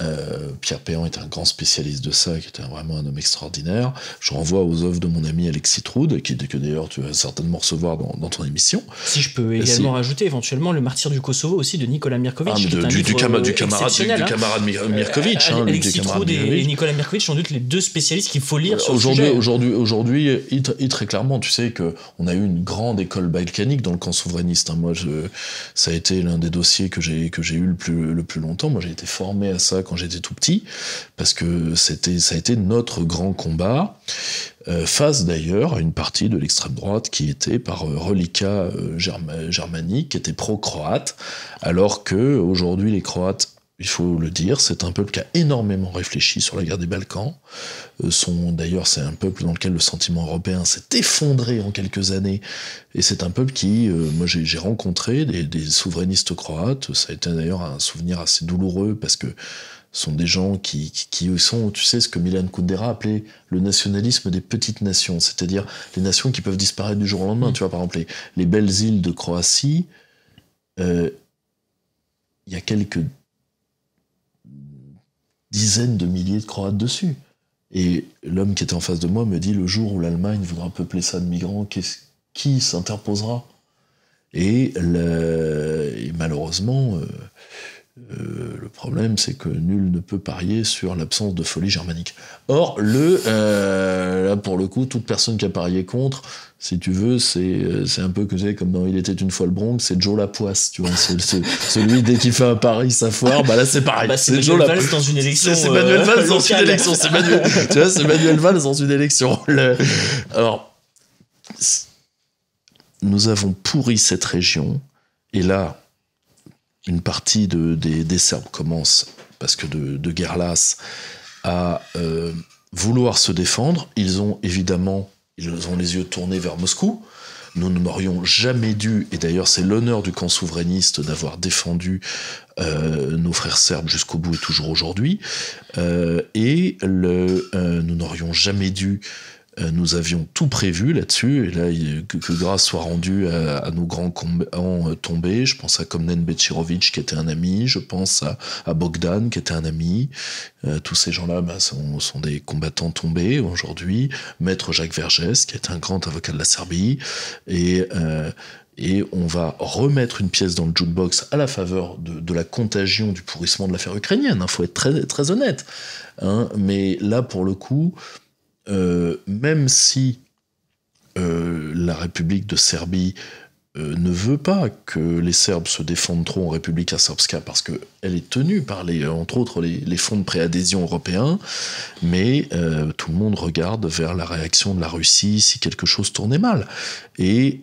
euh, Pierre Péan est un grand spécialiste de ça, qui était vraiment un homme extraordinaire. Je renvoie aux œuvres de mon ami Alexis Trude qui, que d'ailleurs tu vas certainement recevoir dans, dans ton émission. Si je peux également rajouter éventuellement Le Martyr du Kosovo aussi de Nicolas Mirkovic. Ah, du, camarade, hein. euh, Mirkovic. Hein, Alexis Trude et, Nicolas Mirkovic sont doute les deux spécialistes qu'il faut lire euh, aujourd'hui, Aujourd'hui, aujourd'hui, très clairement, tu sais qu'on a eu une grande école balkanique dans le camp souverainiste. Hein. Moi, ça a été l'un des dossiers que j'ai eu le plus, le plus longtemps. Moi, j'ai été formé à ça quand j'étais tout petit, parce que c'était, ça a été notre grand combat, euh, face d'ailleurs à une partie de l'extrême droite qui était par euh, reliquat euh, germanique, qui était pro-croate, alors que aujourd'hui les Croates il faut le dire, c'est un peuple qui a énormément réfléchi sur la guerre des Balkans. Euh, son, d'ailleurs, c'est un peuple dans lequel le sentiment européen s'est effondré en quelques années. Et c'est un peuple qui, euh, moi, j'ai, rencontré des, souverainistes croates. Ça a été d'ailleurs un souvenir assez douloureux parce que ce sont des gens qui, qui, sont, tu sais, ce que Milan Kundera appelait le nationalisme des petites nations, c'est-à-dire les nations qui peuvent disparaître du jour au lendemain. Mmh. Tu vois, par exemple, les, belles îles de Croatie. Euh, il y a quelques dizaines de milliers de Croates dessus. Et l'homme qui était en face de moi me dit le jour où l'Allemagne voudra peupler ça de migrants, qui s'interposera et, malheureusement, euh, euh, le problème, c'est que nul ne peut parier sur l'absence de folie germanique. Or, le, euh, là, pour le coup, toute personne qui a parié contre, si tu veux, c'est euh, c'est un peu que comme dans Il était une fois le Bronx, c'est Joe Lapoisse, tu vois. C'est, celui dès qu'il fait un pari, sa foire, bah là c'est pareil. c'est Joe Valls dans une élection. C'est, Manuel Valls dans une élection. C'est Manuel, Valls dans une élection. Alors, nous avons pourri cette région, et là, une partie de, des, des Serbes commence parce que de, de lasse, à euh, vouloir se défendre. Ils ont évidemment ils ont les yeux tournés vers Moscou. Nous n'aurions jamais dû, et d'ailleurs c'est l'honneur du camp souverainiste d'avoir défendu euh, nos frères serbes jusqu'au bout et toujours aujourd'hui, euh, et le, euh, nous n'aurions jamais dû euh, nous avions tout prévu là-dessus, et là, que, grâce soit rendue à, nos grands combattants euh, tombés. Je pense à Komnen Bechirovitch, qui était un ami, je pense à, Bogdan, qui était un ami. Euh, tous ces gens-là bah, sont, des combattants tombés aujourd'hui. Maître Jacques Vergès, qui est un grand avocat de la Serbie. Et. et on va remettre une pièce dans le jukebox à la faveur de, la contagion du pourrissement de l'affaire ukrainienne. Il hein. faut être très, très honnête. Hein. mais là, pour le coup, euh, même si euh, la République de Serbie euh, ne veut pas que les Serbes se défendent trop en République à Srpska parce qu'elle est tenue par, les, entre autres, les, fonds de préadhésion européens, mais tout le monde regarde vers la réaction de la Russie si quelque chose tournait mal. Et,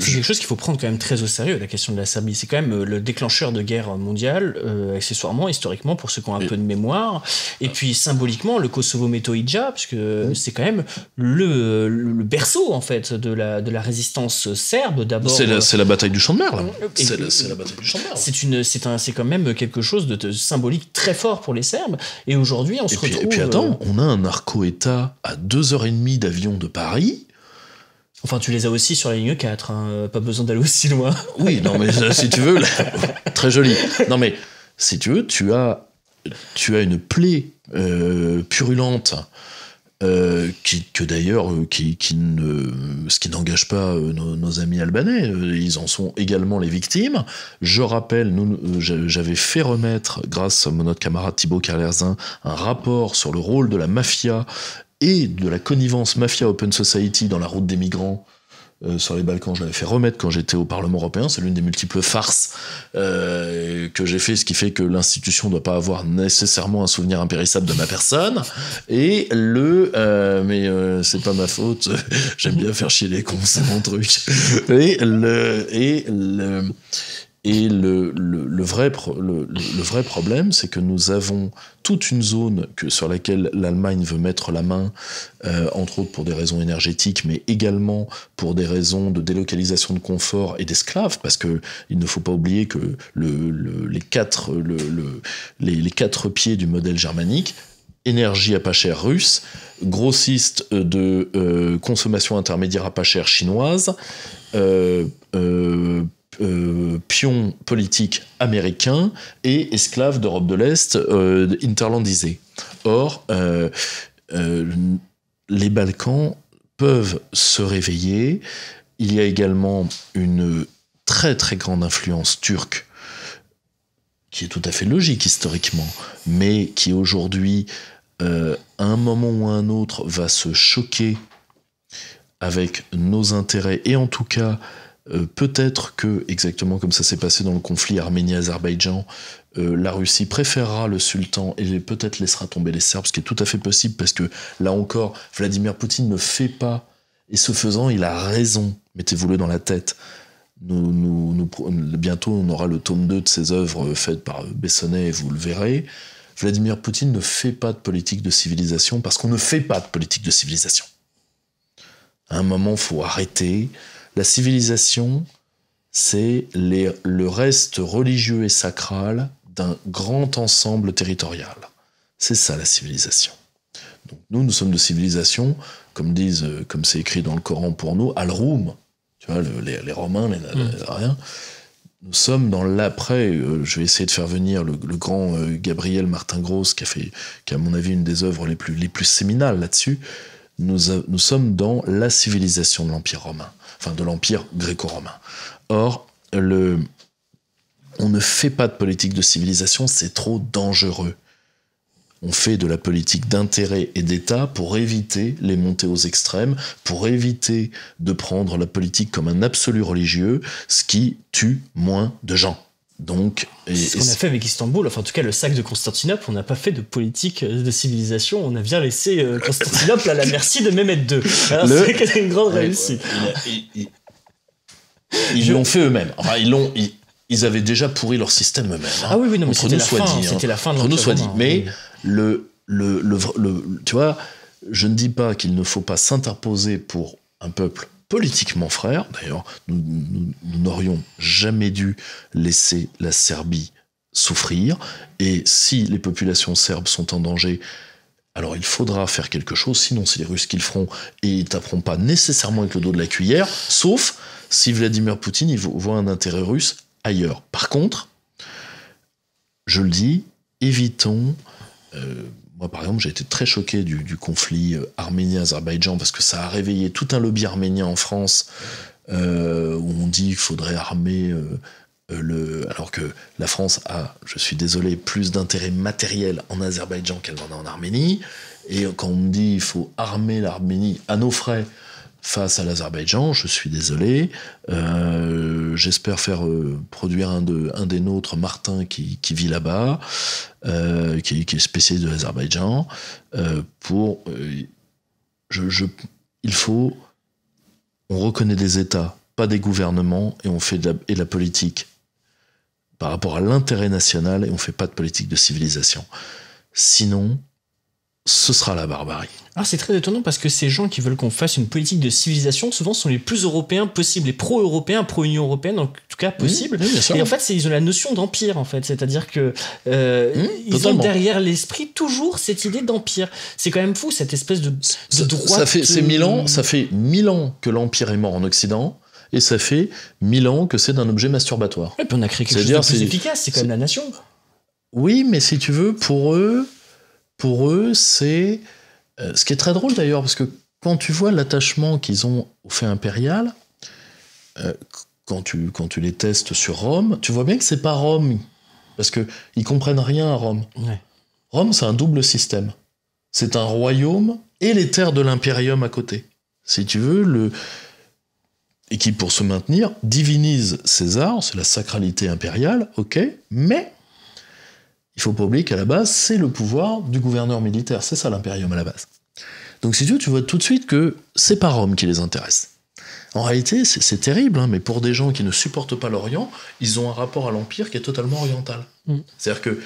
c'est quelque chose qu'il faut prendre quand même très au sérieux, la question de la Serbie. C'est quand même euh, le déclencheur de guerre mondiale, euh, accessoirement, historiquement, pour ceux qui ont un peu de mémoire. Et ah. puis symboliquement, le Kosovo metoïdja puisque que c'est quand même le, berceau, en fait, de la, résistance serbe, d'abord. C'est la, bataille du Champ de Mer, là. C'est la, bataille du Champ euh, de C'est quand même quelque chose de, symbolique très fort pour les Serbes. Et aujourd'hui, on se retrouve. Et puis attends, on a un arco état à 2h30 d'avion de Paris Enfin, tu les as aussi sur la ligne 4, hein. pas besoin d'aller aussi loin. Oui, non, mais euh, si tu veux, très joli. Non, mais si tu veux, tu as, tu as une plaie euh, purulente euh, que d'ailleurs, qui, ne, ce qui n'engage pas nos, amis albanais, ils en sont également les victimes. Je rappelle, j'avais fait remettre, grâce à mon autre camarade Thibaut Carlerzin, un rapport sur le rôle de la mafia et de la connivence mafia Open Society dans la route des migrants euh, sur les Balkans, je l'avais fait remettre quand j'étais au Parlement européen. C'est l'une des multiples farces euh, que j'ai fait, ce qui fait que l'institution ne doit pas avoir nécessairement un souvenir impérissable de ma personne. Et le, euh, mais c'est pas ma faute. J'aime bien faire chier les cons, c'est mon truc. Et le, et le, et le, vrai, le, vrai problème, c'est que nous avons toute une zone que, sur laquelle l'Allemagne veut mettre la main, euh, entre autres pour des raisons énergétiques, mais également pour des raisons de délocalisation de confort et d'esclaves, parce qu'il ne faut pas oublier que les, quatre, les, les quatre pieds du modèle germanique, énergie à pas cher russe, grossiste de euh, consommation intermédiaire à pas cher chinoise, euh, euh pions euh, pion politique américain et esclave d'Europe de l'Est euh, interlandisé. Or, euh, les Balkans peuvent se réveiller. Il y a également une très très grande influence turque qui est tout à fait logique historiquement, mais qui aujourd'hui, à un moment ou à un autre, va se choquer avec nos intérêts et en tout cas euh, peut-être que, exactement comme ça s'est passé dans le conflit Arménie-Azerbaïdjan, euh, la Russie préférera le sultan et peut-être laissera tomber les Serbes, ce qui est tout à fait possible parce que là encore, Vladimir Poutine ne fait pas, et ce faisant, il a raison, mettez-vous-le dans la tête. bientôt, on aura le tome 2 de ses œuvres euh, faites par Bessonnet, et vous le verrez. Vladimir Poutine ne fait pas de politique de civilisation parce qu'on ne fait pas de politique de civilisation. À un moment, faut arrêter. La civilisation, c'est le reste religieux et sacral d'un grand ensemble territorial. C'est ça la civilisation. Donc nous, nous sommes de civilisation, comme disent, euh, comme c'est écrit dans le Coran pour nous, al-Roum, tu vois, les, Romains, les, mm. Nous sommes dans l'après. Euh, je vais essayer de faire venir le, grand euh, Gabriel Martin Gross, qui a fait, qui à mon avis, une des œuvres les plus, les plus séminales là-dessus. nous sommes dans la civilisation de l'Empire romain enfin de l'Empire gréco-romain. Or, le, on ne fait pas de politique de civilisation, c'est trop dangereux. On fait de la politique d'intérêt et d'État pour éviter les montées aux extrêmes, pour éviter de prendre la politique comme un absolu religieux, ce qui tue moins de gens. Donc, ce qu'on a fait avec Istanbul, enfin en tout cas le sac de Constantinople, on n'a pas fait de politique euh, de civilisation, on a bien laissé euh, Constantinople à la merci de Mehmet II. deux. c'est une grande réussite. Ils, l'ont fait eux-mêmes. ils Ils, avaient déjà pourri leur système eux-mêmes. Hein. Ah oui, oui, mais hein. c'était la, dit, la fin soit dit. Mais le, le, le, tu vois, je ne dis pas qu'il ne faut pas s'interposer pour un peuple politiquement frère, D'ailleurs, nous n'aurions jamais dû laisser la Serbie souffrir. Et si les populations serbes sont en danger, alors il faudra faire quelque chose, sinon c'est les Russes qui le feront et ils taperont pas nécessairement avec le dos de la cuillère, sauf si Vladimir Poutine y voit un intérêt russe ailleurs. Par contre, je le dis, évitons euh, par exemple, j'ai été très choqué du, conflit euh, arménien azerbaïdjan parce que ça a réveillé tout un lobby arménien en France euh, où on dit qu'il faudrait armer. Euh, le, alors que la France a, je suis désolé, plus d'intérêts matériels en Azerbaïdjan qu'elle en a en Arménie. Et quand on me dit il faut armer l'Arménie à nos frais face à l'Azerbaïdjan, je suis désolé. Euh, j'espère faire euh, produire un, des nôtres, Martin, qui, vit là-bas, euh, qui, est spécialiste de l'Azerbaïdjan, pour... il faut... On reconnaît des États, pas des gouvernements, et on fait et la politique par rapport à l'intérêt national, et on ne fait pas de politique de civilisation. Sinon, ce sera la barbarie. Alors c'est très étonnant parce que ces gens qui veulent qu'on fasse une politique de civilisation, souvent sont les plus européens possibles, les pro-européens, pro-Union européenne en tout cas mmh, possible. et en fait, ils ont la notion d'empire en fait, c'est-à-dire que euh, mmh, ils ont derrière l'esprit toujours cette idée d'empire. C'est quand même fou cette espèce de, de ça, fait c'est mille ans, ça fait mille ans que l'empire est mort en Occident et ça fait mille ans que c'est d'un objet masturbatoire. Et on a créé quelque chose de plus efficace, c'est quand même la nation. Oui, mais si tu veux, pour eux, pour eux, c'est. Euh, ce qui est très drôle d'ailleurs, parce que quand tu vois l'attachement qu'ils ont au fait impérial, euh, quand, tu, quand tu les testes sur Rome, tu vois bien que c'est pas Rome, parce qu'ils comprennent rien à Rome. Rome, c'est un double système. C'est un royaume et les terres de l'impérium à côté. Si tu veux, le... et qui, pour se maintenir, divinise César, c'est la sacralité impériale, ok, mais il faut pas oublier qu'à la base, c'est le pouvoir du gouverneur militaire, c'est ça l'impérium à la base. Donc si tu veux, tu vois tout de suite que c'est pas Rome qui les intéresse. En réalité, c'est terrible, hein, mais pour des gens qui ne supportent pas l'Orient, ils ont un rapport à l'Empire qui est totalement oriental. Mm. C'est-à-dire que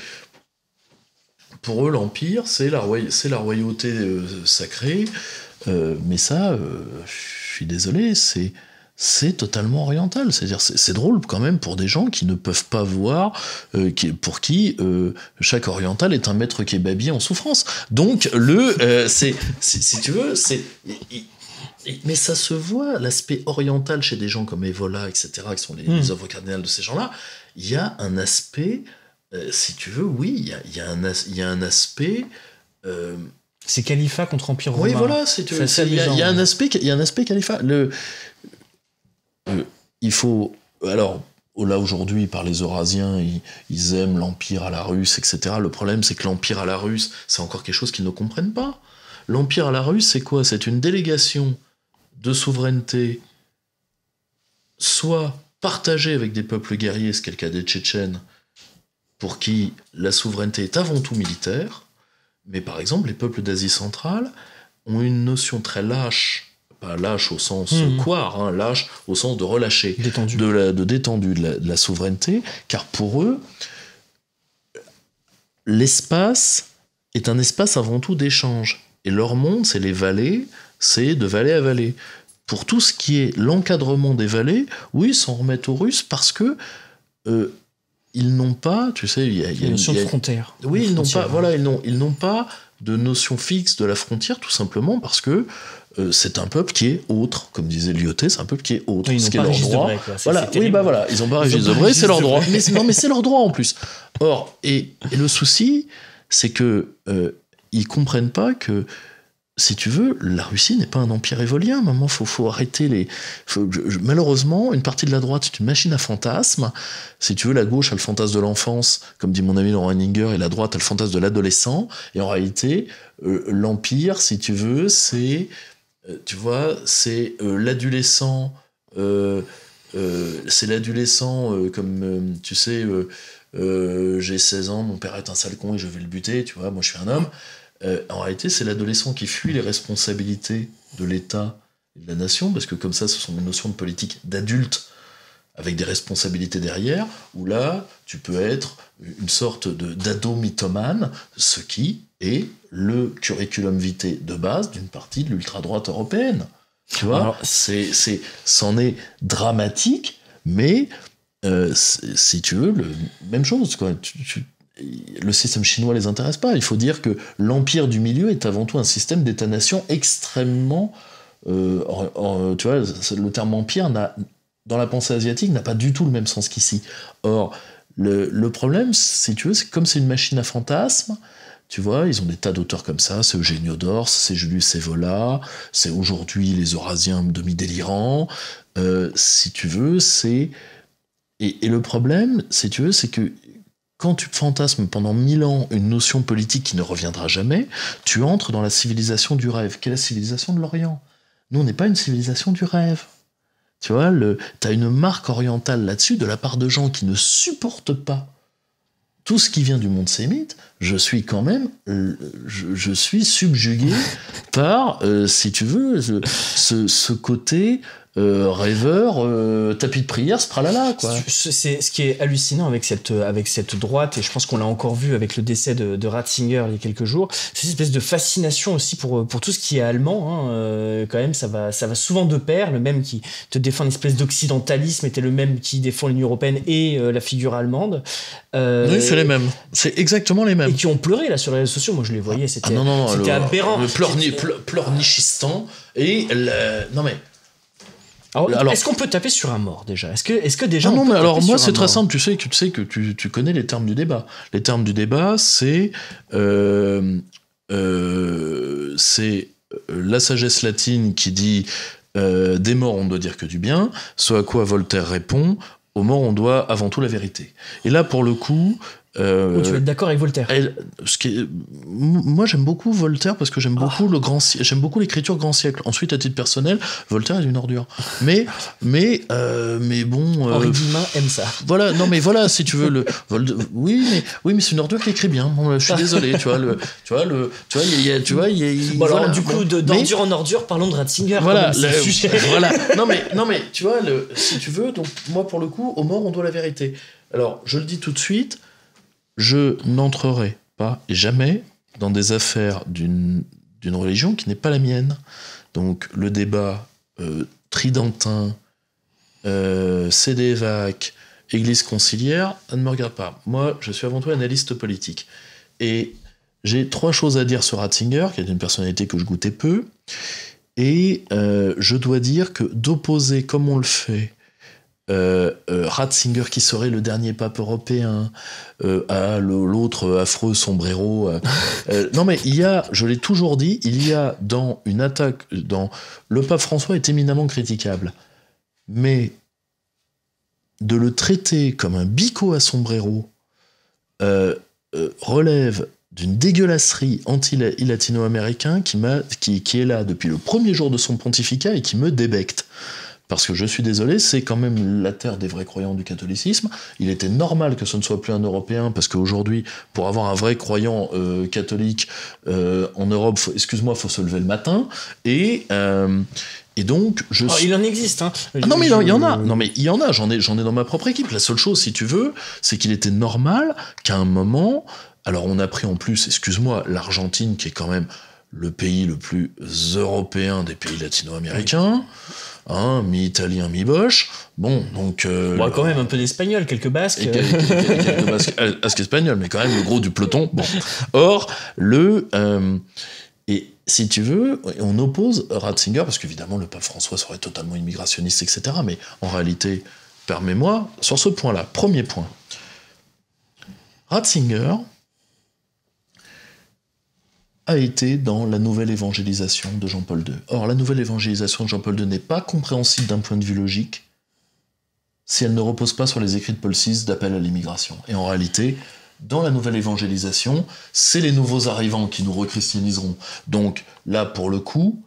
pour eux, l'Empire, c'est la, royauté euh, sacrée, euh, mais ça, euh, je suis désolé, c'est c'est totalement oriental. C'est-à-dire, c'est drôle quand même pour des gens qui ne peuvent pas voir, euh, qui, pour qui euh, chaque oriental est un maître kebabier en souffrance. Donc, le, euh, c'est, si tu veux, c'est. Mais ça se voit, l'aspect oriental chez des gens comme Evola, etc., qui sont les, mmh. cardinales de ces gens-là, il y a un aspect, si tu veux, oui, il y a, y, a y a, un aspect. c'est califat contre empire romain. Oui, voilà, il y, a un aspect, il y a un aspect califat. Le, euh, il faut. Alors, là aujourd'hui, par les Eurasiens, ils, ils aiment l'Empire à la russe, etc. Le problème, c'est que l'Empire à la russe, c'est encore quelque chose qu'ils ne comprennent pas. L'Empire à la russe, c'est quoi C'est une délégation de souveraineté, soit partagée avec des peuples guerriers, ce qu'est le cas des Tchétchènes, pour qui la souveraineté est avant tout militaire, mais par exemple, les peuples d'Asie centrale ont une notion très lâche pas lâche au sens hmm. quoi hein, lâche au sens de relâcher, de, de détendu, de la, souveraineté, car pour eux, l'espace est un espace avant tout d'échange. Et leur monde, c'est les vallées, c'est de vallée à vallée. Pour tout ce qui est l'encadrement des vallées, oui, ils s'en remettent aux Russes parce que euh, ils n'ont pas, tu sais, il y a, une notion de frontière. Oui, ils n'ont pas, voilà, ils ils n'ont pas de notion fixe de la frontière, tout simplement parce que euh, c'est un peuple qui est autre, comme disait Lyoté, c'est un peuple qui est autre, oui, n'ont pas leur droit. voilà, oui, bah voilà, ils ont pas Régis vrai, c'est leur droit. mais non, mais c'est leur droit en plus. Or, et, le souci, c'est que euh, ils comprennent pas que si tu veux, la Russie n'est pas un empire évolien. Maman, faut, faut arrêter les. malheureusement, une partie de la droite c'est une machine à fantasmes. Si tu veux, la gauche a le fantasme de l'enfance, comme dit mon ami Laurent et la droite a le fantasme de l'adolescent. Et en réalité, euh, l'empire, si tu veux, c'est euh, tu vois, c'est euh, l'adolescent, euh, c'est l'adolescent comme, tu sais, j'ai 16 ans, mon père est un sale con et je vais le buter, tu vois, moi je suis un homme. en réalité, c'est l'adolescent qui fuit les responsabilités de l'État et de la nation, parce que comme ça, ce sont des notions de politique d'adulte avec des responsabilités derrière, où là, tu peux être une sorte d'ado mythomane, ce qui est le curriculum vitae de base d'une partie de l'ultra-droite européenne. Tu vois, c'est, c'en est dramatique, mais euh, si tu veux, le, même chose. Quoi. le système chinois les intéresse pas. Il faut dire que l'empire du milieu est avant tout un système d'État-nation extrêmement euh, tu vois, le terme empire n'a dans la pensée asiatique n'a pas du tout le même sens qu'ici. Or, le, problème, si tu veux, c'est comme c'est une machine à fantasmes, tu vois, ils ont des tas d'auteurs comme ça, c'est Eugénio d'Ors, c'est Julius Evola, c'est aujourd'hui les Eurasiens demi-délirants, euh, si tu veux, c'est... Et, et, le problème, si tu veux, c'est que quand tu fantasmes pendant mille ans une notion politique qui ne reviendra jamais, tu entres dans la civilisation du rêve, qui est la civilisation de l'Orient. Nous, on n'est pas une civilisation du rêve. Tu vois, tu as une marque orientale là-dessus de la part de gens qui ne supportent pas tout ce qui vient du monde sémite, je suis quand même, euh, je, suis subjugué par, euh, si tu veux, ce, ce côté euh, rêveur, euh, tapis de prière, ce pralala Quoi. C'est, ce qui est hallucinant avec cette, euh, avec cette droite, et je pense qu'on l'a encore vu avec le décès de, Ratzinger il y a quelques jours, c'est cette espèce de fascination aussi pour, pour tout ce qui est allemand. Hein, quand même, ça va, ça va souvent de pair. Le même qui te défend une espèce d'occidentalisme était le même qui défend l'Union européenne et la figure allemande. oui, c'est les mêmes. C'est exactement les mêmes. Et qui ont pleuré là sur les réseaux sociaux. Moi, je les voyais, ah, c'était, ah aberrant. Le pleurnichistan. et le. non mais ah est-ce qu'on peut taper sur un mort déjà Est-ce que, est que déjà. Ah non, mais alors moi, c'est très simple. Tu sais, tu sais que tu, connais les termes du débat. Les termes du débat, c'est. Euh, euh, c'est euh, la sagesse latine qui dit des morts, on ne doit dire que du bien. Ce à quoi Voltaire répond aux morts, on doit avant tout la vérité. Et là, pour le coup, tu vas euh, être d'accord avec Voltaire. ce qui moi, j'aime beaucoup Voltaire parce que j'aime beaucoup ah. le grand, j'aime beaucoup l'écriture grand siècle. Ensuite, à titre personnel, Voltaire est une ordure. Mais, mais, euh, mais bon. Euh, Henri aime ça. Voilà, non, mais voilà, si tu veux le. oui, mais oui, mais c'est une ordure qui écrit bien. je suis désolé, tu vois le, tu vois le, tu vois, y a, tu vois, voilà, alors, du coup, d'ordure en ordure, parlons de Ratzinger. Voilà, voilà. Non mais, non mais, tu vois le, si tu veux, donc moi pour le coup, aux morts on doit la vérité. Alors, je le dis tout de suite je n'entrerai pas jamais dans des affaires d'une religion qui n'est pas la mienne. Donc le débat euh, tridentin, euh, CDVAC, Église conciliaire, ne me regarde pas. Moi, je suis avant tout analyste politique. Et j'ai trois choses à dire sur Ratzinger, qui est une personnalité que je goûtais peu. Et euh, je dois dire que d'opposer, comme on le fait, euh, euh, Ratzinger qui serait le dernier pape européen, à euh, ah, l'autre affreux sombrero. non mais il y a, je l'ai toujours dit, il y a dans une attaque, dans le pape François est éminemment critiquable, mais de le traiter comme un bico à sombrero relève d'une dégueulasserie anti-latino-américain qui, qui est là depuis le premier jour de son pontificat et qui me débecte. Parce que je suis désolé, c'est quand même la terre des vrais croyants du catholicisme. Il était normal que ce ne soit plus un Européen, parce qu'aujourd'hui, pour avoir un vrai croyant euh, catholique euh, en Europe, excuse-moi, il faut se lever le matin. Et, euh, et donc, je. Ah, il en existe, hein. Ah non, mais il y en a. Non, mais il y en a. J'en ai, j'en ai dans ma propre équipe. La seule chose, si tu veux, c'est qu'il était normal qu'à un moment. Alors, on a pris en plus, excuse-moi, l'Argentine, qui est quand même le pays le plus européen des pays latino-américains. Hein, mi-italien, mi-boche. Bon, donc. Euh, bon, quand même, un peu d'espagnol, quelques basques. Et, euh. quelques euh, basques, espagnols, mais quand même, le gros du peloton. Bon. Or, le. Euh, et si tu veux, on oppose Ratzinger, parce qu'évidemment, le pape François serait totalement immigrationniste, etc. Mais en réalité, permets-moi, sur ce point-là, premier point. Ratzinger, a été dans la nouvelle évangélisation de Jean-Paul II. Or, la nouvelle évangélisation de Jean-Paul II n'est pas compréhensible d'un point de vue logique si elle ne repose pas sur les écrits de Paul VI d'appel à l'immigration. Et en réalité, dans la nouvelle évangélisation, c'est les nouveaux arrivants qui nous rechristianiseront. Donc là, pour le coup,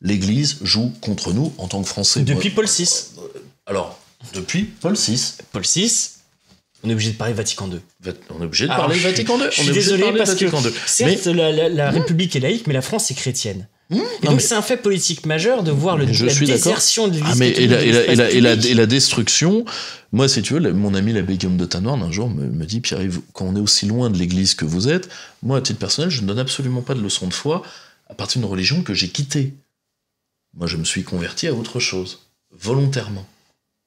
l'Église joue contre nous en tant que Français. Depuis Paul VI. Euh, alors, depuis Paul VI. Paul VI, on est obligé de parler Vatican II. On est obligé de ah, parler Vatican II. Je suis désolé parce que certes, la, hmm. République est laïque, mais la France est chrétienne. Hmm. donc c'est un fait politique majeur de voir le, la désertion de ah, l'Église mais et, la, destruction. Moi, si tu veux, mon ami l'abbé Guillaume de Tannoir, un jour, me, dit pierre arrive, quand on est aussi loin de l'Église que vous êtes, moi, à titre personnel, je ne donne absolument pas de leçon de foi à partir d'une religion que j'ai quittée. Moi, je me suis converti à autre chose, volontairement,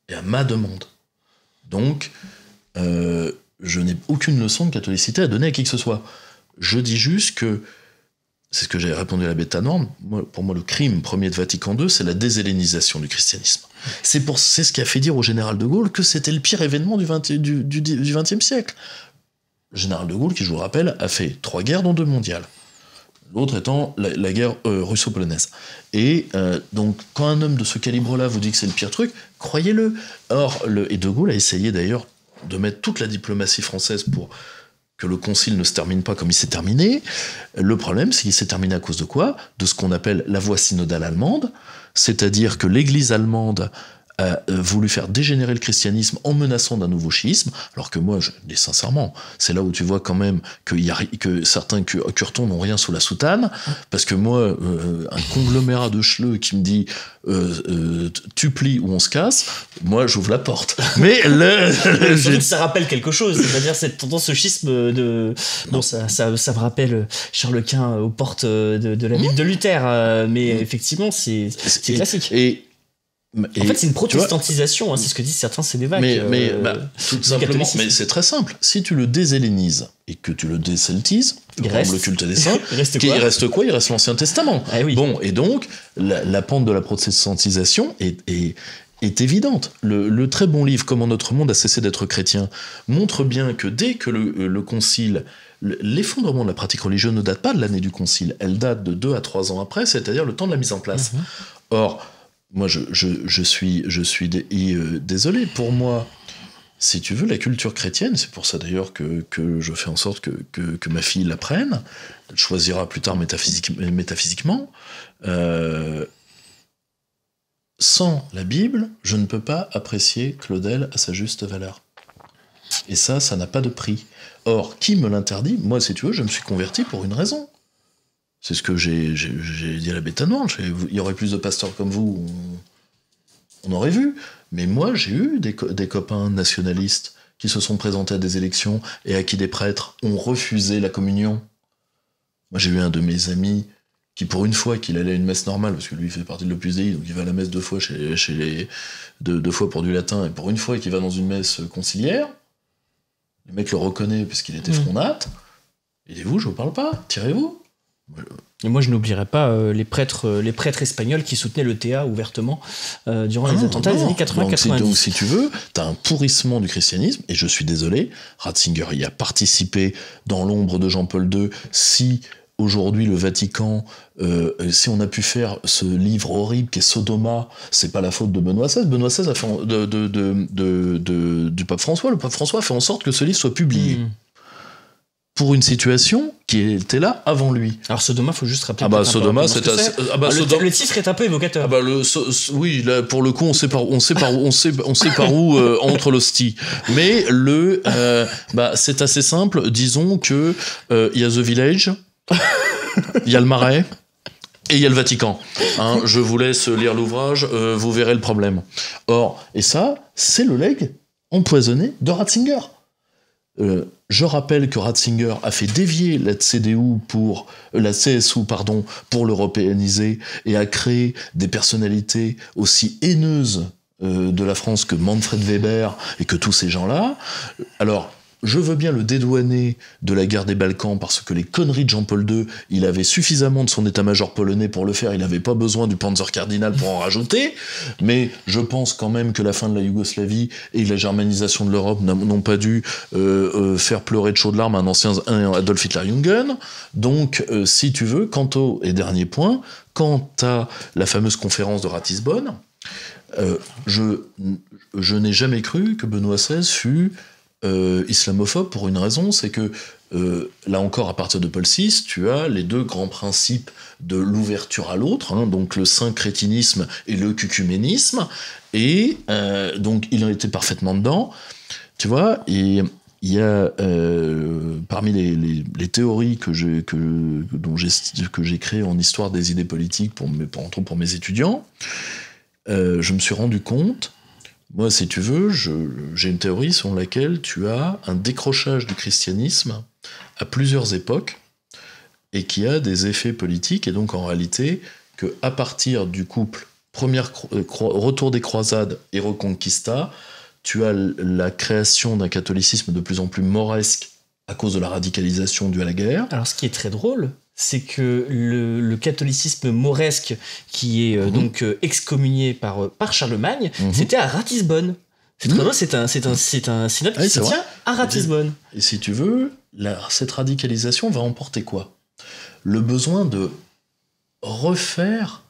et à ma demande. Donc, euh, je n'ai aucune leçon de catholicité à donner à qui que ce soit. Je dis juste que, c'est ce que j'ai répondu à la bêta norme, moi, pour moi le crime premier de Vatican II, c'est la déshellénisation du christianisme. C'est, c'est ce qui a fait dire au général de Gaulle que c'était le pire événement du XXe du, siècle. Le général de Gaulle, qui je vous rappelle, a fait trois guerres dont deux mondiales. L'autre étant la, guerre euh, russo-polonaise. Et euh, donc, quand un homme de ce calibre-là vous dit que c'est le pire truc, croyez-le. Or, le, et De Gaulle a essayé d'ailleurs de mettre toute la diplomatie française pour que le concile ne se termine pas comme il s'est terminé. Le problème, c'est qu'il s'est terminé à cause de quoi De ce qu'on appelle la voie synodale allemande, c'est-à-dire que l'Église allemande a euh, voulu faire dégénérer le christianisme en menaçant d'un nouveau schisme, alors que moi, je dis sincèrement, c'est là où tu vois quand même que, y a, que certains curtons n'ont rien sous la soutane, parce que moi, euh, un conglomérat de cheleux qui me dit euh, tu plies ou on se casse, moi j'ouvre la porte. Mais le, ça rappelle quelque chose, c'est-à-dire cette tendance, au schisme de. ça, ça, ça, me rappelle Charles Quint aux portes de, de la Bible mmh. de Luther, mais mmh. effectivement, c'est classique en fait, c'est une protestantisation, hein, c'est ce que disent certains C'est Mais, euh, mais bah, mais c'est très simple. Si tu le déshellénises et que tu le déceltises, comme le culte des saints, il reste quoi, il reste, quoi il reste l'Ancien Testament. Ah, oui. Bon, et donc, la, pente de la protestantisation est, évidente. Le, très bon livre Comment notre monde a cessé d'être chrétien montre bien que dès que le, euh, concile L'effondrement de la pratique religieuse ne date pas de l'année du concile, elle date de 2 à 3 ans après, c'est-à-dire le temps de la mise en place. Mhm. Or, moi, je, suis, je suis euh, désolé. Pour moi, si tu veux, la culture chrétienne, c'est pour ça d'ailleurs que, je fais en sorte que, ma fille l'apprenne, elle choisira plus tard métaphysiquement. Euh, sans la Bible, je ne peux pas apprécier Claudel à sa juste valeur. Et ça, ça n'a pas de prix. Or, qui me l'interdit Moi, si tu veux, je me suis converti pour une raison. C'est ce que j'ai dit à la bêta Il y aurait plus de pasteurs comme vous, on, aurait vu. Mais moi, j'ai eu des, copains nationalistes qui se sont présentés à des élections et à qui des prêtres ont refusé la communion. Moi, j'ai eu un de mes amis qui, pour une fois qu'il allait à une messe normale, parce que lui, il fait partie de l'Opus Dei, donc il va à la messe deux fois, chez, les, deux, fois pour du latin, et pour une fois qu'il va dans une messe conciliaire, le mec le reconnaît puisqu'il était frondate mmh. fronate. Il dit vous, je vous parle pas, tirez-vous. Et moi, je n'oublierai pas euh, les, prêtres, euh, les prêtres espagnols qui soutenaient le TA ouvertement euh, durant les ah, attentats des années 80-90. Donc, si tu veux, tu as un pourrissement du christianisme, et je suis désolé, Ratzinger y a participé dans l'ombre de Jean-Paul II. Si aujourd'hui le Vatican, si on a pu faire ce livre horrible qui est Sodoma, c'est pas la faute de Benoît XVI. Benoît XVI a fait en, de, du pape François. Le pape François fait en sorte que ce livre soit publié. Hmm pour une situation qui était là avant lui. Alors Sodoma, il faut juste rappeler. Ah bah Sodoma, c'est euh, ah bah, ah, le, titre est un peu évocateur. Ah bah le, oui, pour le coup, on sait par, on sait par, on sait, on sait par où euh, entre l'hostie. Mais le, euh, bah c'est assez simple. Disons que il y a The Village, il y a le Marais. Et il y a le Vatican. Hein, je vous laisse lire l'ouvrage, vous verrez le problème. Or, et ça, c'est le leg empoisonné de Ratzinger. Euh, je rappelle que Ratzinger a fait dévier la CDU pour euh, la CSU pardon pour l'européaniser et a créé des personnalités aussi haineuses euh, de la France que Manfred Weber et que tous ces gens-là. Alors je veux bien le dédouaner de la guerre des Balkans parce que les conneries de Jean-Paul II, il avait suffisamment de son état-major polonais pour le faire, il n'avait pas besoin du Panzer Cardinal pour en rajouter, mais je pense quand même que la fin de la Yougoslavie et la germanisation de l'Europe n'ont pas dû euh, euh, faire pleurer de chaudes de larmes un ancien Adolf Hitler-Jungen. Donc, euh, si tu veux, quant au, et dernier point, quant à la fameuse conférence de Ratisbonne, je, je n'ai jamais cru que Benoît XVI fût euh, islamophobe pour une raison, c'est que euh, là encore, à partir de Paul VI, tu as les deux grands principes de l'ouverture à l'autre, hein, donc le saint crétinisme et le cucuménisme, et euh, donc il en était parfaitement dedans, tu vois, et il y a parmi les, théories que j'ai que, dont que j'ai créées en histoire des idées politiques pour pour, pour mes étudiants, je me suis rendu compte moi, si tu veux, j'ai une théorie selon laquelle tu as un décrochage du christianisme à plusieurs époques et qui a des effets politiques, et donc en réalité, que à partir du couple première euh, retour des croisades et reconquista, tu as la création d'un catholicisme de plus en plus mauresque à cause de la radicalisation due à la guerre. Alors, ce qui est très drôle, c'est que le, catholicisme mauresque, qui est euh, mhm. donc euh, excommunié par, euh, Charlemagne, mhm. c'était à Ratisbonne. C'est mhm. un, c'est synode qui ah se tient à Ratisbonne. Et, si tu veux, cette radicalisation va emporter quoi Le besoin de refaire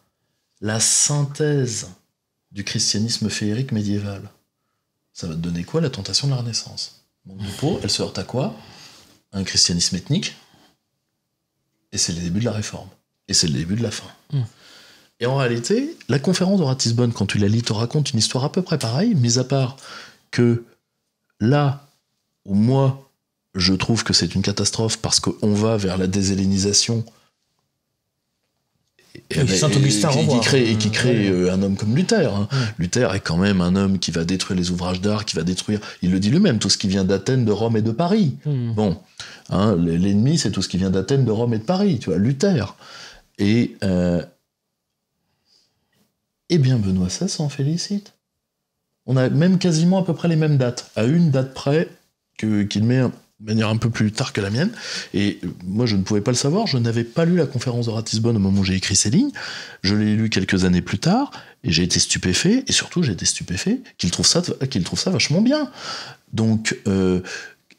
la synthèse du christianisme féerique médiéval. Ça va te donner quoi La tentation de la Renaissance. Mon elle se heurte à quoi Un christianisme ethnique et c'est le début de la réforme. Et c'est le début de la fin. Hmm. Et en réalité, la conférence de Ratisbonne, quand tu la lis, te raconte une histoire à peu près pareille, mis à part que là où moi, je trouve que c'est une catastrophe parce qu'on va vers la déshellénisation et, Saint Augustin qui crée, euh, un homme comme Luther. Hein. Luther est quand même un homme qui va détruire les ouvrages d'art, qui va détruire, il le dit lui-même, tout ce qui vient d'Athènes, de Rome et de Paris. Hmm. Bon, hein, l'ennemi, c'est tout ce qui vient d'Athènes, de Rome et de Paris, tu vois, Luther. Et euh, eh bien, Benoît XVI s'en félicite. On a même quasiment à peu près les mêmes dates, à une date près qu'il met de manière un peu plus tard que la mienne. Et euh, moi, je ne pouvais pas le savoir. Je n'avais pas lu la conférence de Ratisbonne au moment où j'ai écrit ces lignes. Je l'ai lu quelques années plus tard. Et j'ai été stupéfait. Et surtout, j'ai été stupéfait qu'il trouve, ça, trouve ça vachement bien. Donc, euh,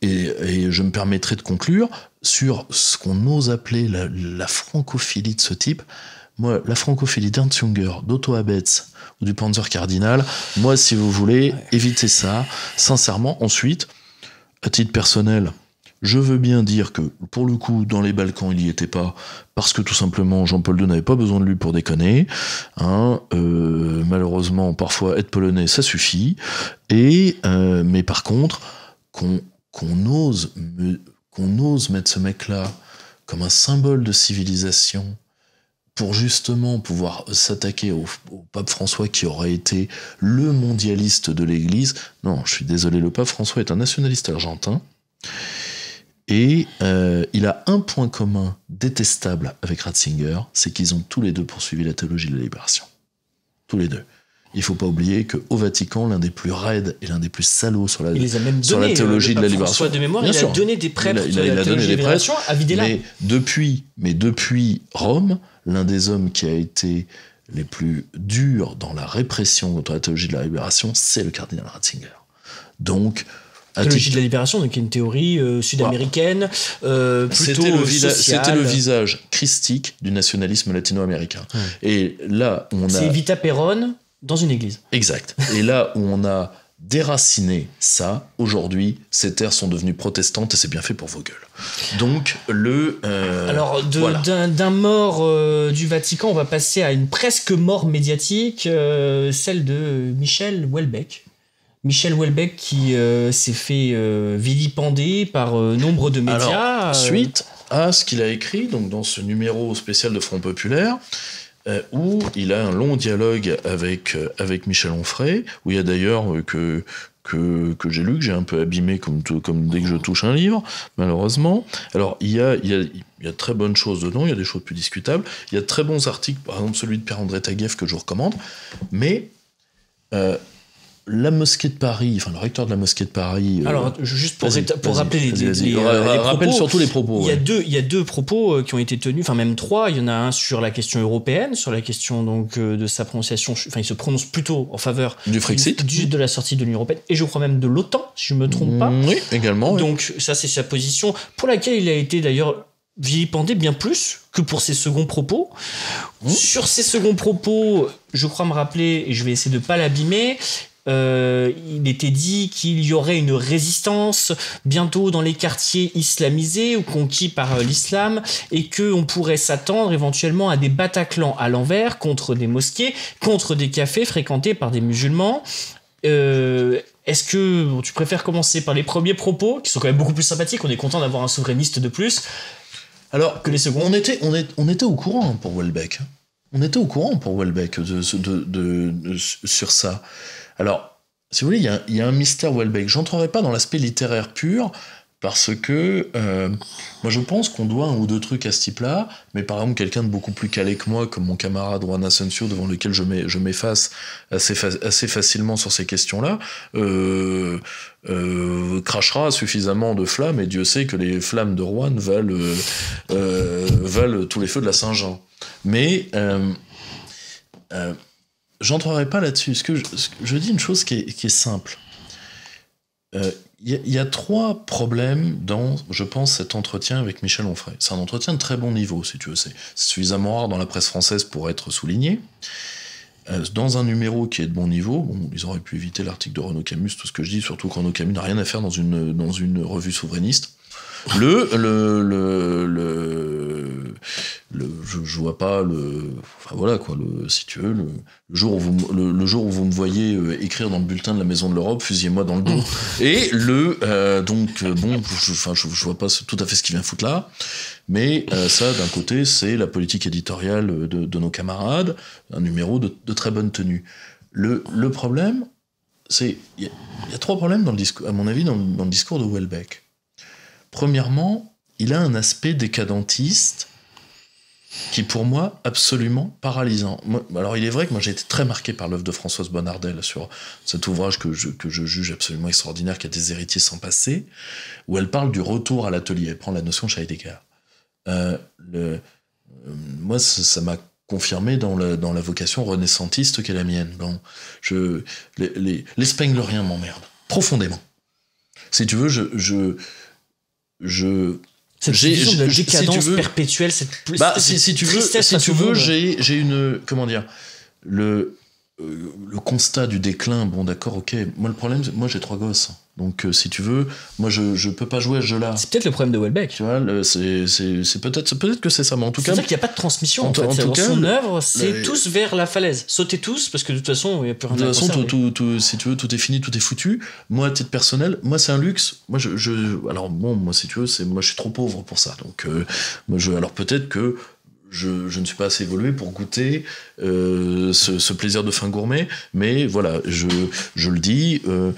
et, je me permettrai de conclure sur ce qu'on ose appeler la, francophilie de ce type. Moi, la francophilie d'Ernst Junger, d'Otto Abetz ou du Panzer Cardinal, moi, si vous voulez, évitez ça. Sincèrement, ensuite, à titre personnel, je veux bien dire que, pour le coup, dans les Balkans, il n'y était pas, parce que tout simplement, Jean-Paul II n'avait pas besoin de lui pour déconner. Hein, euh, malheureusement, parfois, être polonais, ça suffit. Et, euh, mais par contre, qu'on ose, ose mettre ce mec-là comme un symbole de civilisation, pour justement pouvoir s'attaquer au, pape François qui aurait été le mondialiste de l'Église. Non, je suis désolé, le pape François est un nationaliste argentin. Et euh, il a un point commun détestable avec Ratzinger, c'est qu'ils ont tous les deux poursuivi la théologie de la libération. Tous les deux. Il faut pas oublier qu'au Vatican, l'un des plus raides et l'un des plus salauds sur la, sur la théologie de la libération. il a donné des prêtres. Il la depuis, mais depuis Rome, l'un des hommes qui a été les plus durs dans la répression contre la théologie de la libération, c'est le cardinal Ratzinger. Donc, la théologie de la libération, donc une théorie euh, bah, sud-américaine, euh, C'était le, euh, visage christique du nationalisme latino-américain. Et là, on a... C'est Vita Perón dans une église. Exact. Et là où on a déraciner ça. Aujourd'hui, ces terres sont devenues protestantes et c'est bien fait pour vos gueules. Donc, le. Euh, Alors, d'un mort euh, du Vatican, on va passer à une presque mort médiatique, euh, celle de Michel Houellebecq. Michel Houellebecq qui s'est fait vilipender par nombre de médias. suite à ce qu'il a écrit, donc dans ce numéro spécial de Front Populaire, euh, où il a un long dialogue avec, euh, avec Michel Onfray, où il y a d'ailleurs euh, que, que, que j'ai lu, que j'ai un peu abîmé comme, comme dès que je touche un livre, malheureusement. Alors, il y a, il y a, il y a très bonnes choses dedans, il y a des choses plus discutables, il y a très bons articles, par exemple celui de Pierre-André Taguieff que je vous recommande, mais la mosquée de Paris, enfin le recteur de la mosquée de Paris. Euh, Alors, juste pour, rappeler les, les, surtout les propos. Il y, a deux, il y deux propos euh, qui ont été tenus, enfin même trois. Il y en a un sur la question européenne, sur la question donc euh, de sa prononciation. Enfin, il se prononce plutôt en faveur du Frexit, du, de la sortie de l'Union européenne, et je crois même de l'OTAN, si je me trompe pas. Mm, oui, également. Donc ça, c'est sa position pour laquelle il a été d'ailleurs vilipendé bien plus que pour ses seconds propos. Mm. Sur ses seconds propos, je crois me rappeler, et je vais essayer de pas l'abîmer, euh, il était dit qu'il y aurait une résistance bientôt dans les quartiers islamisés ou conquis par euh, l'islam et que qu'on pourrait s'attendre éventuellement à des bataclans à l'envers contre des mosquées, contre des cafés fréquentés par des musulmans. Euh, est-ce que tu préfères commencer par les premiers propos, qui sont quand même beaucoup plus sympathiques, on est content d'avoir un souverainiste de plus, alors que les secondes... On était, on, est, on était au courant hein, pour Welbeck. On était au courant pour Welbeck sur ça. Alors, si vous voulez, il y a, un mystère Welbeck. n'entrerai pas dans l'aspect littéraire pur, parce que euh, moi je pense qu'on doit un ou deux trucs à ce type-là, mais par exemple quelqu'un de beaucoup plus calé que moi, comme mon camarade Juan Asensio, devant lequel je m'efface assez, facilement sur ces questions-là, euh, euh, crachera suffisamment de flammes, et Dieu sait que les flammes de Juan valent, valent tous les feux de la Saint-Jean. Mais j'entrerai pas là-dessus. Ce que je, dis une chose qui est, simple. Il euh, y, a trois problèmes dans, je pense, cet entretien avec Michel Onfray. C'est un entretien de très bon niveau, si tu veux. C'est suffisamment rare dans la presse française pour être souligné. Euh, dans un numéro qui est de bon niveau, ils auraient pu éviter l'article de Renaud Camus, tout ce que je dis, surtout que Renaud Camus n'a rien à faire dans une, dans une revue souverainiste. Le, le, le, le, je, vois pas le, enfin voilà quoi, le, si tu veux, le, jour où vous, le, jour vous me voyez euh, écrire dans le bulletin de la Maison de l'Europe, fusillez-moi dans le dos. Et le, euh, donc euh, bon, je, enfin je, vois pas tout à fait ce qui vient foutre là, mais ça d'un côté c'est la politique éditoriale de, nos camarades, un numéro de, très bonne tenue. Le, problème, c'est il y, a trois problèmes dans le discours, à mon avis dans, dans le discours de Welbeck. Premièrement, il a un aspect décadentiste qui pour moi absolument paralysant. alors il est vrai que moi j'ai été très marqué par l'œuvre de Françoise Bonnardel sur cet ouvrage que je, que je juge absolument extraordinaire, qui a des héritiers sans passer, où elle parle du retour à l'atelier, elle prend la notion de Heidegger. Euh, le, euh, moi ça m'a confirmé dans la, dans la vocation renaissantiste qu'est la mienne. Bon, je, les, les, les m'emmerde profondément. Si tu veux, je, je je j'ai, une de décadence perpétuelle cette, bah, cette si, si, tu veux si tu veux j'ai, j'ai une comment dire le euh, le constat du déclin, bon d'accord, ok. Moi le problème, moi j'ai trois gosses. Donc euh, si tu veux, moi je, je peux pas jouer à ce jeu-là. C'est peut-être le problème de Welbeck. Tu vois, c'est peut-être peut que c'est ça, mais en tout cas. cest à qu'il n'y a pas de transmission. En, tout cas, son œuvre, c'est tous vers la falaise. Sautez tous, parce que de toute façon, il n'y a plus rien de à De toute façon, si tu veux, tout est fini, tout est foutu. Moi, à titre personnel, moi c'est un luxe. Moi, je, alors bon, moi si tu veux, c'est moi je suis trop pauvre pour ça. Donc, euh, moi, je, alors peut-être que je, je, ne suis pas assez évolué pour goûter euh, ce, plaisir de fin gourmet, mais voilà, je, je le dis, euh,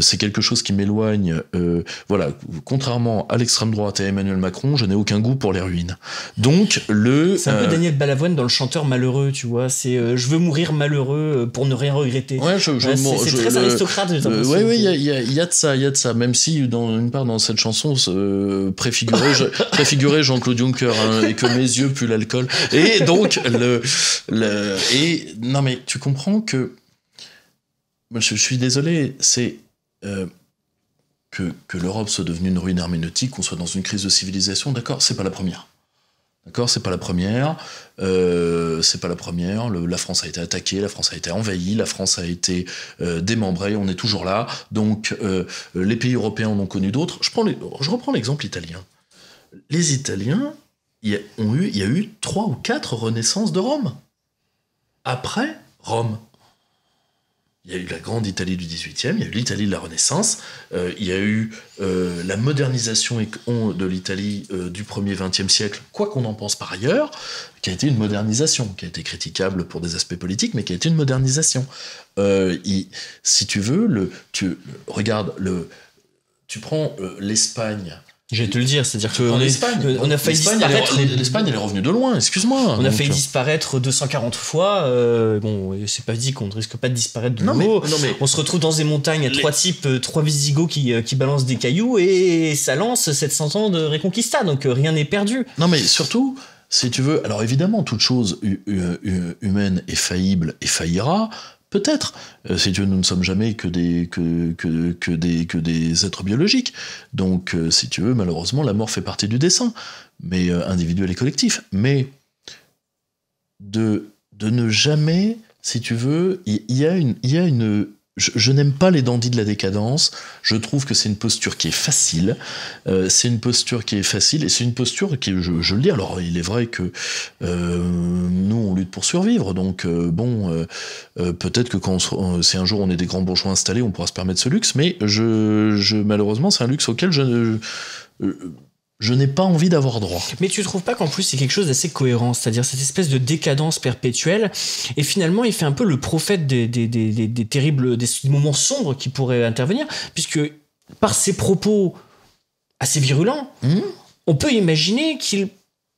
c'est quelque chose qui m'éloigne. Euh, voilà, contrairement à l'extrême droite et à Emmanuel Macron, je n'ai aucun goût pour les ruines. Donc, le. C'est un peu Daniel Balavoine dans Le chanteur malheureux, tu vois. C'est je veux mourir malheureux pour ne rien regretter. Ouais, je, je, c'est très aristocrate, j'ai l'impression. oui il y, y a, de ça, il y a de ça, même si, dans une part, dans cette chanson, préfiguré, Jean-Claude Juncker, hein, et que mes yeux puent l'alcool. Et donc, le, le euh, et non, mais tu comprends que. Je, suis désolé, c'est. Euh, que, l'Europe soit devenue une ruine herméneutique, qu'on soit dans une crise de civilisation, d'accord, c'est pas la première. D'accord C'est pas la première. Euh, c'est pas la première. la France a été attaquée, la France a été envahie, la France a été démembrée, on est toujours là. Donc les pays européens en ont connu d'autres. Je, reprends l'exemple italien. Les Italiens, ont eu, il y a eu trois ou quatre renaissances de Rome après Rome. Il y a eu la grande Italie du XVIIIe, il y a eu l'Italie de la Renaissance, euh, il y a eu euh, la modernisation de l'Italie euh, du 1er 20e siècle, quoi qu'on en pense par ailleurs, qui a été une modernisation, qui a été critiquable pour des aspects politiques, mais qui a été une modernisation. si tu veux, le, tu, regarde, le, tu prends l'Espagne je vais te le dire, c'est-à-dire que on a failli disparaître. L'Espagne, elle est revenue de loin, excuse-moi. On a failli euh. disparaître 240 fois. Euh, bon, c'est pas dit qu'on ne risque pas de disparaître de nouveau. on se retrouve dans des montagnes à trois types, euh, trois visigoths qui, qui balancent des cailloux et ça lance 700 ans de Reconquista, donc rien n'est perdu. Non, mais surtout, si tu veux, alors évidemment, toute chose humaine est faillible et faillira, Peut-être. Euh, si tu veux, nous ne sommes jamais que des, que, que, des, que des êtres biologiques. Donc, euh, si tu veux, malheureusement, la mort fait partie du dessin, mais euh, individuel et collectif. Mais de, de ne jamais, si tu veux, il y, a une, y a une, je, n'aime pas les dandys de la décadence. Je trouve que c'est une posture qui est facile. Euh, c'est une posture qui est facile et c'est une posture qui, je, je, le dis, alors il est vrai que euh, nous on lutte pour survivre. Donc euh, bon, peut-être que quand on, si un jour on est des grands bourgeois installés, on pourra se permettre ce luxe. Mais je, malheureusement, c'est un luxe auquel je, ne je n'ai pas envie d'avoir droit. Mais tu ne trouves pas qu'en plus c'est quelque chose d'assez cohérent, c'est-à-dire cette espèce de décadence perpétuelle, et finalement il fait un peu le prophète des, terribles, des moments sombres qui pourraient intervenir, puisque par ses propos assez virulents, hmm on peut imaginer qu'il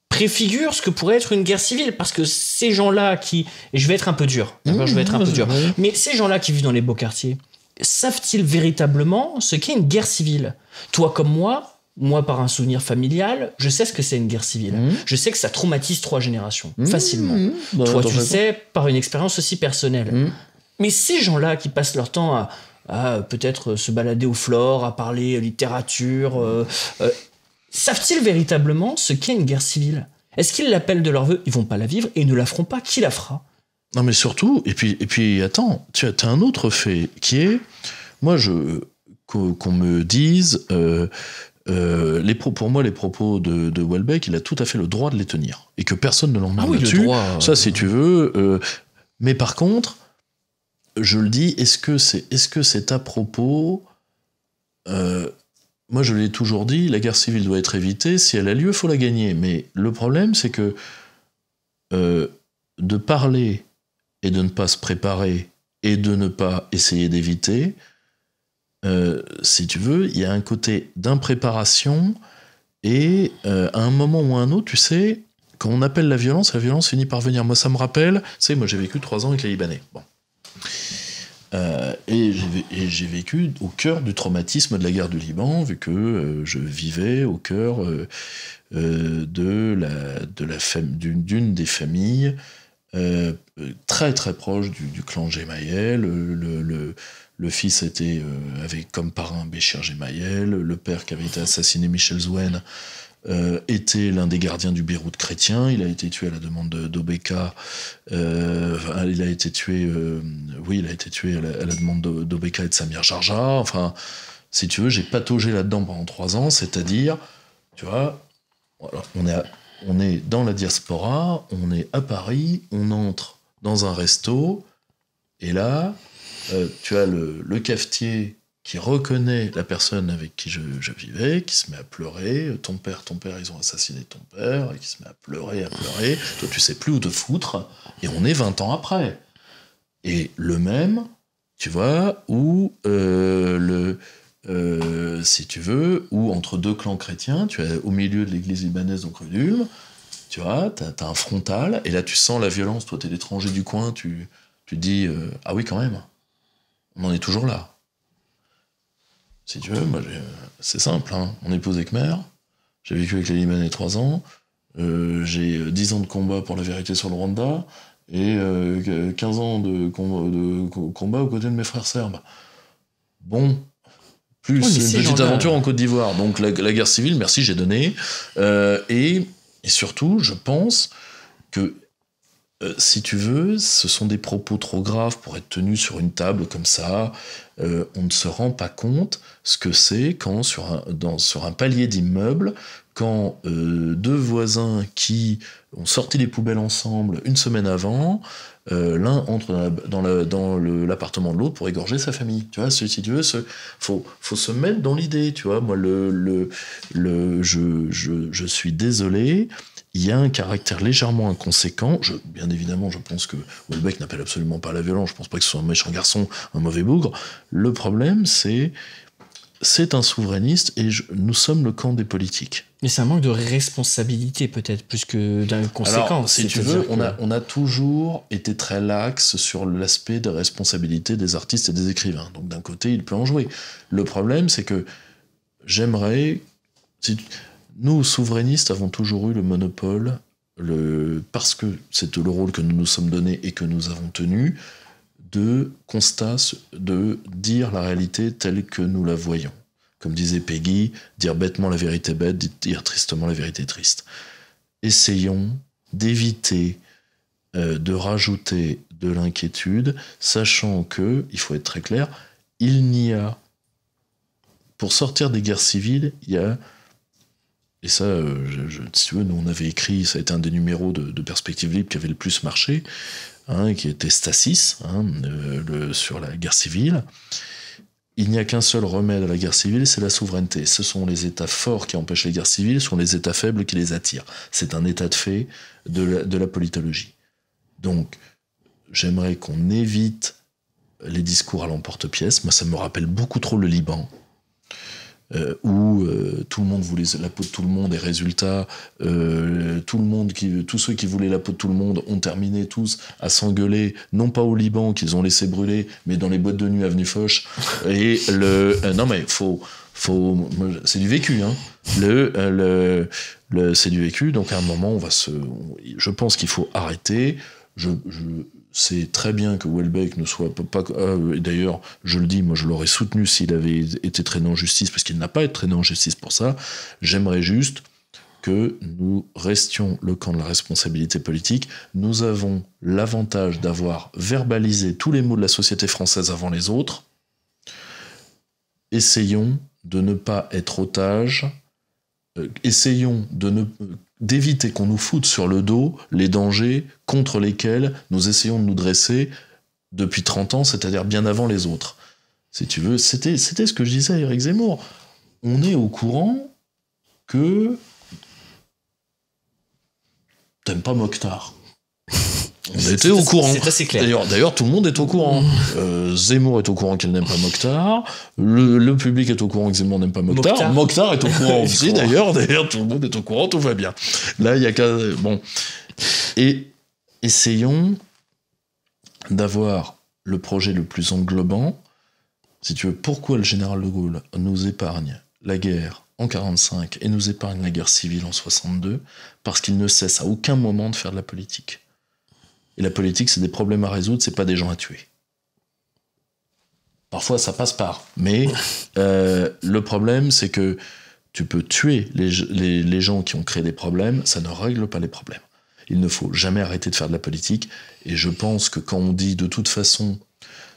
préfigure ce que pourrait être une guerre civile parce que ces gens-là qui et je vais être un peu dur je vais être un peu hmm, dur mais ces gens-là qui vivent dans les beaux quartiers savent-ils véritablement ce qu'est une guerre civile toi comme moi moi, par un souvenir familial, je sais ce que c'est une guerre civile. Mmh. Je sais que ça traumatise trois générations, mmh. facilement. Bah, Toi, tu sais, par une expérience aussi personnelle. Mmh. Mais ces gens-là qui passent leur temps à, peut-être euh, se balader au flore, à parler euh, littérature, euh, savent-ils véritablement ce qu'est une guerre civile Est-ce qu'ils l'appellent de leur vœu Ils vont pas la vivre et ils ne la feront pas. Qui la fera Non, mais surtout, et puis, et puis attends, tu as, as un autre fait qui est, moi, je qu'on me dise euh, les pour moi, les propos de, de, Welbeck, il a tout à fait le droit de les tenir. Et que personne ne l'en ah oui, euh, Ça, si tu veux. Euh, mais par contre, je le dis, est-ce que c'est est -ce à propos. moi, je l'ai toujours dit, la guerre civile doit être évitée. Si elle a lieu, il faut la gagner. Mais le problème, c'est que de parler et de ne pas se préparer et de ne pas essayer d'éviter, euh, si tu veux, il y a un côté d'impréparation et euh, à un moment ou à un autre, tu sais, quand on appelle la violence, la violence finit par venir. Moi, ça me rappelle, tu sais, moi j'ai vécu trois ans avec les Libanais. Bon. Euh, et j'ai vécu au cœur du traumatisme de la guerre du Liban, vu que je vivais au cœur de la, de la d'une des familles très très proche du, clan Gemayel, le le fils était, euh, avait comme parrain Béchir Gemayel, le père qui avait été assassiné Michel Zouen, euh, était l'un des gardiens du Beyrouth chrétien. Il a été tué à la demande d'Obeka. Euh, il a été tué, oui, il a été tué à la, demande d'Obeka et de Samir Jarja. Enfin, si tu veux, j'ai pataugé là-dedans pendant trois ans, c'est-à-dire, tu vois, on, est on est dans la diaspora, on est à Paris, on entre dans un resto, et là, euh, tu as le, cafetier qui reconnaît la personne avec qui je, vivais, qui se met à pleurer, ton père, ton père, ils ont assassiné ton père, et qui se met à pleurer, à pleurer, toi tu sais plus où te foutre, et on est 20 ans après. Et le même, tu vois, où euh, le... Euh, si tu veux, ou entre deux clans chrétiens, tu es au milieu de l'église libanaise, donc tu vois, tu as un frontal, et là tu sens la violence, toi t'es l'étranger du coin, tu, tu dis, ah oui quand même, on en est toujours là. Si tu veux, c'est simple. Hein. On est posé que mère, j'ai vécu avec les Libanais trois ans, euh, j'ai euh, dix ans de combat pour la vérité sur le Rwanda, et euh, quinze 15 ans de, combat aux côtés de mes frères serbes. Bon, plus une petite aventure en Côte d'Ivoire. Donc la, guerre civile, merci, j'ai donné. et surtout, je pense que euh, si tu veux, ce sont des propos trop graves pour être tenus sur une table comme ça. Euh, on ne se rend pas compte ce que c'est quand sur un, palier d'immeuble, quand euh, deux voisins qui ont sorti les poubelles ensemble une semaine avant, l'un entre dans, l'appartement de l'autre pour égorger sa famille. Tu vois, si tu veux, il faut, faut se mettre dans l'idée. Tu vois, moi, je, je, suis désolé il y a un caractère légèrement inconséquent. Je, bien évidemment, je pense que Wolbeck n'appelle absolument pas la violence. Je ne pense pas que ce soit un méchant garçon, un mauvais bougre. Le problème, c'est c'est un souverainiste et nous sommes le camp des politiques. Mais c'est un manque de responsabilité peut-être, plus que d'inconséquence. si tu veux, on, a, on, a, toujours été très lax sur l'aspect de responsabilité des artistes et des écrivains. Donc d'un côté, il peut en jouer. Le problème, c'est que j'aimerais... Si nous, souverainistes, avons toujours eu le monopole, le... parce que c'est le rôle que nous nous sommes donné et que nous avons tenu, de constat, de dire la réalité telle que nous la voyons. Comme disait Peggy, dire bêtement la vérité bête, dire tristement la vérité triste. Essayons d'éviter euh, de rajouter de l'inquiétude, sachant que, il faut être très clair, il n'y a, pour sortir des guerres civiles, il y a et ça, euh, je, si tu veux, nous on avait écrit, ça a été un des numéros de, Perspective Libre qui avait le plus marché, hein, qui était Stasis, hein, euh, le, sur la guerre civile. Il n'y a qu'un seul remède à la guerre civile, c'est la souveraineté. Ce sont les États forts qui empêchent les guerres civiles, ce sont les États faibles qui les attirent. C'est un état de fait de de la politologie. Donc, j'aimerais qu'on évite les discours à l'emporte-pièce. Moi, ça me rappelle beaucoup trop le Liban. Euh, où euh, tout le monde voulait la peau de tout le monde et résultat, euh, tout le monde qui, tous ceux qui voulaient la peau de tout le monde ont terminé tous à s'engueuler, non pas au Liban qu'ils ont laissé brûler, mais dans les boîtes de nuit avenue Foch. Et le, non mais faut, faut, c'est du vécu, hein. Le, le, c'est du vécu. Donc à un moment, on va se, je pense qu'il faut arrêter. je c'est très bien que Welbeck ne soit pas. Ah, d'ailleurs, je le dis, moi je l'aurais soutenu s'il avait été traîné en justice, parce qu'il n'a pas été traîné en justice pour ça. J'aimerais juste que nous restions le camp de la responsabilité politique. Nous avons l'avantage d'avoir verbalisé tous les mots de la société française avant les autres. Essayons de ne pas être otages. Euh, essayons de ne d'éviter qu'on nous foute sur le dos les dangers contre lesquels nous essayons de nous dresser depuis 30 ans, c'est-à-dire bien avant les autres. Si tu veux, c'était ce que je disais à Eric Zemmour. On est au courant que t'aimes pas Mokhtar. On était au courant. C'est D'ailleurs, tout le monde est au courant. Mm. Euh, Zemmour est au courant qu'elle n'aime pas Mokhtar. Le, public est au courant que Zemmour n'aime pas Mokhtar. Mokhtar. est au courant aussi, d'ailleurs. D'ailleurs, tout le monde est au courant, tout va bien. Là, il y a qu'à. Bon. Et essayons d'avoir le projet le plus englobant. Si tu veux, pourquoi le général de Gaulle nous épargne la guerre en 45 et nous épargne la guerre civile en 62 Parce qu'il ne cesse à aucun moment de faire de la politique. Et la politique, c'est des problèmes à résoudre, c'est pas des gens à tuer. Parfois, ça passe par. Mais euh, le problème, c'est que tu peux tuer les, gens qui ont créé des problèmes, ça ne règle pas les problèmes. Il ne faut jamais arrêter de faire de la politique. Et je pense que quand on dit de toute façon,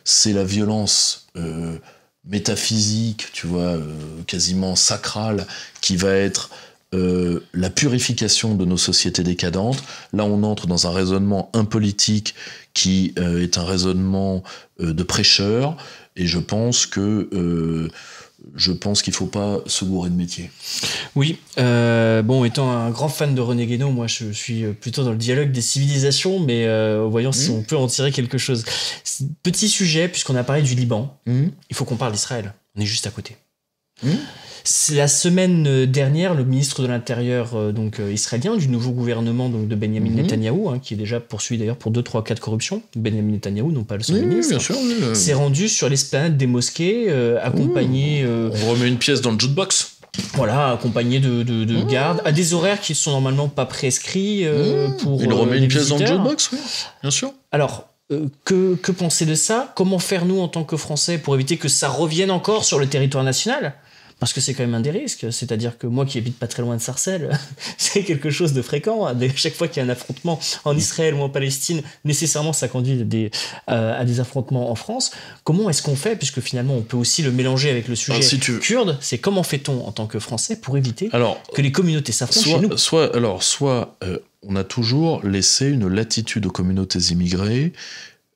c'est la violence euh, métaphysique, tu vois, euh, quasiment sacrale, qui va être euh, la purification de nos sociétés décadentes. Là, on entre dans un raisonnement impolitique qui euh, est un raisonnement euh, de prêcheur, et je pense que je pense qu'il ne faut pas se bourrer de métier. Oui, bon, étant un grand fan de René Guénon, moi je suis plutôt dans le dialogue des civilisations, mais voyons si mmh. on peut en tirer quelque chose. Petit sujet, puisqu'on a parlé du Liban, mmh. il faut qu'on parle d'Israël. On est juste à côté. Mmh. La semaine euh, dernière, le ministre de l'Intérieur euh, donc euh, israélien du nouveau gouvernement donc de Benjamin mhm. Netanyahou, hein, qui est déjà poursuivi d'ailleurs pour 2, 3, 4 corruptions, Benjamin Netanyahou, non pas le seul ministre, s'est rendu sur l'esplanade des mosquées, accompagné. On remet une pièce dans le jukebox voilà, accompagné de, mmh. gardes, à des horaires qui ne sont normalement pas prescrits mmh. pour. Il remet une pièce dans le jukebox, oui, bien sûr. Alors, que, que penser de ça Comment faire, nous, en tant que Français, pour éviter que ça revienne encore sur le territoire national parce que c'est quand même un des risques. C'est-à-dire que moi qui habite pas très loin de Sarcelles, c'est quelque chose de fréquent. chaque fois qu'il y a un affrontement en Israël ou en Palestine, nécessairement ça conduit à des, euh, à des affrontements en France. Comment est-ce qu'on fait, puisque finalement on peut aussi le mélanger avec le sujet kurde, c'est comment fait-on en tant que Français pour éviter que les communautés s'affrontent chez nous soit, Alors, soit euh, on a toujours laissé une latitude aux communautés immigrées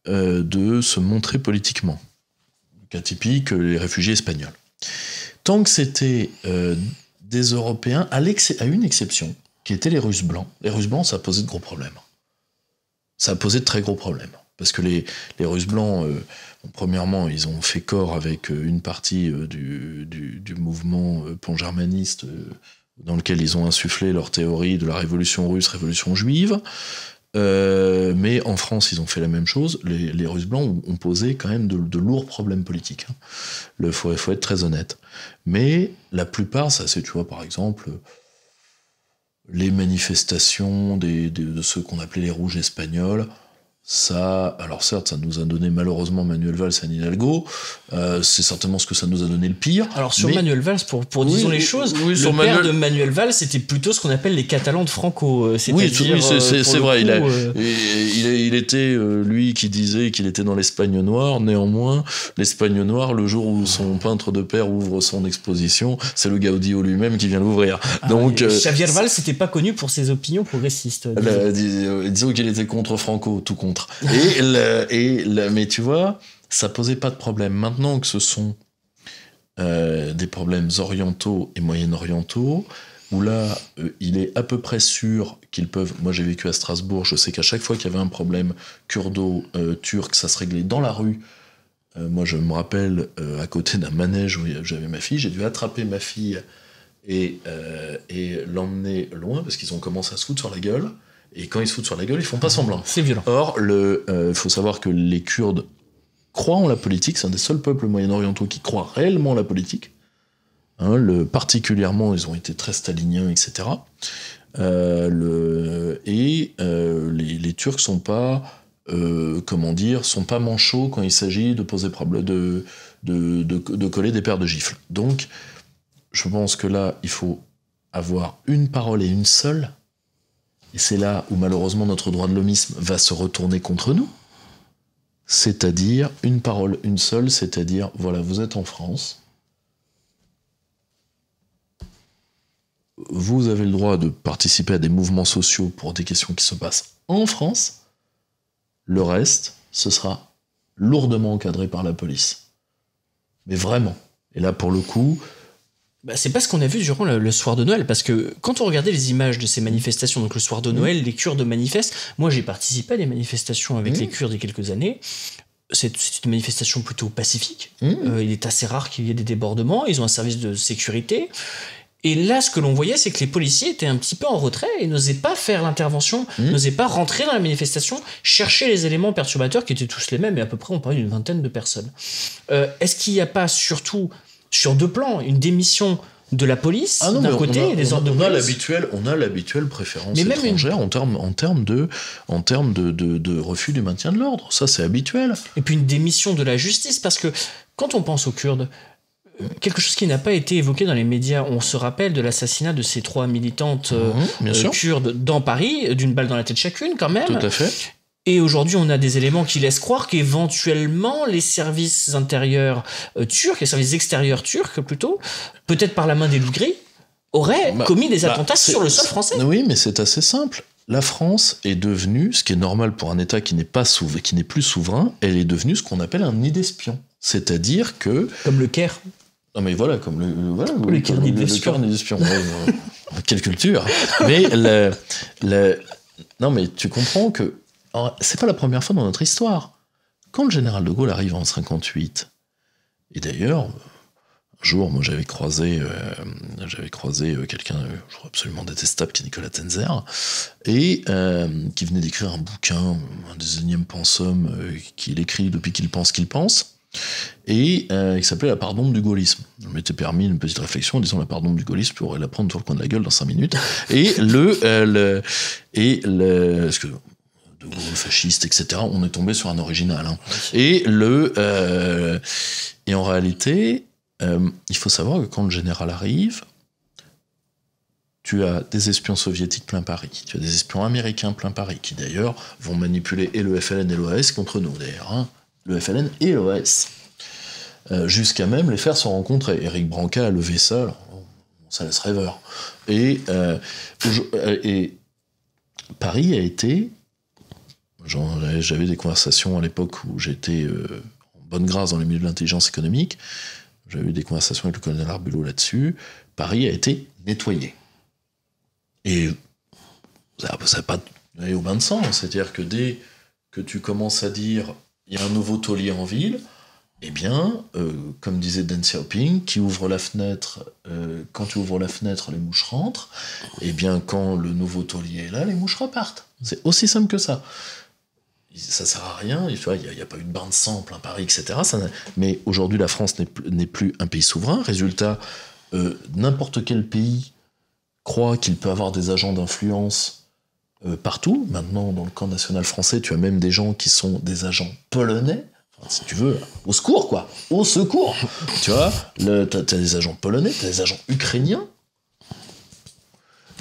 euh, de se montrer politiquement. typique, les réfugiés espagnols tant que c'était euh, des Européens, à, une exception, qui étaient les Russes blancs. Les Russes blancs, ça a posé de gros problèmes. Ça a posé de très gros problèmes. Parce que les, Russes blancs, euh, premièrement, ils ont fait corps avec euh, une partie du, mouvement pont germaniste dans lequel ils ont insufflé leur théorie de la révolution russe, révolution juive. Euh, mais en France, ils ont fait la même chose. Les, Russes blancs ont, posé quand même de, lourds problèmes politiques. Il hein. faut, être très honnête. Mais la plupart, ça c'est, tu vois, par exemple, les manifestations de ceux qu'on appelait les rouges espagnols, ça, alors certes, ça nous a donné malheureusement Manuel Valls à Nidalgo euh, c'est certainement ce que ça nous a donné le pire. Alors sur Manuel Valls, pour, pour disons les choses, le père de Manuel Valls, c'était plutôt ce qu'on appelle les Catalans de Franco. Euh, oui, c'est euh, vrai. il, était lui qui disait qu'il était dans l'Espagne noire. Néanmoins, l'Espagne noire, le jour où son peintre de père ouvre son exposition, c'est le Gaudio lui-même qui vient l'ouvrir. Ah Donc, Xavier Valls n'était pas connu pour ses opinions progressistes. Ah bah, disons qu'il était contre Franco, tout contre et, et mais tu vois, ça posait pas de problème. Maintenant que ce sont euh, des problèmes orientaux et moyen-orientaux, où là, euh, il est à peu près sûr qu'ils peuvent. Moi, j'ai vécu à Strasbourg, je sais qu'à chaque fois qu'il y avait un problème kurdo-turc, euh, ça se réglait dans la rue. moi, je me rappelle, à côté d'un manège où j'avais ma fille, j'ai dû attraper ma fille et, et l'emmener loin parce qu'ils ont commencé à se foutre sur la gueule. Et quand ils se foutent sur la gueule, ils font pas semblant. C'est violent. Or, il euh, faut savoir que les Kurdes croient en la politique. C'est un des seuls peuples moyen-orientaux qui croient réellement en la politique. Hein, le, particulièrement, ils ont été très staliniens, etc. Euh, le, et euh, les, Turcs sont pas, comment dire, sont pas manchots quand il s'agit de poser problème, de, de coller des paires de gifles. Donc, je pense que là, il faut avoir une parole et une seule et c'est là où malheureusement notre droit de l'homisme va se retourner contre nous. C'est-à-dire une parole, une seule, c'est-à-dire voilà, vous êtes en France, vous avez le droit de participer à des mouvements sociaux pour des questions qui se passent en France, le reste, ce sera lourdement encadré par la police. Mais vraiment. Et là, pour le coup, bah, c'est pas ce qu'on a vu durant le, soir de Noël, parce que quand on regardait les images de ces manifestations, donc le soir de mmh. Noël, les les de manifestent. Moi, j'ai participé à des manifestations avec mmh. les Kurdes il y a quelques années. C'est une manifestation plutôt pacifique. Mmh. Euh, il est assez rare qu'il y ait des débordements. Ils ont un service de sécurité. Et là, ce que l'on voyait, c'est que les policiers étaient un petit peu en retrait et n'osaient pas faire l'intervention, n'osaient pas rentrer dans la manifestation, chercher les éléments perturbateurs qui étaient tous les mêmes, et à peu près on parlait d'une vingtaine de personnes. Euh, est-ce qu'il n'y a pas surtout sur deux plans. Une démission de la police ah d'un côté et des ordres de on on a l'habituelle préférence étrangère en termes de, en de, refus du maintien de l'ordre. Ça, c'est habituel. Et puis une démission de la justice, parce que quand on pense aux Kurdes, euh, quelque chose qui n'a pas été évoqué dans les médias, on se rappelle de l'assassinat de ces trois militantes mhm, euh, euh, kurdes dans Paris, d'une balle dans la tête chacune quand même. Tout à fait. Et aujourd'hui, on a des éléments qui laissent croire qu'éventuellement les services intérieurs euh, turcs, les services extérieurs turcs plutôt, peut-être par la main des loups gris, auraient bah, commis des bah, attentats sur le sol français. Oui, mais c'est assez simple. La France est devenue, ce qui est normal pour un État qui n'est pas souverain, qui n'est plus souverain, elle est devenue ce qu'on appelle un nid d'espions. C'est-à-dire que. Comme le Caire. Non mais voilà, comme le, euh, le Caire nid d'espions. quelle culture Mais non mais tu comprends que Oh, c'est pas la première fois dans notre histoire. Quand le général de Gaulle arrive en 58, et d'ailleurs, un jour, moi j'avais croisé, euh, croisé euh, quelqu'un, euh, absolument détestable, qui est Nicolas Tenzer, et qui venait d'écrire un bouquin, un des énièmes pensum qu'il écrit depuis qu'il pense qu'il pense, et qui s'appelait La part du gaullisme. Je m'étais permis une petite réflexion en disant La part du gaullisme, tu la prendre sur le coin de la gueule dans cinq minutes. Et le. et le. moi de fascistes, etc. On est tombé sur un original. Hein. Et le euh, en réalité, euh, il faut savoir que quand le général arrive, tu as des espions soviétiques plein Paris, tu as des espions américains plein Paris, qui d'ailleurs vont manipuler et le FLN et l'os contre nous, d'ailleurs. Hein. Le FLN et l'os. Euh, jusqu'à même les faire se rencontrer. Eric Branca a levé ça, ça laisse rêveur. et Paris a été euh, j'avais des conversations à l'époque où j'étais euh, en bonne grâce dans les milieux de l'intelligence économique. J'avais eu des conversations avec le colonel Arbulot là-dessus. Paris a été nettoyé. Et ça n'a pas allé au bain de sang. C'est-à-dire que dès que tu commences à dire il y a un nouveau taulier en ville, eh bien, euh, comme disait Deng Xiaoping, qui ouvre la fenêtre, quand tu ouvres la fenêtre, les mouches rentrent. Eh bien, quand le nouveau taulier est là, les mouches repartent. C'est aussi simple que ça ça sert à rien, il n'y a, a, pas eu de bain de sang en plein Paris, etc. mais aujourd'hui, la France n'est plus un pays souverain. Résultat, euh, n'importe quel pays croit qu'il peut avoir des agents d'influence euh, partout. Maintenant, dans le camp national français, tu as même des gens qui sont des agents polonais. si tu veux, au secours, quoi. Au secours. tu vois, tu as, as des agents polonais, tu as des agents ukrainiens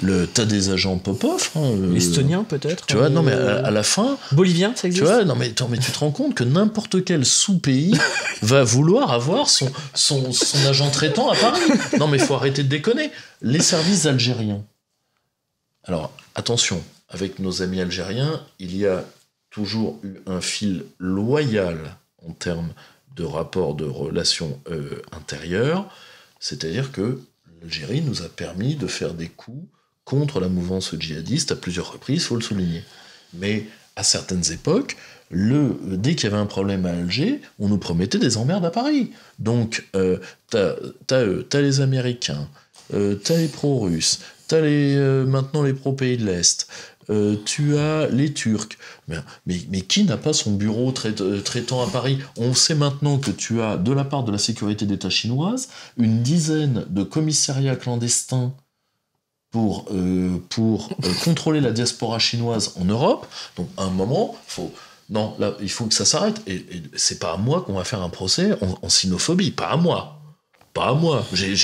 le tas des agents pop-off. Hein, Estonien peut-être. Tu vois, non mais euh, à, la fin. Bolivien, ça existe. Tu vois, non mais, tu te rends compte que n'importe quel sous-pays va vouloir avoir son, son, agent traitant à Paris. Non mais faut arrêter de déconner. Les services algériens. Alors attention, avec nos amis algériens, il y a toujours eu un fil loyal en termes de rapport de relations euh, intérieures. C'est-à-dire que l'Algérie nous a permis de faire des coups contre la mouvance djihadiste à plusieurs reprises, faut le souligner. Mais à certaines époques, le, dès qu'il y avait un problème à Alger, on nous promettait des emmerdes à Paris. Donc, euh, t'as as, euh, les Américains, tu euh, t'as les pro-russes, t'as euh, maintenant les pro-pays de l'Est, tu as les Turcs. Mais, qui n'a pas son bureau traitant à Paris On sait maintenant que tu as, de la part de la sécurité d'État chinoise, une dizaine de commissariats clandestins pour, euh, pour euh, contrôler la diaspora chinoise en Europe. Donc à un moment, faut, non, là, il faut que ça s'arrête. Et, c'est pas à moi qu'on va faire un procès en, en sinophobie, pas à moi pas à moi. J'ai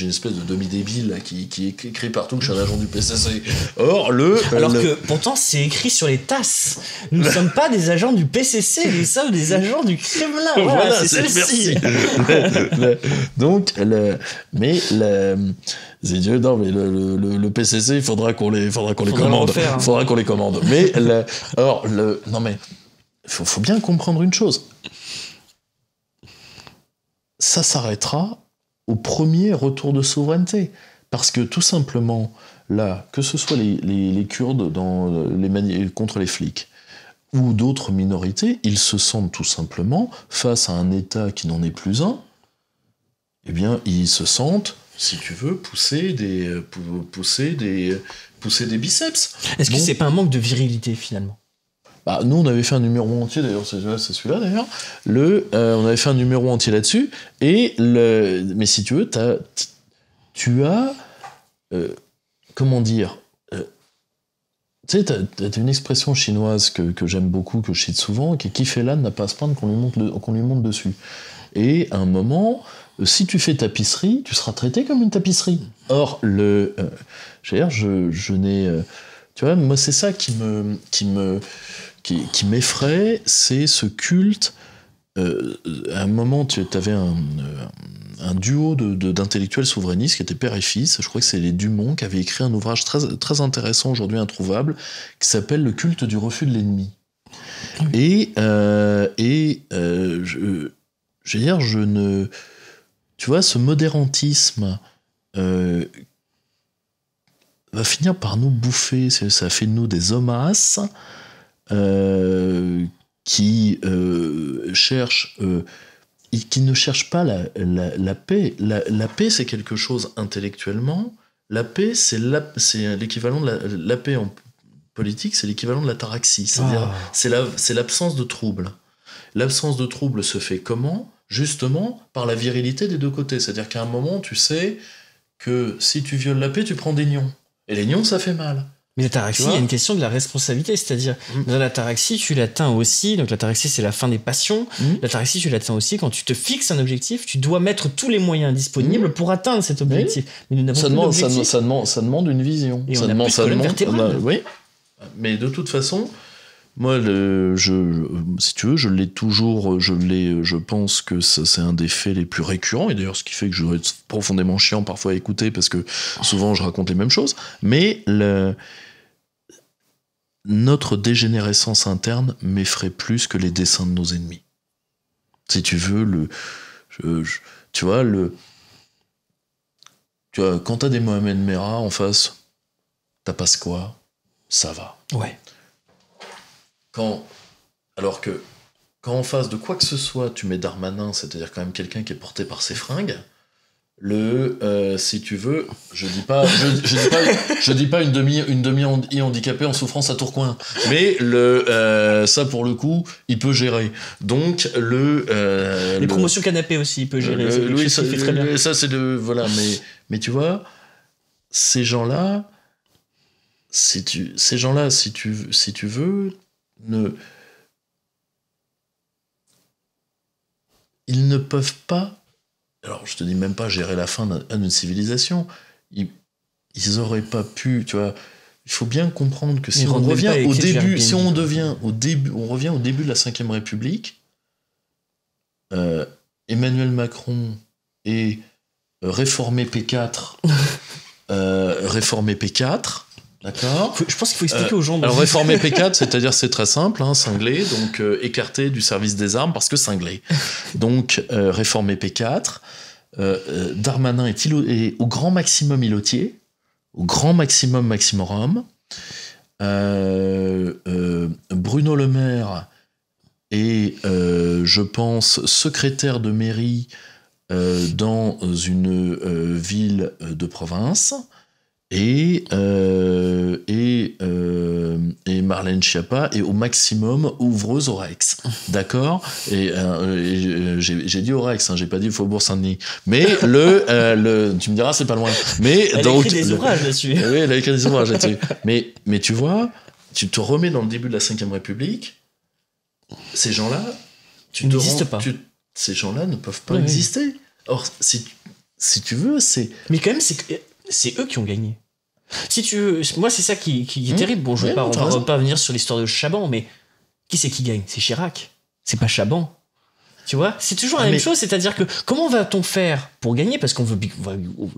une espèce de demi-débile qui, écrit partout que je suis un agent du PCC. Or, le. Euh, Alors que pourtant, c'est écrit sur les tasses. Nous ne sommes pas des agents du PCC, nous sommes des agents du Kremlin. Voilà, c'est ceci. Donc, le, mais le. Dieu, non, mais le, le, PCC, il faudra qu'on les, faudra qu'on les commande. Il hein. Faudra qu'on les commande. Mais, le, le, non mais, Il faut bien comprendre une chose ça s'arrêtera au premier retour de souveraineté. Parce que tout simplement, là, que ce soit les, Kurdes dans contre les flics ou d'autres minorités, ils se sentent tout simplement face à un État qui n'en est plus un, eh bien, ils se sentent, si tu veux, pousser des, euh, pousser des, des biceps. Est-ce que que c'est pas un manque de virilité finalement bah, nous, on avait fait un numéro entier, d'ailleurs, c'est celui-là d'ailleurs. Le, euh, on avait fait un numéro entier là-dessus. Et le, mais si tu veux, as, tu as, euh, comment dire, euh, tu sais, t'as une expression chinoise que, que j'aime beaucoup, que je cite souvent, qui est qui fait là n'a pas à se prendre qu'on lui, monte qu'on lui monte dessus. Et à un moment, si tu fais tapisserie, tu seras traité comme une tapisserie. Or, le. Euh, je, je n'ai. tu vois, moi, c'est ça qui me. Qui me qui, qui m'effraie, c'est ce culte. Euh, à un moment, tu avais un, euh, duo d'intellectuels de, souverainistes qui étaient père et fils. Je crois que c'est les Dumont qui avaient écrit un ouvrage très, très intéressant, aujourd'hui introuvable, qui s'appelle Le culte du refus de l'ennemi. Et, euh, et je, veux dire, je ne. Tu vois, ce modérantisme va finir par nous bouffer. Ça fait de nous des hommes euh, qui euh, cherche euh, qui ne cherche pas la, paix. La, paix, c'est quelque chose intellectuellement. La paix, c'est l'équivalent de la, paix en politique, c'est l'équivalent de la ah. cest à c'est l'absence de trouble. L'absence de trouble se fait comment Justement, par la virilité des deux côtés. C'est-à-dire qu'à un moment, tu sais que si tu violes la paix, tu prends des nions. Et les nions, ça fait mal. Mais l'ataraxie, il y a une question de la responsabilité, c'est-à-dire mm. dans l'ataraxie, tu l'atteins aussi, donc l'ataraxie c'est la fin des passions, mm. l'ataraxie tu l'atteins aussi quand tu te fixes un objectif, tu dois mettre tous les moyens disponibles mm. pour atteindre cet objectif. ça, demande, une vision. Et ça demande, plus demande, oui. Mais de toute façon, moi, je, si tu veux, je l'ai toujours, je je pense que c'est un des faits les plus récurrents, et d'ailleurs ce qui fait que je vais être profondément chiant parfois à écouter, parce que souvent je raconte les mêmes choses, mais le, notre dégénérescence interne m'effraie plus que les dessins de nos ennemis. Si tu veux, le, tu vois, le, tu quand t'as des Mohamed Mera en face, t'as pas quoi, ça va. Ouais. Quand, alors que, quand en face de quoi que ce soit, tu mets Darmanin, c'est-à-dire quand même quelqu'un qui est porté par ses fringues, le euh, si tu veux je dis pas je, dis pas une demi une demi handicapée en souffrance à Tourcoing mais le euh, ça pour le coup il peut gérer donc le euh, les promotions canapé aussi il peut gérer oui, ça, fait très bien. ça c'est de voilà mais mais tu vois ces gens là si tu ces gens là si tu si tu veux ne ils ne peuvent pas alors je te dis même pas gérer la fin d'une civilisation, ils, ils auraient pas pu, tu il faut bien comprendre que si on revient au début, si on au début, on revient au début de la Ve République, euh, Emmanuel Macron est euh, réformé P4, euh, réformé P4, D'accord. Je pense qu'il faut expliquer euh, aux gens. Alors réformer P4, c'est-à-dire c'est très simple, hein, cinglé, donc euh, écarté du service des armes parce que cinglé. Donc euh, réformer P4, Darmanin est, au grand maximum ilotier, au grand maximum maximorum. Bruno Le Maire est, je pense, secrétaire de mairie dans une ville de province et, euh, euh, et, Marlène Schiappa est au maximum ouvreuse au Rex. D'accord Et, euh, j'ai dit au Rex, hein, j'ai pas dit Faubourg Saint-Denis. Mais le, Tu me diras, c'est pas loin. Mais elle a écrit des ouvrages là-dessus. Eh oui, elle a écrit des ouvrages mais, mais tu vois, tu te remets dans le début de la Ve République, ces gens-là. Tu n'existes pas. ces gens-là ne peuvent pas exister. Or, si, si tu veux, c'est. Mais quand même, c'est eux qui ont gagné. Si tu moi c'est ça qui, est mmh. terrible. Bon, je ne vais mmh, pas, on venir sur l'histoire de Chaban, mais qui c'est qui gagne C'est Chirac. C'est pas Chaban. Tu vois, c'est toujours la ah, même chose, c'est-à-dire que comment va-t-on faire pour gagner Parce qu'on veut.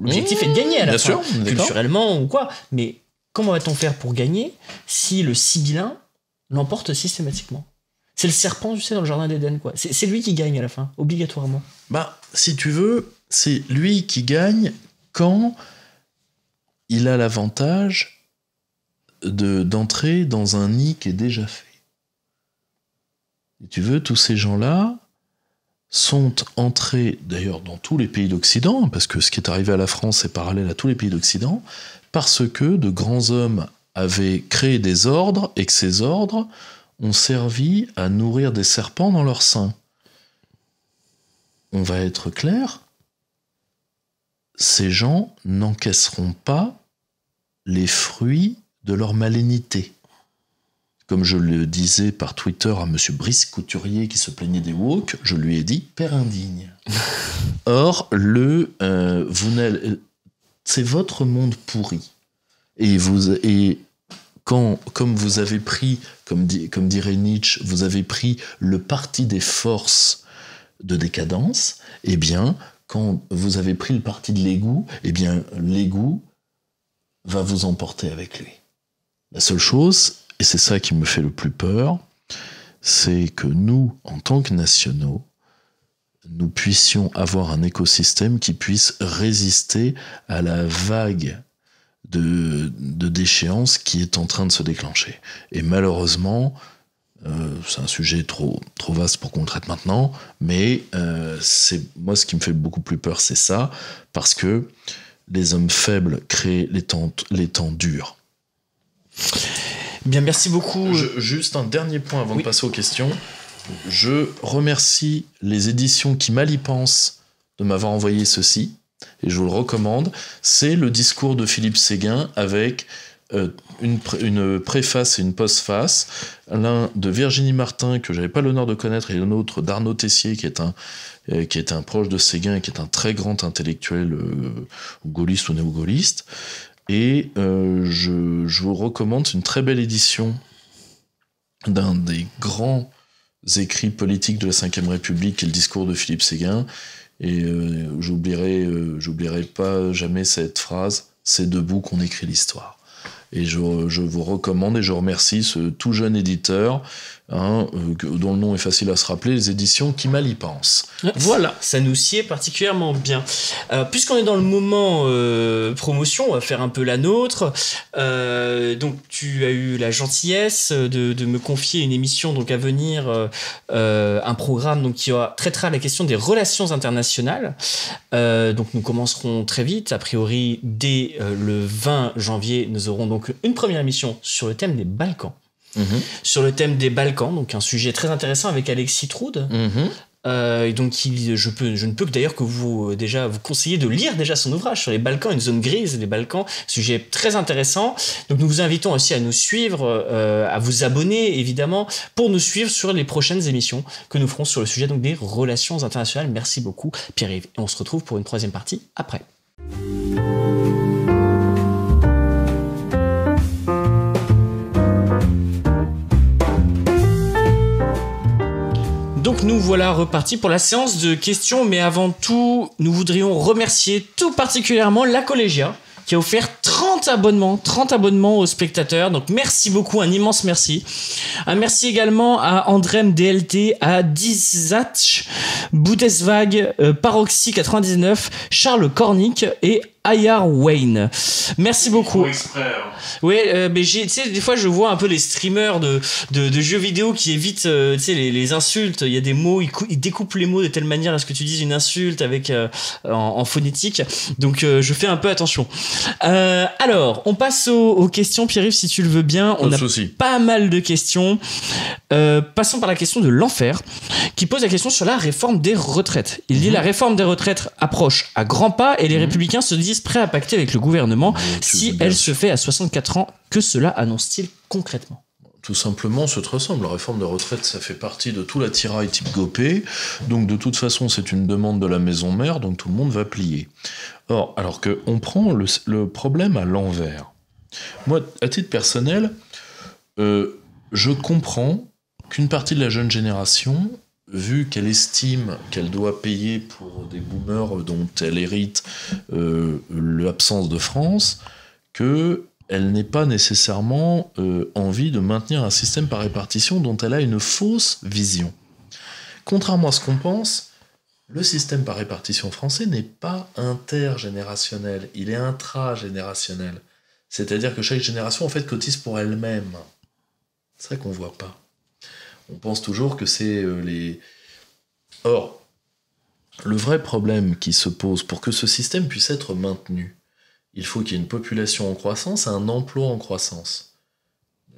L'objectif est de gagner à la fin, culturellement ou quoi. Mais comment va-t-on faire pour gagner si le sibyllin l'emporte systématiquement C'est le serpent, tu sais, dans le jardin d'Éden, quoi. C'est lui qui gagne à la fin, obligatoirement. Bah, si tu veux, c'est lui qui gagne quand il a l'avantage d'entrer dans un nid qui est déjà fait. Et tu veux, tous ces gens-là sont entrés, d'ailleurs dans tous les pays d'Occident, parce que ce qui est arrivé à la France est parallèle à tous les pays d'Occident, parce que de grands hommes avaient créé des ordres et que ces ordres ont servi à nourrir des serpents dans leur sein. On va être clair, ces gens n'encaisseront pas les fruits de leur malénité. Comme je le disais par Twitter à M. Brice Couturier qui se plaignait des woke, je lui ai dit père indigne. Or, le euh, vous c'est votre monde pourri. Et vous et quand, comme vous avez pris, comme, dit, comme dirait Nietzsche, vous avez pris le parti des forces de décadence, eh bien, quand vous avez pris le parti de l'égout, eh bien, l'égout va vous emporter avec lui. La seule chose, et c'est ça qui me fait le plus peur, c'est que nous, en tant que nationaux, nous puissions avoir un écosystème qui puisse résister à la vague de, de déchéance qui est en train de se déclencher. Et malheureusement, euh, c'est un sujet trop, trop vaste pour qu'on le traite maintenant, mais euh, c'est moi ce qui me fait beaucoup plus peur, c'est ça, parce que les hommes faibles créent les temps, les temps durs. Bien, merci beaucoup. juste un dernier point avant de passer aux questions. Je remercie les éditions qui mal y pensent de m'avoir envoyé ceci, et je vous le recommande. C'est le discours de Philippe Séguin avec euh, une, une, préface et une postface, l'un de Virginie Martin que j'avais pas l'honneur de connaître et l'autre d'Arnaud Tessier qui est un euh, qui est un proche de Séguin et qui est un très grand intellectuel euh, gaulliste ou néo-gaulliste. Et je, je, vous recommande une très belle édition d'un des grands écrits politiques de la Ve République est le discours de Philippe Séguin. Et j'oublierai, j'oublierai pas jamais cette phrase, c'est debout qu'on écrit l'histoire. Et je, je, vous recommande et je remercie ce tout jeune éditeur Hein, euh, dont le nom est facile à se rappeler, les éditions qui mal y pensent. Voilà, ça nous sied particulièrement bien. Euh, puisqu'on est dans le moment euh, promotion, on va faire un peu la nôtre. donc tu as eu la gentillesse de, de, me confier une émission donc à venir, un programme donc qui traitera la question des relations internationales. donc nous commencerons très vite, a priori dès le 20 janvier, nous aurons donc une première émission sur le thème des Balkans. Mhm. sur le thème des Balkans, donc un sujet très intéressant avec Alexis Troude. Mhm. Euh, donc, je, ne peux d'ailleurs que vous euh, déjà vous conseiller de lire déjà son ouvrage sur les Balkans, une zone grise des Balkans, sujet très intéressant. Donc, nous vous invitons aussi à nous suivre, euh, à vous abonner évidemment pour nous suivre sur les prochaines émissions que nous ferons sur le sujet donc des relations internationales. Merci beaucoup, Pierre-Yves. On se retrouve pour une troisième partie après. nous voilà repartis pour la séance de questions, mais avant tout, nous voudrions remercier tout particulièrement la Collégia qui a offert 30 abonnements, 30 abonnements aux spectateurs. Donc merci beaucoup, un immense merci. Un merci également à Andrem DLT, à Dizach, Boutesvag, euh, Paroxy99, Charles Cornic et Ayar Wayne. Merci beaucoup. Hein. oui euh, mais tu sais, des fois je vois un peu les streamers de, de, jeux vidéo qui évitent, euh, tu sais, les, insultes. Il y a des mots, ils, découpent les mots de telle manière à ce que tu dises une insulte avec euh, en, phonétique. Donc je fais un peu attention. alors, on passe aux, questions, Pierre-Yves, si tu le veux bien. On Pas a souci. pas mal de questions. passons par la question de l'enfer, qui pose la question sur la réforme des retraites. Il dit mhm. la réforme des retraites approche à grands pas et les mhm. républicains se disent prêt à pacter avec le gouvernement si elle se fait à 64 ans. Que cela annonce-t-il concrètement tout simplement se ressemble. La réforme de retraite, ça fait partie de tout l'attirail type Gopé. Donc de toute façon, c'est une demande de la maison mère, donc tout le monde va plier. Or, alors qu'on prend le, problème à l'envers. Moi, à titre personnel, euh, je comprends qu'une partie de la jeune génération vu qu'elle estime qu'elle doit payer pour des boomers dont elle hérite euh, l'absence de France, que elle n'ait pas nécessairement euh, envie de maintenir un système par répartition dont elle a une fausse vision. Contrairement à ce qu'on pense, le système par répartition français n'est pas intergénérationnel, il est intragénérationnel. C'est-à-dire que chaque génération en fait cotise pour elle-même. C'est vrai qu'on voit pas on pense toujours que c'est euh, les. Or, le vrai problème qui se pose pour que ce système puisse être maintenu, il faut qu'il y ait une population en croissance et un emploi en croissance.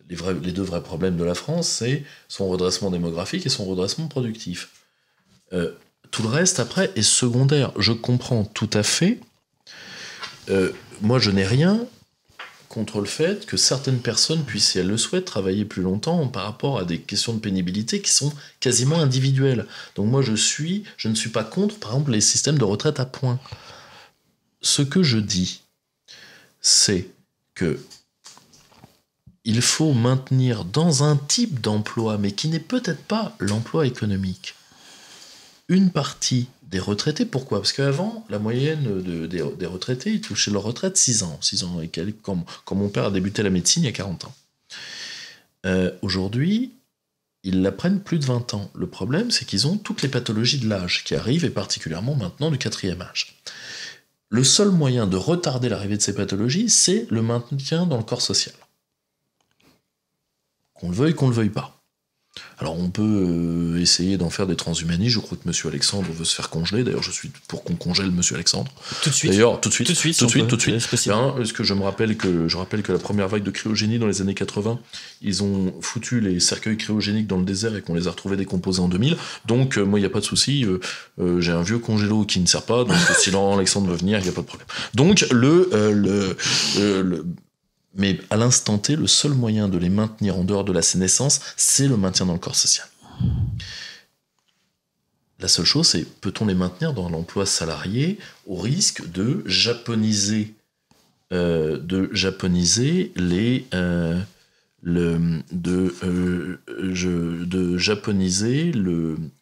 Les, les deux vrais problèmes de la France, c'est son redressement démographique et son redressement productif. Euh, tout le reste, après, est secondaire. Je comprends tout à fait. Euh, moi, je n'ai rien contre le fait que certaines personnes puissent, si elles le souhaitent, travailler plus longtemps par rapport à des questions de pénibilité qui sont quasiment individuelles. Donc moi, je suis, je ne suis pas contre, par exemple, les systèmes de retraite à points. Ce que je dis, c'est que il faut maintenir dans un type d'emploi, mais qui n'est peut-être pas l'emploi économique, une partie des retraités. Pourquoi Parce qu'avant, la moyenne des, retraités, ils touchaient leur retraite 6 ans, 6 ans et comme, mon père a débuté la médecine il y a 40 ans. Euh, aujourd'hui, ils la prennent plus de 20 ans. Le problème, c'est qu'ils ont toutes les pathologies de l'âge qui arrivent, et particulièrement maintenant du quatrième âge. Le seul moyen de retarder l'arrivée de ces pathologies, c'est le maintien dans le corps social. Qu'on le veuille, qu'on ne le veuille pas. Alors on peut euh, essayer d'en faire des transhumanistes. Je crois que Monsieur Alexandre veut se faire congeler. D'ailleurs, je suis pour qu'on congèle Monsieur Alexandre. Tout de suite. D'ailleurs, tout de suite. Tout de suite. Tout de suite. Tout de ben, parce que je me rappelle que je rappelle que la première vague de cryogénie dans les années 80, ils ont foutu les cercueils cryogéniques dans le désert et qu'on les a retrouvés décomposés en 2000. Donc euh, moi, il n'y a pas de souci. Euh, j'ai un vieux congélo qui ne sert pas. Donc si veut venir, il n'y a pas de problème. Donc le, le mais à l'instant T, le seul moyen de les maintenir en dehors de la sénescence, c'est le maintien dans le corps social. La seule chose, c'est peut-on les maintenir dans l'emploi salarié au risque de japoniser, euh, de japoniser les, euh, euh, de japoniser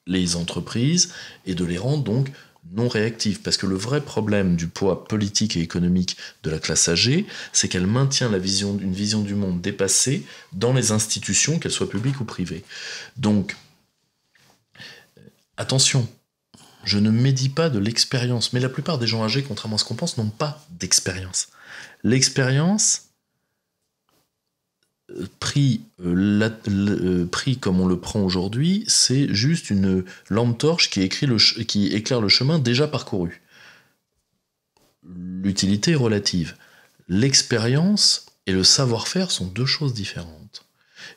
les entreprises et de les rendre donc non réactive, parce que le vrai problème du poids politique et économique de la classe âgée, c'est qu'elle maintient la vision, une vision du monde dépassée dans les institutions, qu'elles soient publiques ou privées. Donc, euh, attention, je ne médis pas de l'expérience, mais la plupart des gens âgés, contrairement à ce qu'on pense, n'ont pas d'expérience. L'expérience, pris, euh, euh, comme on le prend aujourd'hui, c'est juste une lampe torche qui, écrit le, qui éclaire le chemin déjà parcouru. L'utilité est relative. L'expérience et le savoir-faire sont deux choses différentes.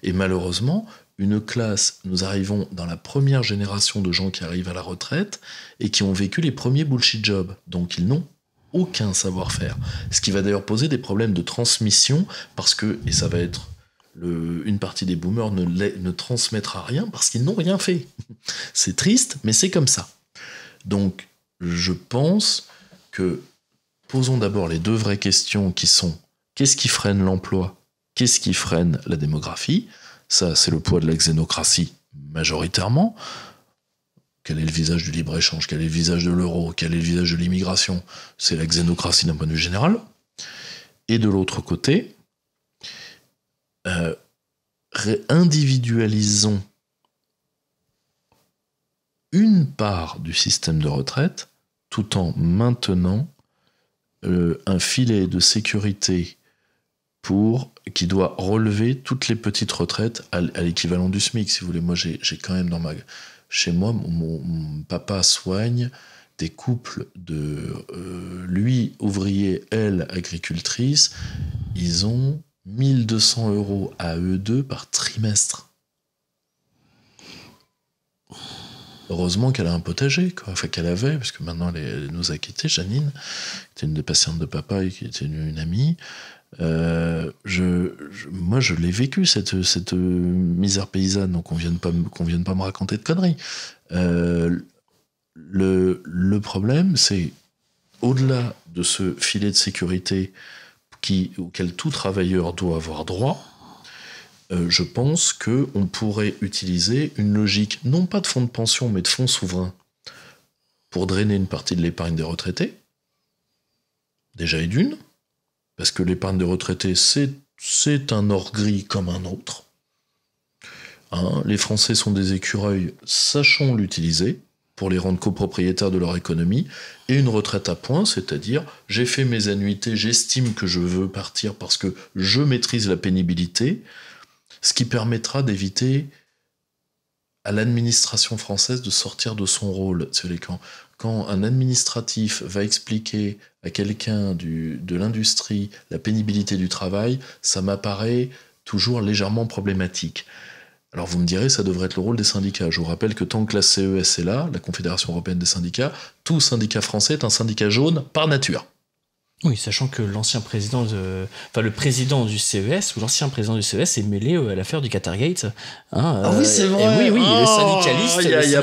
Et malheureusement, une classe, nous arrivons dans la première génération de gens qui arrivent à la retraite et qui ont vécu les premiers bullshit jobs. Donc ils n'ont aucun savoir-faire. Ce qui va d'ailleurs poser des problèmes de transmission parce que, et ça va être une partie des boomers ne, ne transmettra rien parce qu'ils n'ont rien fait. C'est triste, mais c'est comme ça. Donc, je pense que posons d'abord les deux vraies questions qui sont qu'est-ce qui freine l'emploi Qu'est-ce qui freine la démographie Ça, c'est le poids de la xénocratie majoritairement. Quel est le visage du libre-échange Quel est le visage de l'euro Quel est le visage de l'immigration C'est la xénocratie d'un point de vue général. Et de l'autre côté, euh, Réindividualisons individualisons une part du système de retraite tout en maintenant euh, un filet de sécurité pour qui doit relever toutes les petites retraites à, l'équivalent du SMIC, si vous voulez. Moi, j'ai quand même dans ma chez moi, mon, papa soigne des couples de euh, lui ouvrier, elle agricultrice. Ils ont 1200 euros à eux deux par trimestre. Heureusement qu'elle a un potager, quoi. Enfin, qu'elle avait, parce que maintenant elle, nous a quittés, Janine, qui était une des patientes de papa et qui était une, amie. Euh, je, moi, je l'ai vécu, cette, euh, misère paysanne, donc on ne vienne, pas me raconter de conneries. Euh, le, le, problème, c'est au-delà de ce filet de sécurité auquel tout travailleur doit avoir droit, euh, je pense qu'on pourrait utiliser une logique non pas de fonds de pension, mais de fonds souverains pour drainer une partie de l'épargne des retraités, déjà et d'une, parce que l'épargne des retraités, c'est un or gris comme un autre. Hein, les Français sont des écureuils, sachons l'utiliser pour les rendre copropriétaires de leur économie, et une retraite à point, c'est-à-dire j'ai fait mes annuités, j'estime que je veux partir parce que je maîtrise la pénibilité, ce qui permettra d'éviter à l'administration française de sortir de son rôle. cest quand un administratif va expliquer à quelqu'un de l'industrie la pénibilité du travail, ça m'apparaît toujours légèrement problématique. Alors vous me direz, ça devrait être le rôle des syndicats. Je vous rappelle que tant que la CES est là, la Confédération européenne des syndicats, tout syndicat français est un syndicat jaune par nature. Oui, sachant que l'ancien président le président du CES ou l'ancien président du CES est mêlé euh, à l'affaire du Qatargate. Hein, ah oui, c'est euh, vrai. oui, le oh, syndicaliste. Y a,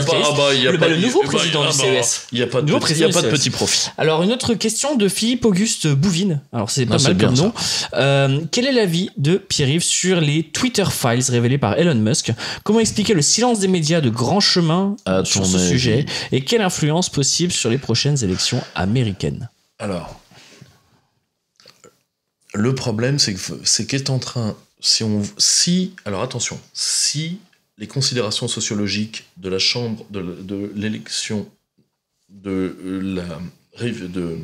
pas, nouveau président du CES. Il n'y a pas de, e e petit, profit. Alors une autre question de Philippe Auguste Bouvine. Alors c'est pas ah, mal comme nom. Euh, quel est l'avis de Pierre-Yves sur les Twitter files révélés par Elon Musk Comment expliquer le silence des médias de grand chemin sur ce sujet et quelle influence possible sur les prochaines élections américaines Alors. Le problème, c'est qu'est qu en train, si on, si, alors attention, si les considérations sociologiques de la chambre, de, l'élection, de euh,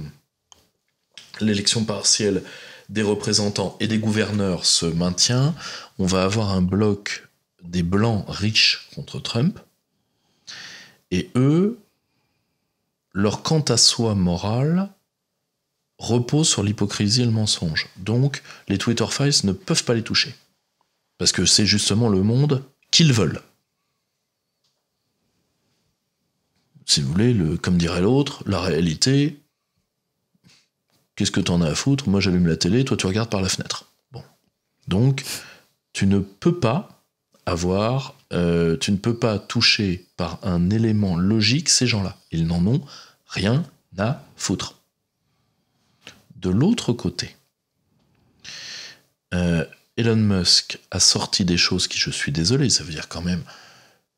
de partielle des représentants et des gouverneurs se maintiennent, on va avoir un bloc des blancs riches contre Trump. Et eux, leur quant à soi moral repose sur l'hypocrisie et le mensonge. Donc, les Twitter Files ne peuvent pas les toucher. Parce que c'est justement le monde qu'ils veulent. Si vous voulez, comme dirait l'autre, la réalité, qu'est-ce que t'en as à foutre Moi j'allume la télé, toi tu regardes par la fenêtre. Bon. Donc, tu ne peux pas avoir, euh, tu ne peux pas toucher par un élément logique ces gens-là. Ils n'en ont rien à foutre de l'autre côté, euh, Elon Musk a sorti des choses qui, je suis désolé, ça veut dire quand même,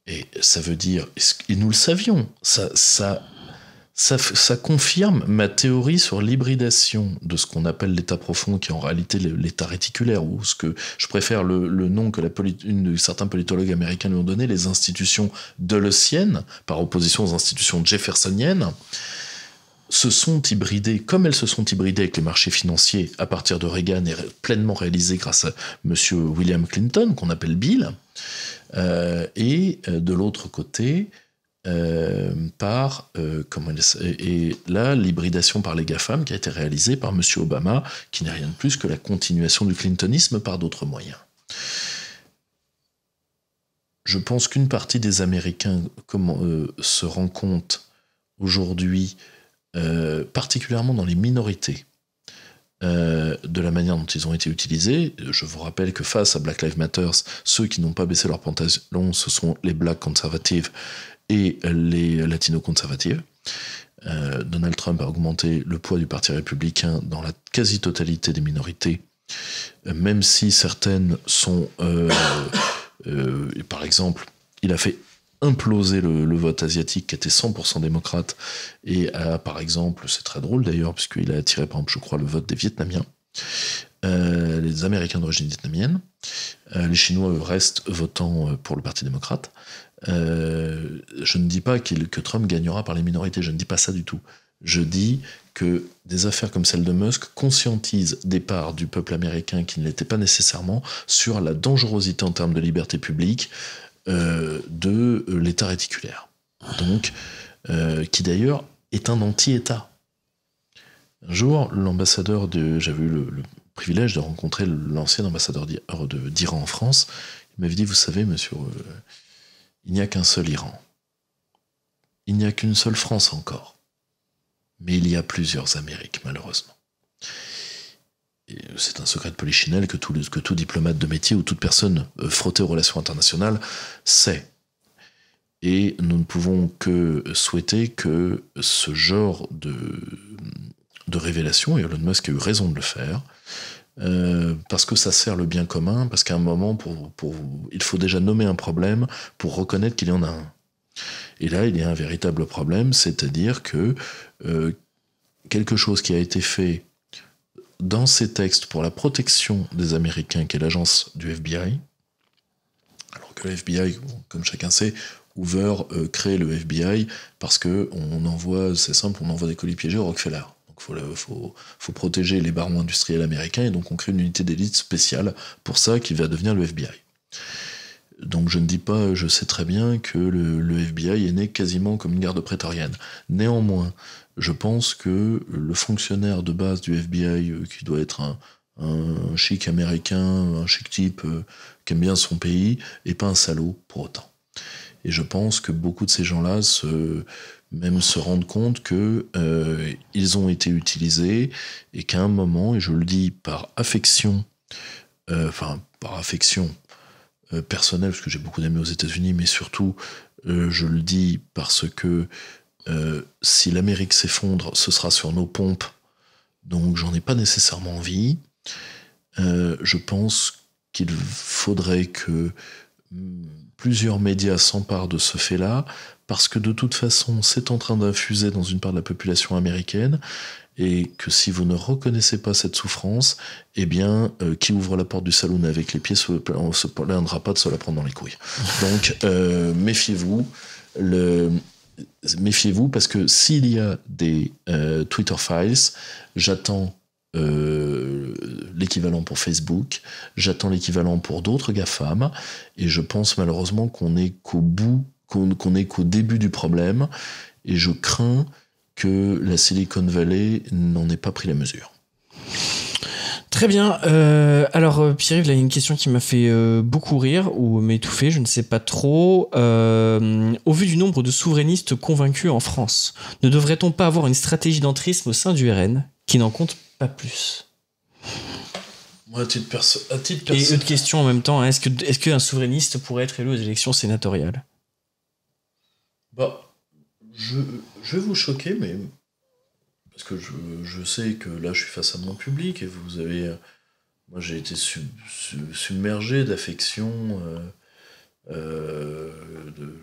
et ça veut dire, et nous le savions, ça, ça, ça, confirme ma théorie sur l'hybridation de ce qu'on appelle l'état profond, qui est en réalité l'état réticulaire, ou ce que je préfère le, nom que certains politologues américains lui ont donné, les institutions de sienne, par opposition aux institutions jeffersoniennes se sont hybridées, comme elles se sont hybridées avec les marchés financiers à partir de Reagan et pleinement réalisées grâce à M. William Clinton, qu'on appelle Bill, euh, et euh, de l'autre côté, euh, par et là l'hybridation par les GAFAM qui a été réalisée par M. Obama, qui n'est rien de plus que la continuation du clintonisme par d'autres moyens. Je pense qu'une partie des Américains se rend compte aujourd'hui euh, particulièrement dans les minorités, euh, de la manière dont ils ont été utilisés. Je vous rappelle que face à Black Lives Matter, ceux qui n'ont pas baissé leur pantalon, ce sont les Blacks conservatives et les latino-conservatives. Euh, Donald Trump a augmenté le poids du Parti républicain dans la quasi-totalité des minorités, même si certaines sont... par exemple, il a fait imploser le, vote asiatique qui était 100% démocrate et a, euh, par exemple, c'est très drôle d'ailleurs, puisqu'il a attiré, par exemple, je crois, le vote des Vietnamiens, euh, les Américains d'origine vietnamienne, euh, les Chinois restent votants pour le Parti démocrate. je ne dis pas que Trump gagnera par les minorités, je ne dis pas ça du tout. Je dis que des affaires comme celle de Musk conscientisent des parts du peuple américain qui ne l'étaient pas nécessairement sur la dangerosité en termes de liberté publique, euh, de euh, l'État réticulaire. Donc, euh, qui d'ailleurs est un anti-État. Un jour, l'ambassadeur de. J'avais eu le, le, privilège de rencontrer l'ancien ambassadeur d'Iran en France. Il m'avait dit Vous savez, monsieur, il n'y a qu'un seul Iran. Il n'y a qu'une seule France encore. Mais il y a plusieurs Amériques, malheureusement. Euh, c'est un secret de polichinelle que tout, que tout diplomate de métier ou toute personne euh, frottée aux relations internationales sait. Et nous ne pouvons que souhaiter que ce genre de, de révélation, et Elon Musk a eu raison de le faire, euh, parce que ça sert le bien commun, parce qu'à un moment, pour, il faut déjà nommer un problème pour reconnaître qu'il y en a un. Et là, il y a un véritable problème, c'est-à-dire que quelque chose qui a été fait dans ses textes pour la protection des Américains, qui est l'agence du FBI. Alors que le FBI, comme chacun sait, Hoover euh, crée le FBI parce que on envoie, c'est simple, on envoie des colis piégés au Rockefeller. Donc faut, faut, protéger les barons industriels américains et donc on crée une unité d'élite spéciale pour ça qui va devenir le FBI. Donc je ne dis pas, je sais très bien que le, le FBI est né quasiment comme une garde prétorienne. Néanmoins, je pense que le fonctionnaire de base du FBI, euh, qui doit être un, chic américain, un chic type euh, qui aime bien son pays, et pas un salaud pour autant. Et je pense que beaucoup de ces gens-là se, même se rendent compte qu'ils euh, ont été utilisés et qu'à un moment, et je le dis par affection, enfin par affection personnelle, parce que j'ai beaucoup d'amis aux États-Unis, mais surtout, je le dis parce que euh, si l'Amérique s'effondre, ce sera sur nos pompes. Donc j'en ai pas nécessairement envie. Euh, je pense qu'il faudrait que mm, plusieurs médias s'emparent de ce fait-là, parce que de toute façon, c'est en train d'infuser dans une part de la population américaine, et que si vous ne reconnaissez pas cette souffrance, eh bien, euh, qui ouvre la porte du salon avec les pieds on se plaindra pas de se la prendre dans les couilles. Donc, méfiez-vous. Le, méfiez-vous parce que s'il y a des euh, Twitter files, j'attends euh, l'équivalent pour Facebook, j'attends l'équivalent pour d'autres GAFAM, et je pense malheureusement qu'on n'est qu'au bout, qu'on n'est qu'au début du problème, et je crains que la Silicon Valley n'en ait pas pris la mesure. Très bien. Euh, alors, euh, Pierre, yves il y a une question qui m'a fait euh, beaucoup rire ou m'étouffer, je ne sais pas trop. au vu du nombre de souverainistes convaincus en France, ne devrait-on pas avoir une stratégie d'entrisme au sein du RN qui n'en compte pas plus Moi, à titre, Et autre question en même temps hein, est-ce qu'un souverainiste pourrait être élu aux élections sénatoriales bah, je vais vous choquer, mais parce que je, sais que là, je suis face à mon public et vous avez. Euh, moi, j'ai été submergé d'affection. Euh, euh,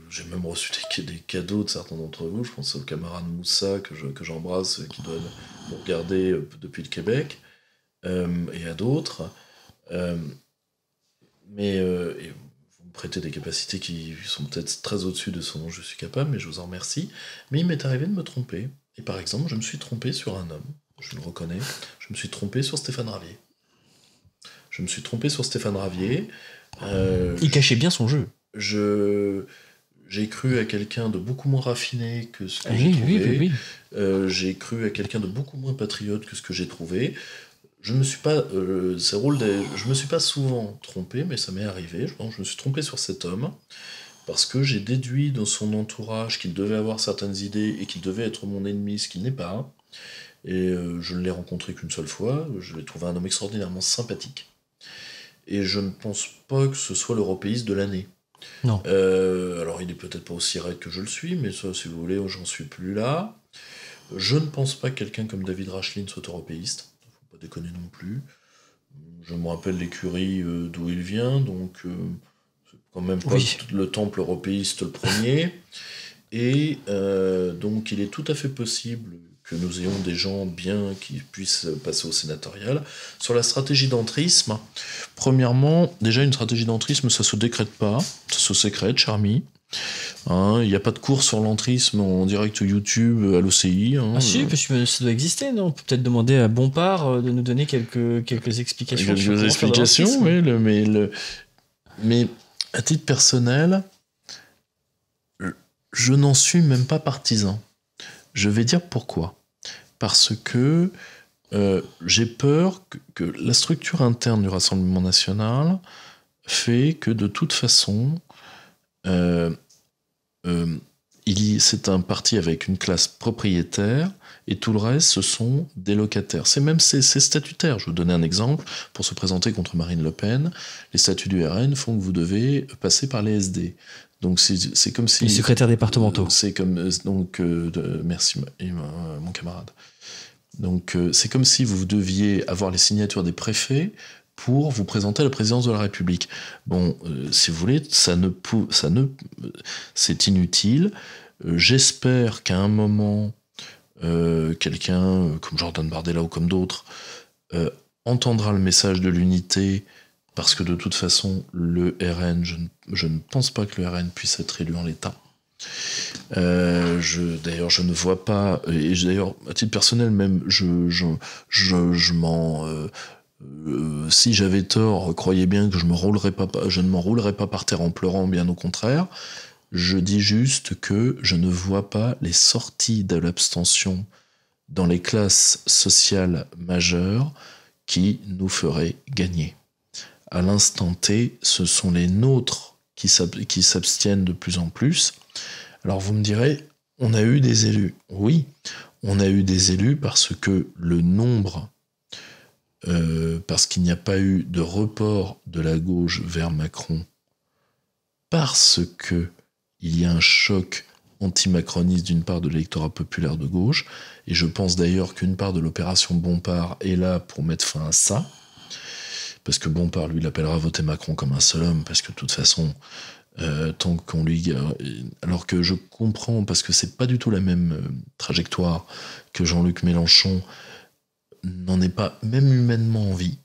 j'ai même reçu des, cadeaux de certains d'entre vous. Je pense au camarade Moussa que, que j'embrasse, qui doit me regarder depuis le Québec, et à d'autres. mais vous me prêtez des capacités qui sont peut-être très au-dessus de ce dont je suis capable, mais je vous en remercie. Mais il m'est arrivé de me tromper. Et par exemple, je me suis trompé sur un homme, je le reconnais, je me suis trompé sur Stéphane Ravier. Je me suis trompé sur Stéphane Ravier. Euh, Il cachait bien son jeu. Je j'ai cru à quelqu'un de beaucoup moins raffiné que ce que ah j'ai trouvé. Euh, j'ai cru à quelqu'un de beaucoup moins patriote que ce que j'ai trouvé. Je me suis pas, euh, je me suis pas souvent trompé, mais ça m'est arrivé. je me suis trompé sur cet homme parce que j'ai déduit dans son entourage qu'il devait avoir certaines idées et qu'il devait être mon ennemi, ce qu'il n'est pas. Et euh, je ne l'ai rencontré qu'une seule fois, je l'ai trouvé un homme extraordinairement sympathique. Et je ne pense pas que ce soit l'européiste de l'année. Non. Euh, alors il est peut-être pas aussi raide que je le suis, mais ça, si vous voulez, j'en suis plus là. Je ne pense pas que quelqu'un comme David Rachlin soit européiste. Faut pas déconner non plus. Je me rappelle l'écurie euh, d'où il vient, donc quand même pas le temple européiste le premier. Et euh, donc, il est tout à fait possible que nous ayons des gens bien qui puissent passer au sénatorial. Sur la stratégie d'entrisme, premièrement, déjà une stratégie d'entrisme, ça se décrète pas, ça se sécrète, Charmy. Hein, il n'y a pas de cours sur l'entrisme en direct YouTube à l'OCI. Hein. ah si, parce que ça doit exister, non On peut peut-être demander à Bompard euh, de nous donner quelques, quelques explications. Quelques explications, oui, le, mais, le, mais à titre personnel, je n'en suis même pas partisan. Je vais dire pourquoi. Parce que euh, j'ai peur que, la structure interne du Rassemblement national fait que de toute façon, euh, euh, c'est un parti avec une classe propriétaire et tout le reste, ce sont des locataires. C'est même statutaire. Je vais vous donner un exemple. Pour se présenter contre Marine Le Pen, les statuts du RN font que vous devez passer par les SD. Donc c'est comme si... Les secrétaires départementaux. Euh, c'est comme... Euh, donc, euh, merci mon camarade. Donc c'est comme si vous deviez avoir les signatures des préfets pour vous présenter à la présidence de la République. Bon, si vous voulez, ça ne, ça ne, c'est inutile. J'espère qu'à un moment, euh, quelqu'un euh, comme Jordan Bardella ou comme d'autres euh, entendra le message de l'unité parce que de toute façon, le RN, je ne, pense pas que le RN puisse être élu en l'État. d'ailleurs, je ne vois pas, et d'ailleurs, à titre personnel même, je, je, m'en... si j'avais tort, croyez bien que je, me roulerai pas, je ne m'enroulerais pas par terre en pleurant, bien au contraire. Je dis juste que je ne vois pas les sorties de l'abstention dans les classes sociales majeures qui nous feraient gagner. À l'instant T, ce sont les nôtres qui s'abstiennent de plus en plus. Alors vous me direz, on a eu des élus. Oui, on a eu des élus parce que le nombre, euh, parce qu'il n'y a pas eu de report de la gauche vers Macron, parce que il y a un choc antimacroniste d'une part de l'électorat populaire de gauche, et je pense d'ailleurs qu'une part de l'opération Bompard est là pour mettre fin à ça, parce que Bompard, lui, l'appellera voter Macron comme un seul homme, parce que de toute façon, euh, tant qu'on lui... Euh, alors que je comprends, parce que c'est pas du tout la même euh, trajectoire que Jean-Luc Mélenchon n'en est pas même humainement envie,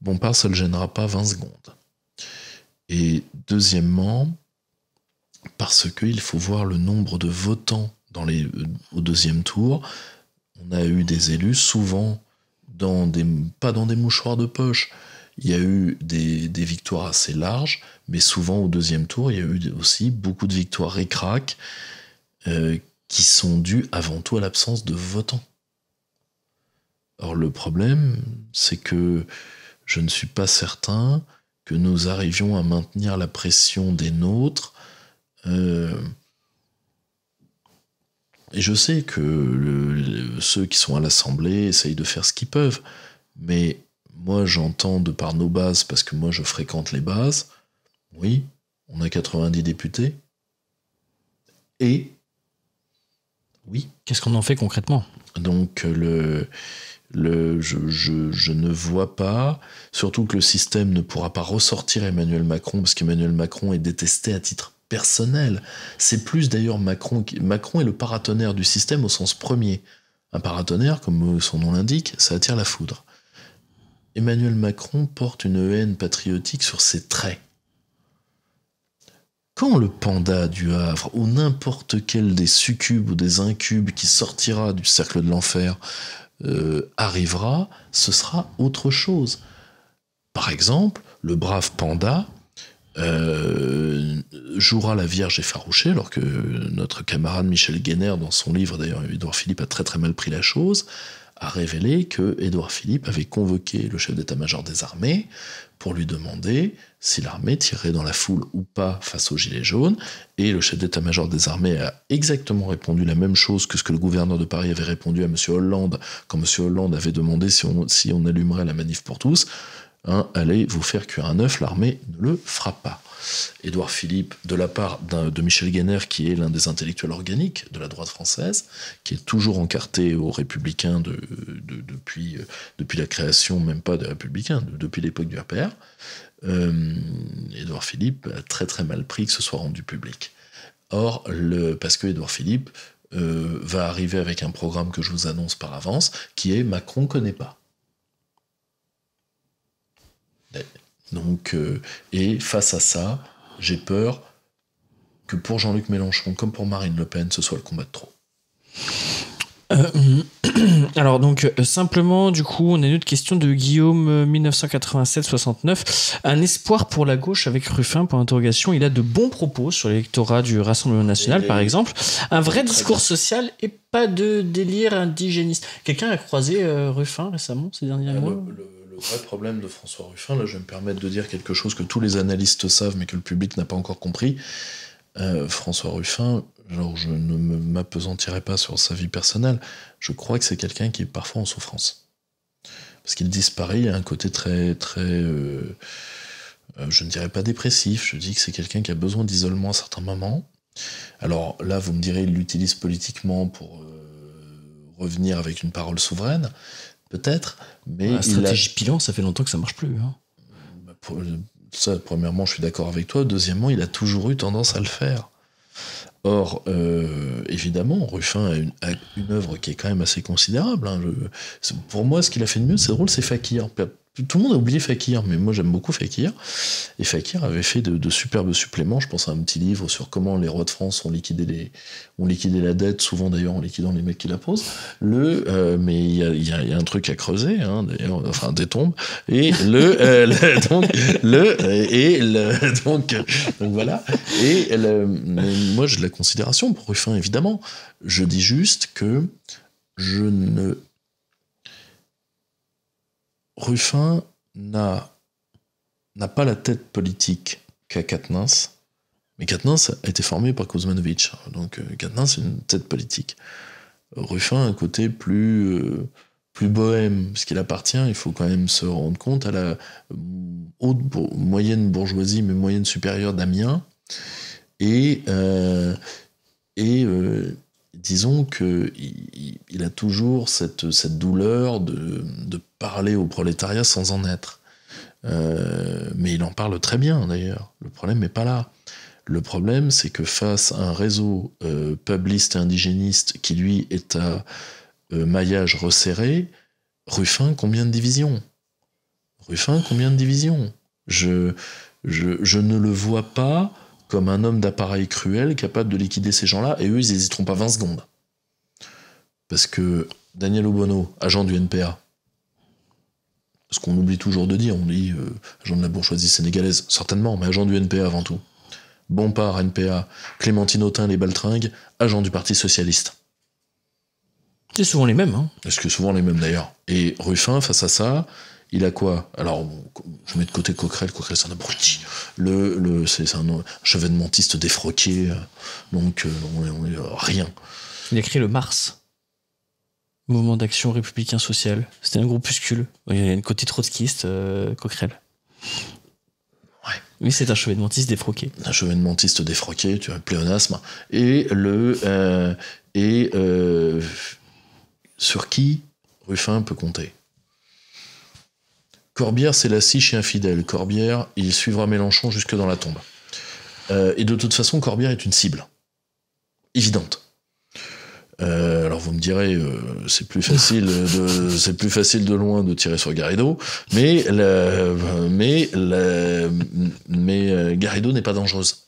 Bompard, ça le gênera pas 20 secondes. Et deuxièmement, parce qu'il faut voir le nombre de votants euh, au deuxième tour. On a eu des élus souvent dans des, pas dans des mouchoirs de poche. Il y a eu des, victoires assez larges, mais souvent au deuxième tour, il y a eu aussi beaucoup de victoires récrac euh, qui sont dues avant tout à l'absence de votants. Or le problème, c'est que je ne suis pas certain que nous arrivions à maintenir la pression des nôtres euh, et je sais que ceux qui sont à l'Assemblée essayent de faire ce qu'ils peuvent, mais moi j'entends de par nos bases, parce que moi je fréquente les bases, oui, on a 90 députés, et oui. Qu'est-ce qu'on en fait concrètement Donc le, le, je, je, ne vois pas, surtout que le système ne pourra pas ressortir Emmanuel Macron, parce qu'Emmanuel Macron est détesté à titre personnel. C'est plus d'ailleurs Macron. Macron est le paratonnerre du système au sens premier. Un paratonnerre, comme son nom l'indique, ça attire la foudre. Emmanuel Macron porte une haine patriotique sur ses traits. Quand le panda du Havre ou n'importe quel des succubes ou des incubes qui sortira du cercle de l'enfer euh, arrivera, ce sera autre chose. Par exemple, le brave panda euh, jouera la Vierge effarouchée, alors que notre camarade Michel Guéner, dans son livre, d'ailleurs, Édouard Philippe a très très mal pris la chose, a révélé que Édouard Philippe avait convoqué le chef d'état-major des armées pour lui demander si l'armée tirait dans la foule ou pas face aux Gilets jaunes, et le chef d'état-major des armées a exactement répondu la même chose que ce que le gouverneur de Paris avait répondu à M. Hollande quand M. Hollande avait demandé si on allumerait la manif pour tous. Hein, allez vous faire cuire un œuf, l'armée ne le fera pas. Édouard Philippe, de la part de Michel Guéner, qui est l'un des intellectuels organiques de la droite française, qui est toujours encarté aux républicains euh, depuis, la création, même pas des républicains, depuis l'époque du RPR, euh, Édouard Philippe a très très mal pris que ce soit rendu public. Or, le, parce que Édouard Philippe euh, va arriver avec un programme que je vous annonce par avance, qui est Macron connaît pas. Donc, euh, et face à ça, j'ai peur que pour Jean-Luc Mélenchon, comme pour Marine Le Pen, ce soit le combat de trop. Euh, alors donc euh, simplement du coup on a une autre question de Guillaume 1987-69 un espoir pour la gauche avec Ruffin pour interrogation il a de bons propos sur l'électorat du Rassemblement National par exemple un vrai discours social et pas de délire indigéniste quelqu'un a croisé Ruffin récemment ces derniers ah, mois le vrai problème de François Ruffin, là je vais me permettre de dire quelque chose que tous les analystes savent mais que le public n'a pas encore compris. Euh, François Ruffin, genre je ne m'apesantirai pas sur sa vie personnelle, je crois que c'est quelqu'un qui est parfois en souffrance. Parce qu'il disparaît, il y a un côté très, très, euh, euh, je ne dirais pas dépressif, je dis que c'est quelqu'un qui a besoin d'isolement à certains moments. Alors là, vous me direz, il l'utilise politiquement pour revenir avec une parole souveraine, peut-être, mais la stratégie pilant, ça fait longtemps que ça marche plus. Hein. Bah, euh, ça, premièrement, je suis d'accord avec toi. Deuxièmement, il a toujours eu tendance à le faire. Or, euh, évidemment, Ruffin a une, œuvre qui est quand même assez considérable. Hein. pour moi, ce qu'il a fait de mieux, c'est drôle, c'est Fakir. Tout le monde a oublié Fakir, mais moi j'aime beaucoup Fakir. Et Fakir avait fait de, superbes suppléments. Je pense à un petit livre sur comment les rois de France ont liquidé, les, ont liquidé la dette, souvent d'ailleurs en liquidant les mecs qui la posent. Le, euh, mais il y a, un truc à creuser, hein, d'ailleurs, enfin des tombes. Et le, euh, donc, le, euh, et le, donc, donc voilà. Et moi j'ai de la considération pour Ruffin, évidemment. Je dis juste que je ne Ruffin n'a, n'a pas la tête politique qu'a Katnins, mais Katnins a été formé par Kuzmanovic, donc euh, Katnins c'est une tête politique. Ruffin a un côté plus, euh, plus bohème, parce qu'il appartient, il faut quand même se rendre compte, à la haute, moyenne bourgeoisie, mais moyenne supérieure d'Amiens, et, euh, et disons que il, a toujours cette, douleur de, parler au prolétariat sans en être. Euh, mais il en parle très bien d'ailleurs. Le problème n'est pas là. Le problème, c'est que face à un réseau euh, publiste et indigéniste qui, lui, est à euh, maillage resserré, Ruffin, combien de divisions Ruffin, combien de divisions je, ne le vois pas comme un homme d'appareil cruel capable de liquider ces gens-là, et eux, ils n'hésiteront pas 20 secondes. Parce que Daniel Obono, agent du NPA, ce qu'on oublie toujours de dire, on dit euh, agent de la bourgeoisie sénégalaise, certainement, mais agent du NPA avant tout. Bompard, NPA, Clémentine Autain, les Baltringues, agent du Parti Socialiste. C'est souvent les mêmes. Hein. Est-ce que souvent les mêmes d'ailleurs Et Ruffin, face à ça, il a quoi Alors, je mets de côté Coquerel. Coquerel, c'est un abruti. Le, le c'est un chevènementiste défroqué. Donc, euh, euh, rien. Il a le Mars. Mouvement d'action républicain social. C'était un groupuscule. Il y a une côté trotskiste, euh, Coquerel. Ouais. Oui, c'est un chevènementiste défroqué. Un chevènementiste défroqué, tu as pléonasme. Et le. et. sur qui Ruffin peut compter Corbière, c'est la chez et infidèle. Corbière, il suivra Mélenchon jusque dans la tombe. Euh, et de toute façon, Corbière est une cible. Évidente. Euh, alors vous me direz, euh, c'est plus facile, de, c'est plus facile de loin de tirer sur Garrido, mais mais mais Garrido n'est pas dangereuse.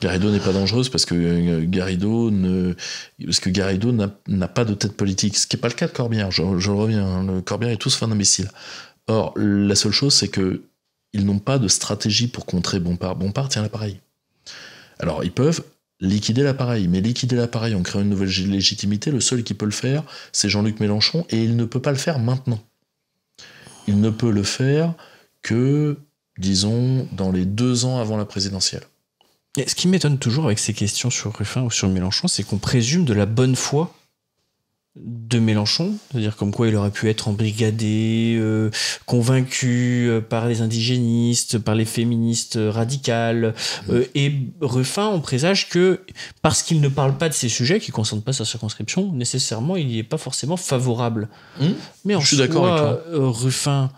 Garrido n'est pas dangereuse parce que Garrido ne, que n'a, pas de tête politique, ce qui n'est pas le cas de Corbière. Je, le reviens, hein, le Corbière est tous fin imbécile. Or, la seule chose, c'est qu'ils n'ont pas de stratégie pour contrer Bompard. Bompard tient l'appareil. Alors, ils peuvent liquider l'appareil, mais liquider l'appareil en créant une nouvelle légitimité, le seul qui peut le faire, c'est Jean-Luc Mélenchon, et il ne peut pas le faire maintenant. Il ne peut le faire que, disons, dans les deux ans avant la présidentielle. Et ce qui m'étonne toujours avec ces questions sur Ruffin ou sur Mélenchon, c'est qu'on présume de la bonne foi de Mélenchon, c'est-à-dire comme quoi il aurait pu être embrigadé, euh, convaincu euh, par les indigénistes, par les féministes radicales, mmh. euh, et Ruffin on présage que parce qu'il ne parle pas de ces sujets qui ne concernent pas sa circonscription, nécessairement il n'y est pas forcément favorable. Mmh. Mais en je suis d'accord avec toi. Ruffin,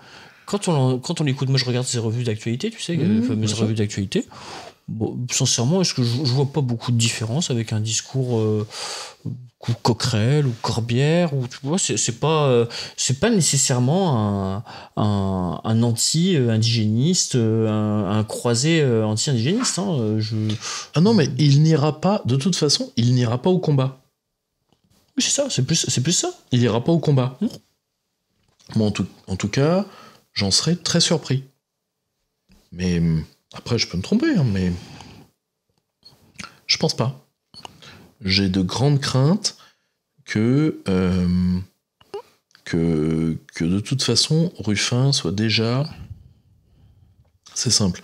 quand on quand on l'écoute, moi je regarde ses revues d'actualité, tu sais, mmh, les fameuses revues d'actualité. Bon, sincèrement, est-ce que je, je, vois pas beaucoup de différence avec un discours ou Coquerel ou Corbière ou tu vois c'est pas euh, c'est pas nécessairement un, anti indigéniste euh, un, croisé euh, anti indigéniste hein, ah non mais il n'ira pas de toute façon il n'ira pas au combat c'est ça c'est plus c'est plus ça il n'ira pas au combat moi en tout en tout cas j'en serais très surpris mais après je peux me tromper hein, mais je pense pas j'ai de grandes craintes euh, que, que, de toute façon, Ruffin soit déjà. C'est simple.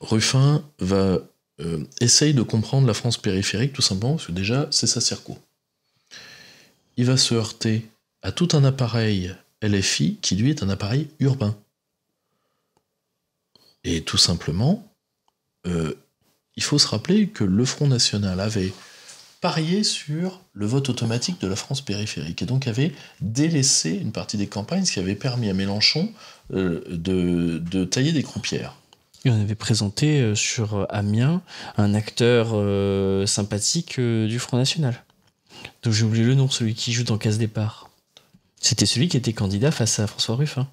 Ruffin va euh, de comprendre la France périphérique tout simplement parce que déjà c'est sa circo. Il va se heurter à tout un appareil LFI qui lui est un appareil urbain. Et tout simplement, euh, il faut se rappeler que le Front National avait parier sur le vote automatique de la France périphérique et donc avait délaissé une partie des campagnes, ce qui avait permis à Mélenchon euh, de, tailler des croupières. Et on avait présenté euh, sur Amiens un acteur euh, sympathique du Front National. Donc j'ai oublié le nom, celui qui joue dans Casse Départ. C'était celui qui était candidat face à François Ruffin.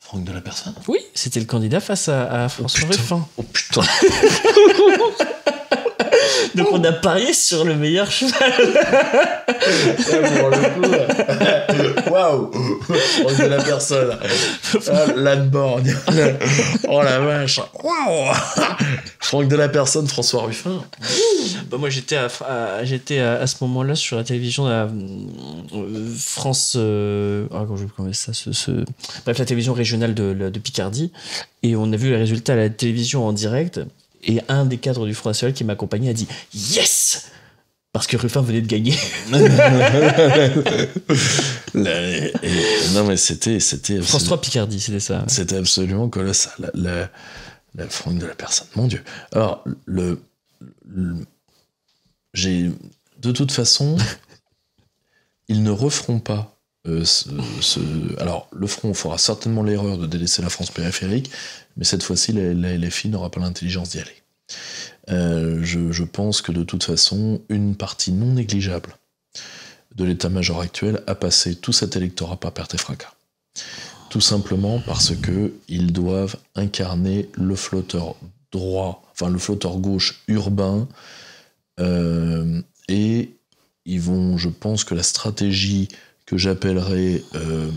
Franck de la Personne Oui, c'était le candidat face à, oh François Ruffin. Oh putain Donc on a parié sur le meilleur cheval. Euh, waouh Franck la personne. Ah, oh la vache. Waouh Franck de la personne, François Ruffin. Bah, moi j'étais à, j'étais à, ce moment-là sur la télévision de la euh, France. Euh, ah, je ça ce, Bref, la télévision régionale de, de Picardie. Et on a vu les résultats à la télévision en direct. Et un des cadres du Front National qui m'accompagnait a dit Yes parce que Ruffin venait de gagner. Euh, non mais c'était c'était France 3 Picardie, c'était ça. C'était absolument colossal. La, la, de la personne, mon dieu. Alors le, j'ai de toute façon, ils ne referont pas euh, ce, ce, alors, le front fera certainement l'erreur de délaisser la France périphérique, mais cette fois-ci, la, LFI n'aura pas l'intelligence d'y aller. Euh, je, pense que de toute façon, une partie non négligeable de l'état-major actuel a passé tout cet électorat par perte et fracas. Tout simplement parce que ils doivent incarner le flotteur droit, enfin le flotteur gauche urbain, euh, et ils vont, je pense que la stratégie que j'appellerais euh,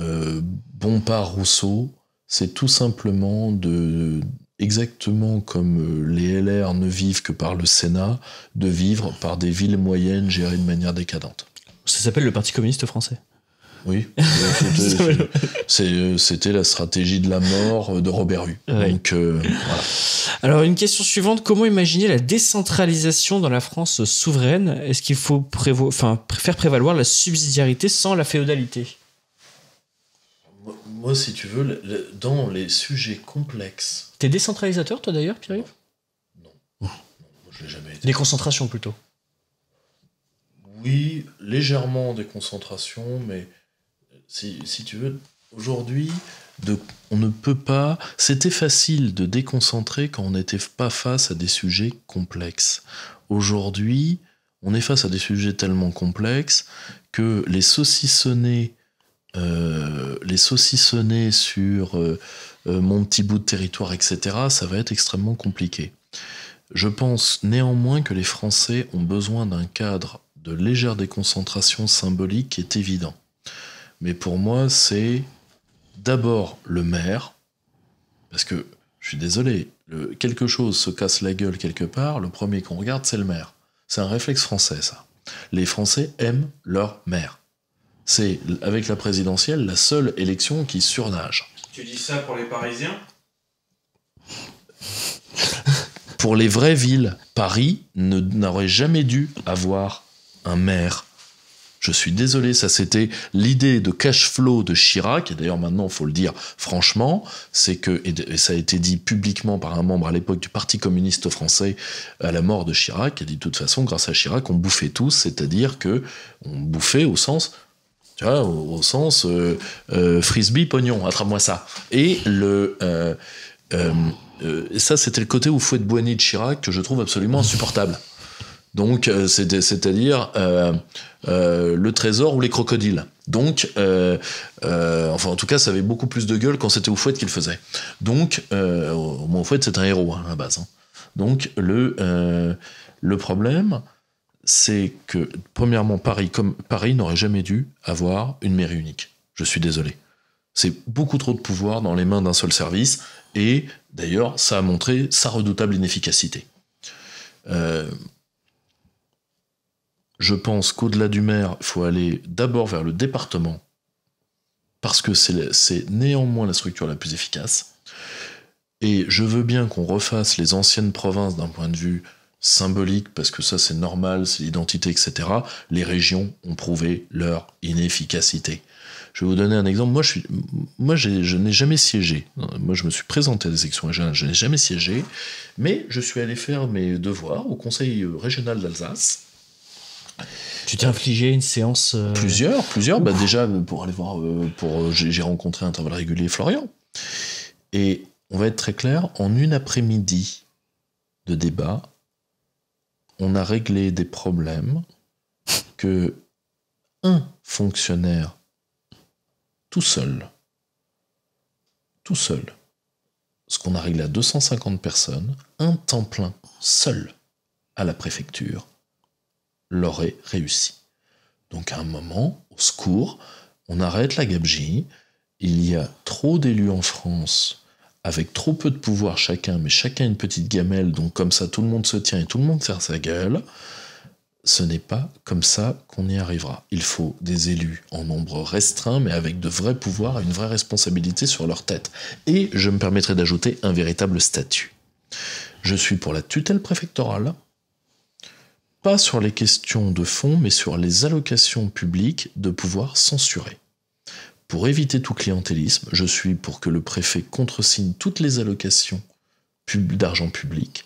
euh Bompard-Rousseau c'est tout simplement de, exactement comme euh, les LR ne vivent que par le Sénat, de vivre par des villes moyennes gérées de manière décadente. Ça s'appelle le Parti communiste français. Oui, euh, c'était la stratégie de la mort de Robert Hue. Euh, Alors, une question suivante comment imaginer la décentralisation dans la France souveraine Est-ce qu'il faut faire prévaloir la subsidiarité sans la féodalité moi, si tu veux, dans les sujets complexes. T'es décentralisateur, toi d'ailleurs, Pierre Non. non. Oh. l'ai jamais été. Des concentrations plutôt Oui, légèrement des concentrations, mais si, tu veux, aujourd'hui, on ne peut pas. C'était facile de déconcentrer quand on n'était pas face à des sujets complexes. Aujourd'hui, on est face à des sujets tellement complexes que les saucissonner euh, les saucissonner sur euh, euh, mon petit bout de territoire, etc., ça va être extrêmement compliqué. Je pense néanmoins que les Français ont besoin d'un cadre de légère déconcentration symbolique qui est évident. Mais pour moi, c'est d'abord le maire, parce que je suis désolé, quelque chose se casse la gueule quelque part, le premier qu'on regarde, c'est le maire. C'est un réflexe français, ça. Les Français aiment leur maire. C'est, avec la présidentielle, la seule élection qui surnage. Tu dis ça pour les Parisiens Pour les vraies villes, Paris n'aurait jamais dû avoir un maire. Je suis désolé, ça c'était l'idée de cash flow de Chirac, et d'ailleurs maintenant, il faut le dire franchement, c'est que, et ça a été dit publiquement par un membre à l'époque du Parti communiste français à la mort de Chirac, qui a dit de toute façon, grâce à Chirac, on bouffait tous, c'est-à-dire que on bouffait au sens tu vois, au, sens euh, euh, frisbee, pognon, attrape-moi ça. Et le. Euh, ça, c'était le côté où fouet de Boigny de Chirac que je trouve absolument insupportable. Donc, c'est-à-dire le trésor ou les crocodiles. Donc, enfin, en tout cas, ça avait beaucoup plus de gueule quand c'était au fouet qu'il faisait. Donc, euh, au fouet, c'est un héros hein, à base. Hein. Donc, le problème, c'est que, premièrement, Paris, comme Paris n'aurait jamais dû avoir une mairie unique. Je suis désolé. C'est beaucoup trop de pouvoir dans les mains d'un seul service, et d'ailleurs, ça a montré sa redoutable inefficacité. Euh, je pense qu'au-delà du maire, il faut aller d'abord vers le département, parce que c'est néanmoins la structure la plus efficace. Et je veux bien qu'on refasse les anciennes provinces d'un point de vue symbolique, parce que ça c'est normal, c'est l'identité, etc., les régions ont prouvé leur inefficacité. Je vais vous donner un exemple. Moi, je, moi je n'ai jamais siégé. Moi, je me suis présenté à des élections régionales, je n'ai jamais siégé, mais je suis allé faire mes devoirs au Conseil régional d'Alsace. Tu t'es infligé une séance euh, Plusieurs, plusieurs. Bah, déjà, pour aller voir, euh, pour, euh, j'ai rencontré un travail régulier, Florian. Et on va être très clair, en une après-midi de débat, on a réglé des problèmes que un fonctionnaire tout seul, tout seul, ce qu'on a réglé à 250 personnes, un temps plein seul à la préfecture, l'aurait réussi. Donc à un moment, au secours, on arrête la gabegie, il y a trop d'élus en France avec trop peu de pouvoir chacun, mais chacun une petite gamelle, donc comme ça tout le monde se tient et tout le monde sert sa gueule, ce n'est pas comme ça qu'on y arrivera. Il faut des élus en nombre restreint, mais avec de vrais pouvoirs et une vraie responsabilité sur leur tête. Et je me permettrai d'ajouter un véritable statut. Je suis pour la tutelle préfectorale, pas sur les questions de fond, mais sur les allocations publiques de pouvoir censurer. Pour éviter tout clientélisme, je suis pour que le préfet contresigne toutes les allocations d'argent public.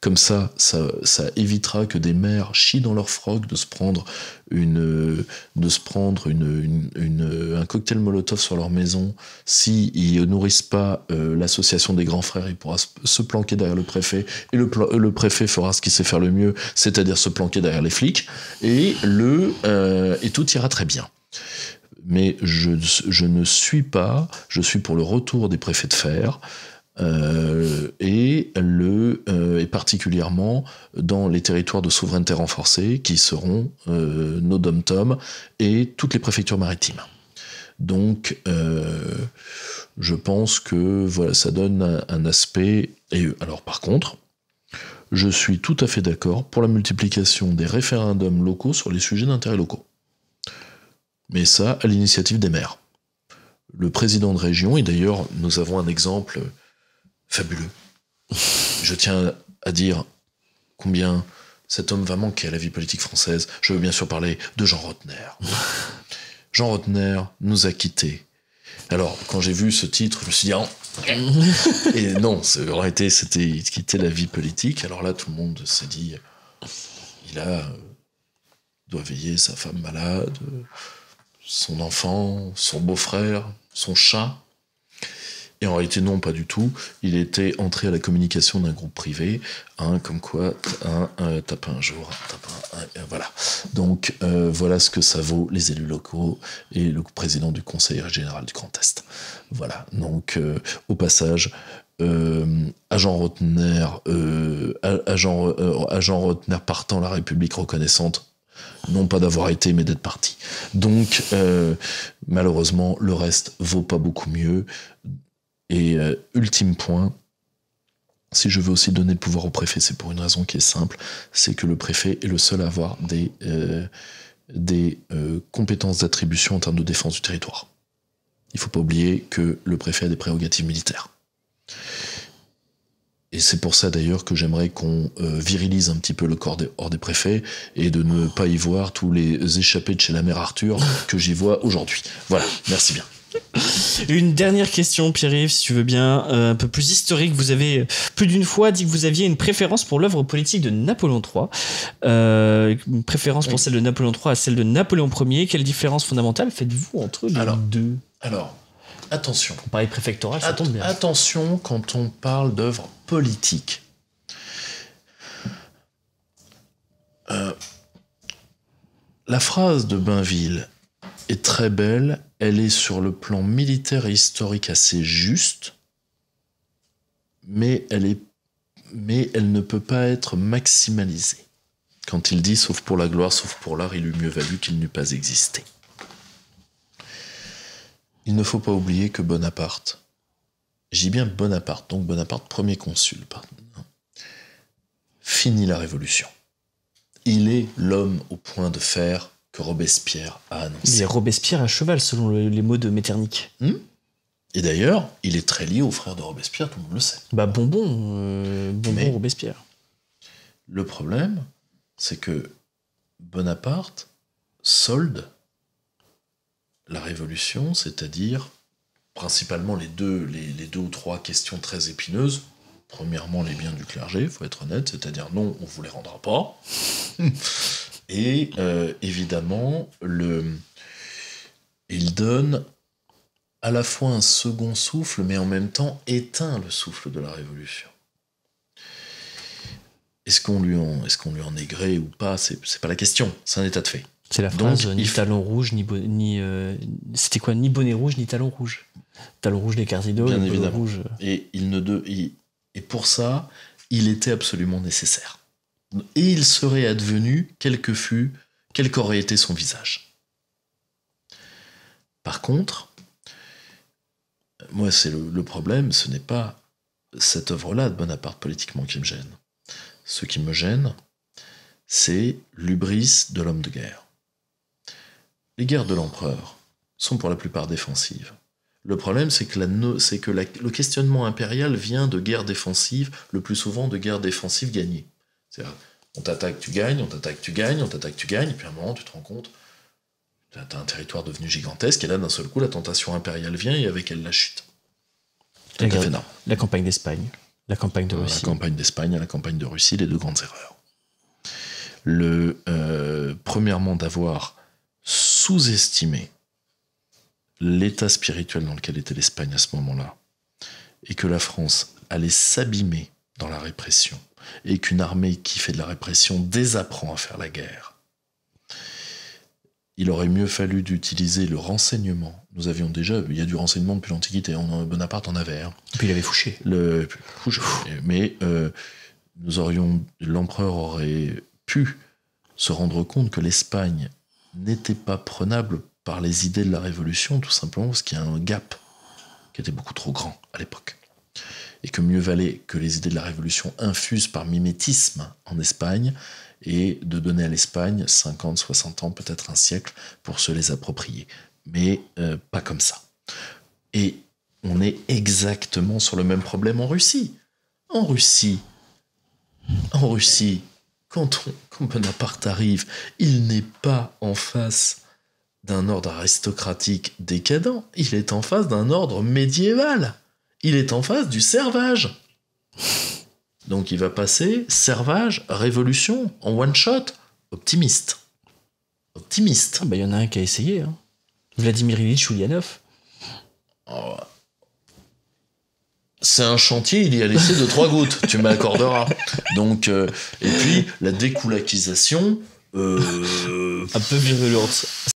Comme ça, ça, évitera que des maires chient dans leur froc de se prendre, une, de se prendre un cocktail molotov sur leur maison. S'ils si ne nourrissent pas euh, l'association des grands frères, il pourra se planquer derrière le préfet. Et le, le préfet fera ce qu'il sait faire le mieux, c'est-à-dire se planquer derrière les flics. Et, le, euh, et tout ira très bien mais je, ne suis pas, je suis pour le retour des préfets de fer, euh, et, le, euh, particulièrement dans les territoires de souveraineté renforcée qui seront euh, nos dom et toutes les préfectures maritimes. Donc, euh, je pense que voilà, ça donne un, aspect. Et alors, par contre, je suis tout à fait d'accord pour la multiplication des référendums locaux sur les sujets d'intérêt locaux mais ça à l'initiative des maires. Le président de région, et d'ailleurs nous avons un exemple fabuleux. Je tiens à dire combien cet homme va manquer à la vie politique française. Je veux bien sûr parler de Jean Rotner. Jean Rotner nous a quittés. Alors, quand j'ai vu ce titre, je me suis dit, ah, et non, en réalité, c'était quitter la vie politique. Alors là, tout le monde s'est dit, il a, euh, doit veiller sa femme malade, son enfant, son beau-frère, son chat. Et en réalité, non, pas du tout. Il était entré à la communication d'un groupe privé, hein, comme quoi, hein, euh, tape un jour, un, voilà. Donc, euh, voilà ce que ça vaut les élus locaux et le président du conseil général du Grand Est. Voilà. Donc, euh, au passage, agent Rotner, agent, agent Rotner partant, la République reconnaissante, non pas d'avoir été, mais d'être parti. Donc, euh, malheureusement, le reste vaut pas beaucoup mieux. Et euh, ultime point, si je veux aussi donner le pouvoir au préfet, c'est pour une raison qui est simple, c'est que le préfet est le seul à avoir des, euh, des compétences d'attribution en termes de défense du territoire. Il faut pas oublier que le préfet a des prérogatives militaires. Et c'est pour ça d'ailleurs que j'aimerais qu'on euh, virilise un petit peu le corps des, hors des préfets et de ne pas y voir tous les échappés de chez la mère Arthur que j'y vois aujourd'hui. Voilà, merci bien. Une dernière question, Pierre-Yves, si tu veux bien, euh, un peu plus historique. Vous avez plus d'une fois dit que vous aviez une préférence pour l'œuvre politique de Napoléon III, euh, une préférence pour celle de Napoléon III à celle de Napoléon Ier. Quelle différence fondamentale faites-vous entre les alors, deux Alors, Attention. On préfectoral, ça Attention quand on parle d'œuvres politiques. Euh, la phrase de Bainville est très belle, elle est sur le plan militaire et historique assez juste, mais elle, est, mais elle ne peut pas être maximalisée. Quand il dit sauf pour la gloire, sauf pour l'art, il eût mieux valu qu'il n'eût pas existé. Il ne faut pas oublier que Bonaparte, j'ai bien Bonaparte, donc Bonaparte, premier consul, pardon, finit la révolution. Il est l'homme au point de fer que Robespierre a annoncé. Mais Robespierre à cheval, selon les mots de Metternich. Hmm et d'ailleurs, il est très lié au frère de Robespierre, tout le monde le sait. Bah bonbon, euh, bonbon Robespierre. Le problème, c'est que Bonaparte solde la révolution, c'est-à-dire principalement les deux, les, deux ou trois questions très épineuses. Premièrement, les biens du clergé, il faut être honnête, c'est-à-dire non, on ne vous les rendra pas. Et euh, évidemment, le... il donne à la fois un second souffle, mais en même temps éteint le souffle de la Révolution. Est-ce qu'on lui, en, est, lui en gré ou pas C'est pas la question, c'est un état de fait. C'est la phrase euh, ni talon rouge, ni. ni euh, C'était quoi Ni bonnet rouge, ni talon rouge. Talon rouge des Cardido, Bien évidemment. Rouge. Euh. Et, il ne et pour ça, il était absolument nécessaire. Et il serait advenu, quel que fût, quel qu'aurait été son visage. Par contre, moi, c'est le, le problème, ce n'est pas cette œuvre-là de Bonaparte politiquement qui me gêne. Ce qui me gêne, c'est l'ubris de l'homme de guerre. Les guerres de l'empereur sont pour la plupart défensives. Le problème, c'est que, la, que le questionnement impérial vient de guerres défensives, le plus souvent de guerres défensives gagnées. cest on t'attaque, tu gagnes, on t'attaque, tu gagnes, on t'attaque, tu gagnes, et puis à un moment, tu te rends compte, tu as un territoire devenu gigantesque, et là, d'un seul coup, la tentation impériale vient, et avec elle, la chute. La, la campagne d'Espagne, la campagne de Russie. La campagne d'Espagne, la campagne de Russie, les deux grandes erreurs. Le, euh, premièrement, d'avoir sous l'état spirituel dans lequel était l'Espagne à ce moment-là, et que la France allait s'abîmer dans la répression, et qu'une armée qui fait de la répression désapprend à faire la guerre. Il aurait mieux fallu d'utiliser le renseignement. Nous avions déjà, il y a du renseignement depuis l'Antiquité, Bonaparte en avait. Hein. puis il avait fouché. Le, Mais euh, nous aurions, l'empereur aurait pu se rendre compte que l'Espagne n'était pas prenable par les idées de la Révolution, tout simplement parce qu'il y a un gap qui était beaucoup trop grand à l'époque. Et que mieux valait que les idées de la Révolution infusent par mimétisme en Espagne et de donner à l'Espagne 50, 60 ans, peut-être un siècle pour se les approprier. Mais euh, pas comme ça. Et on est exactement sur le même problème en Russie. En Russie, en Russie, quand, on, Bonaparte arrive, il n'est pas en face d'un ordre aristocratique décadent, il est en face d'un ordre médiéval. Il est en face du servage. Donc il va passer servage, révolution, en one shot, optimiste. Optimiste. Ah, bah, il y en a un qui a essayé. Hein. Vladimir Ilyich Ulyanov. Oh, c'est un chantier, il y a laissé de trois gouttes, tu m'accorderas. Donc euh, et puis la découlakisation euh, un peu virulente.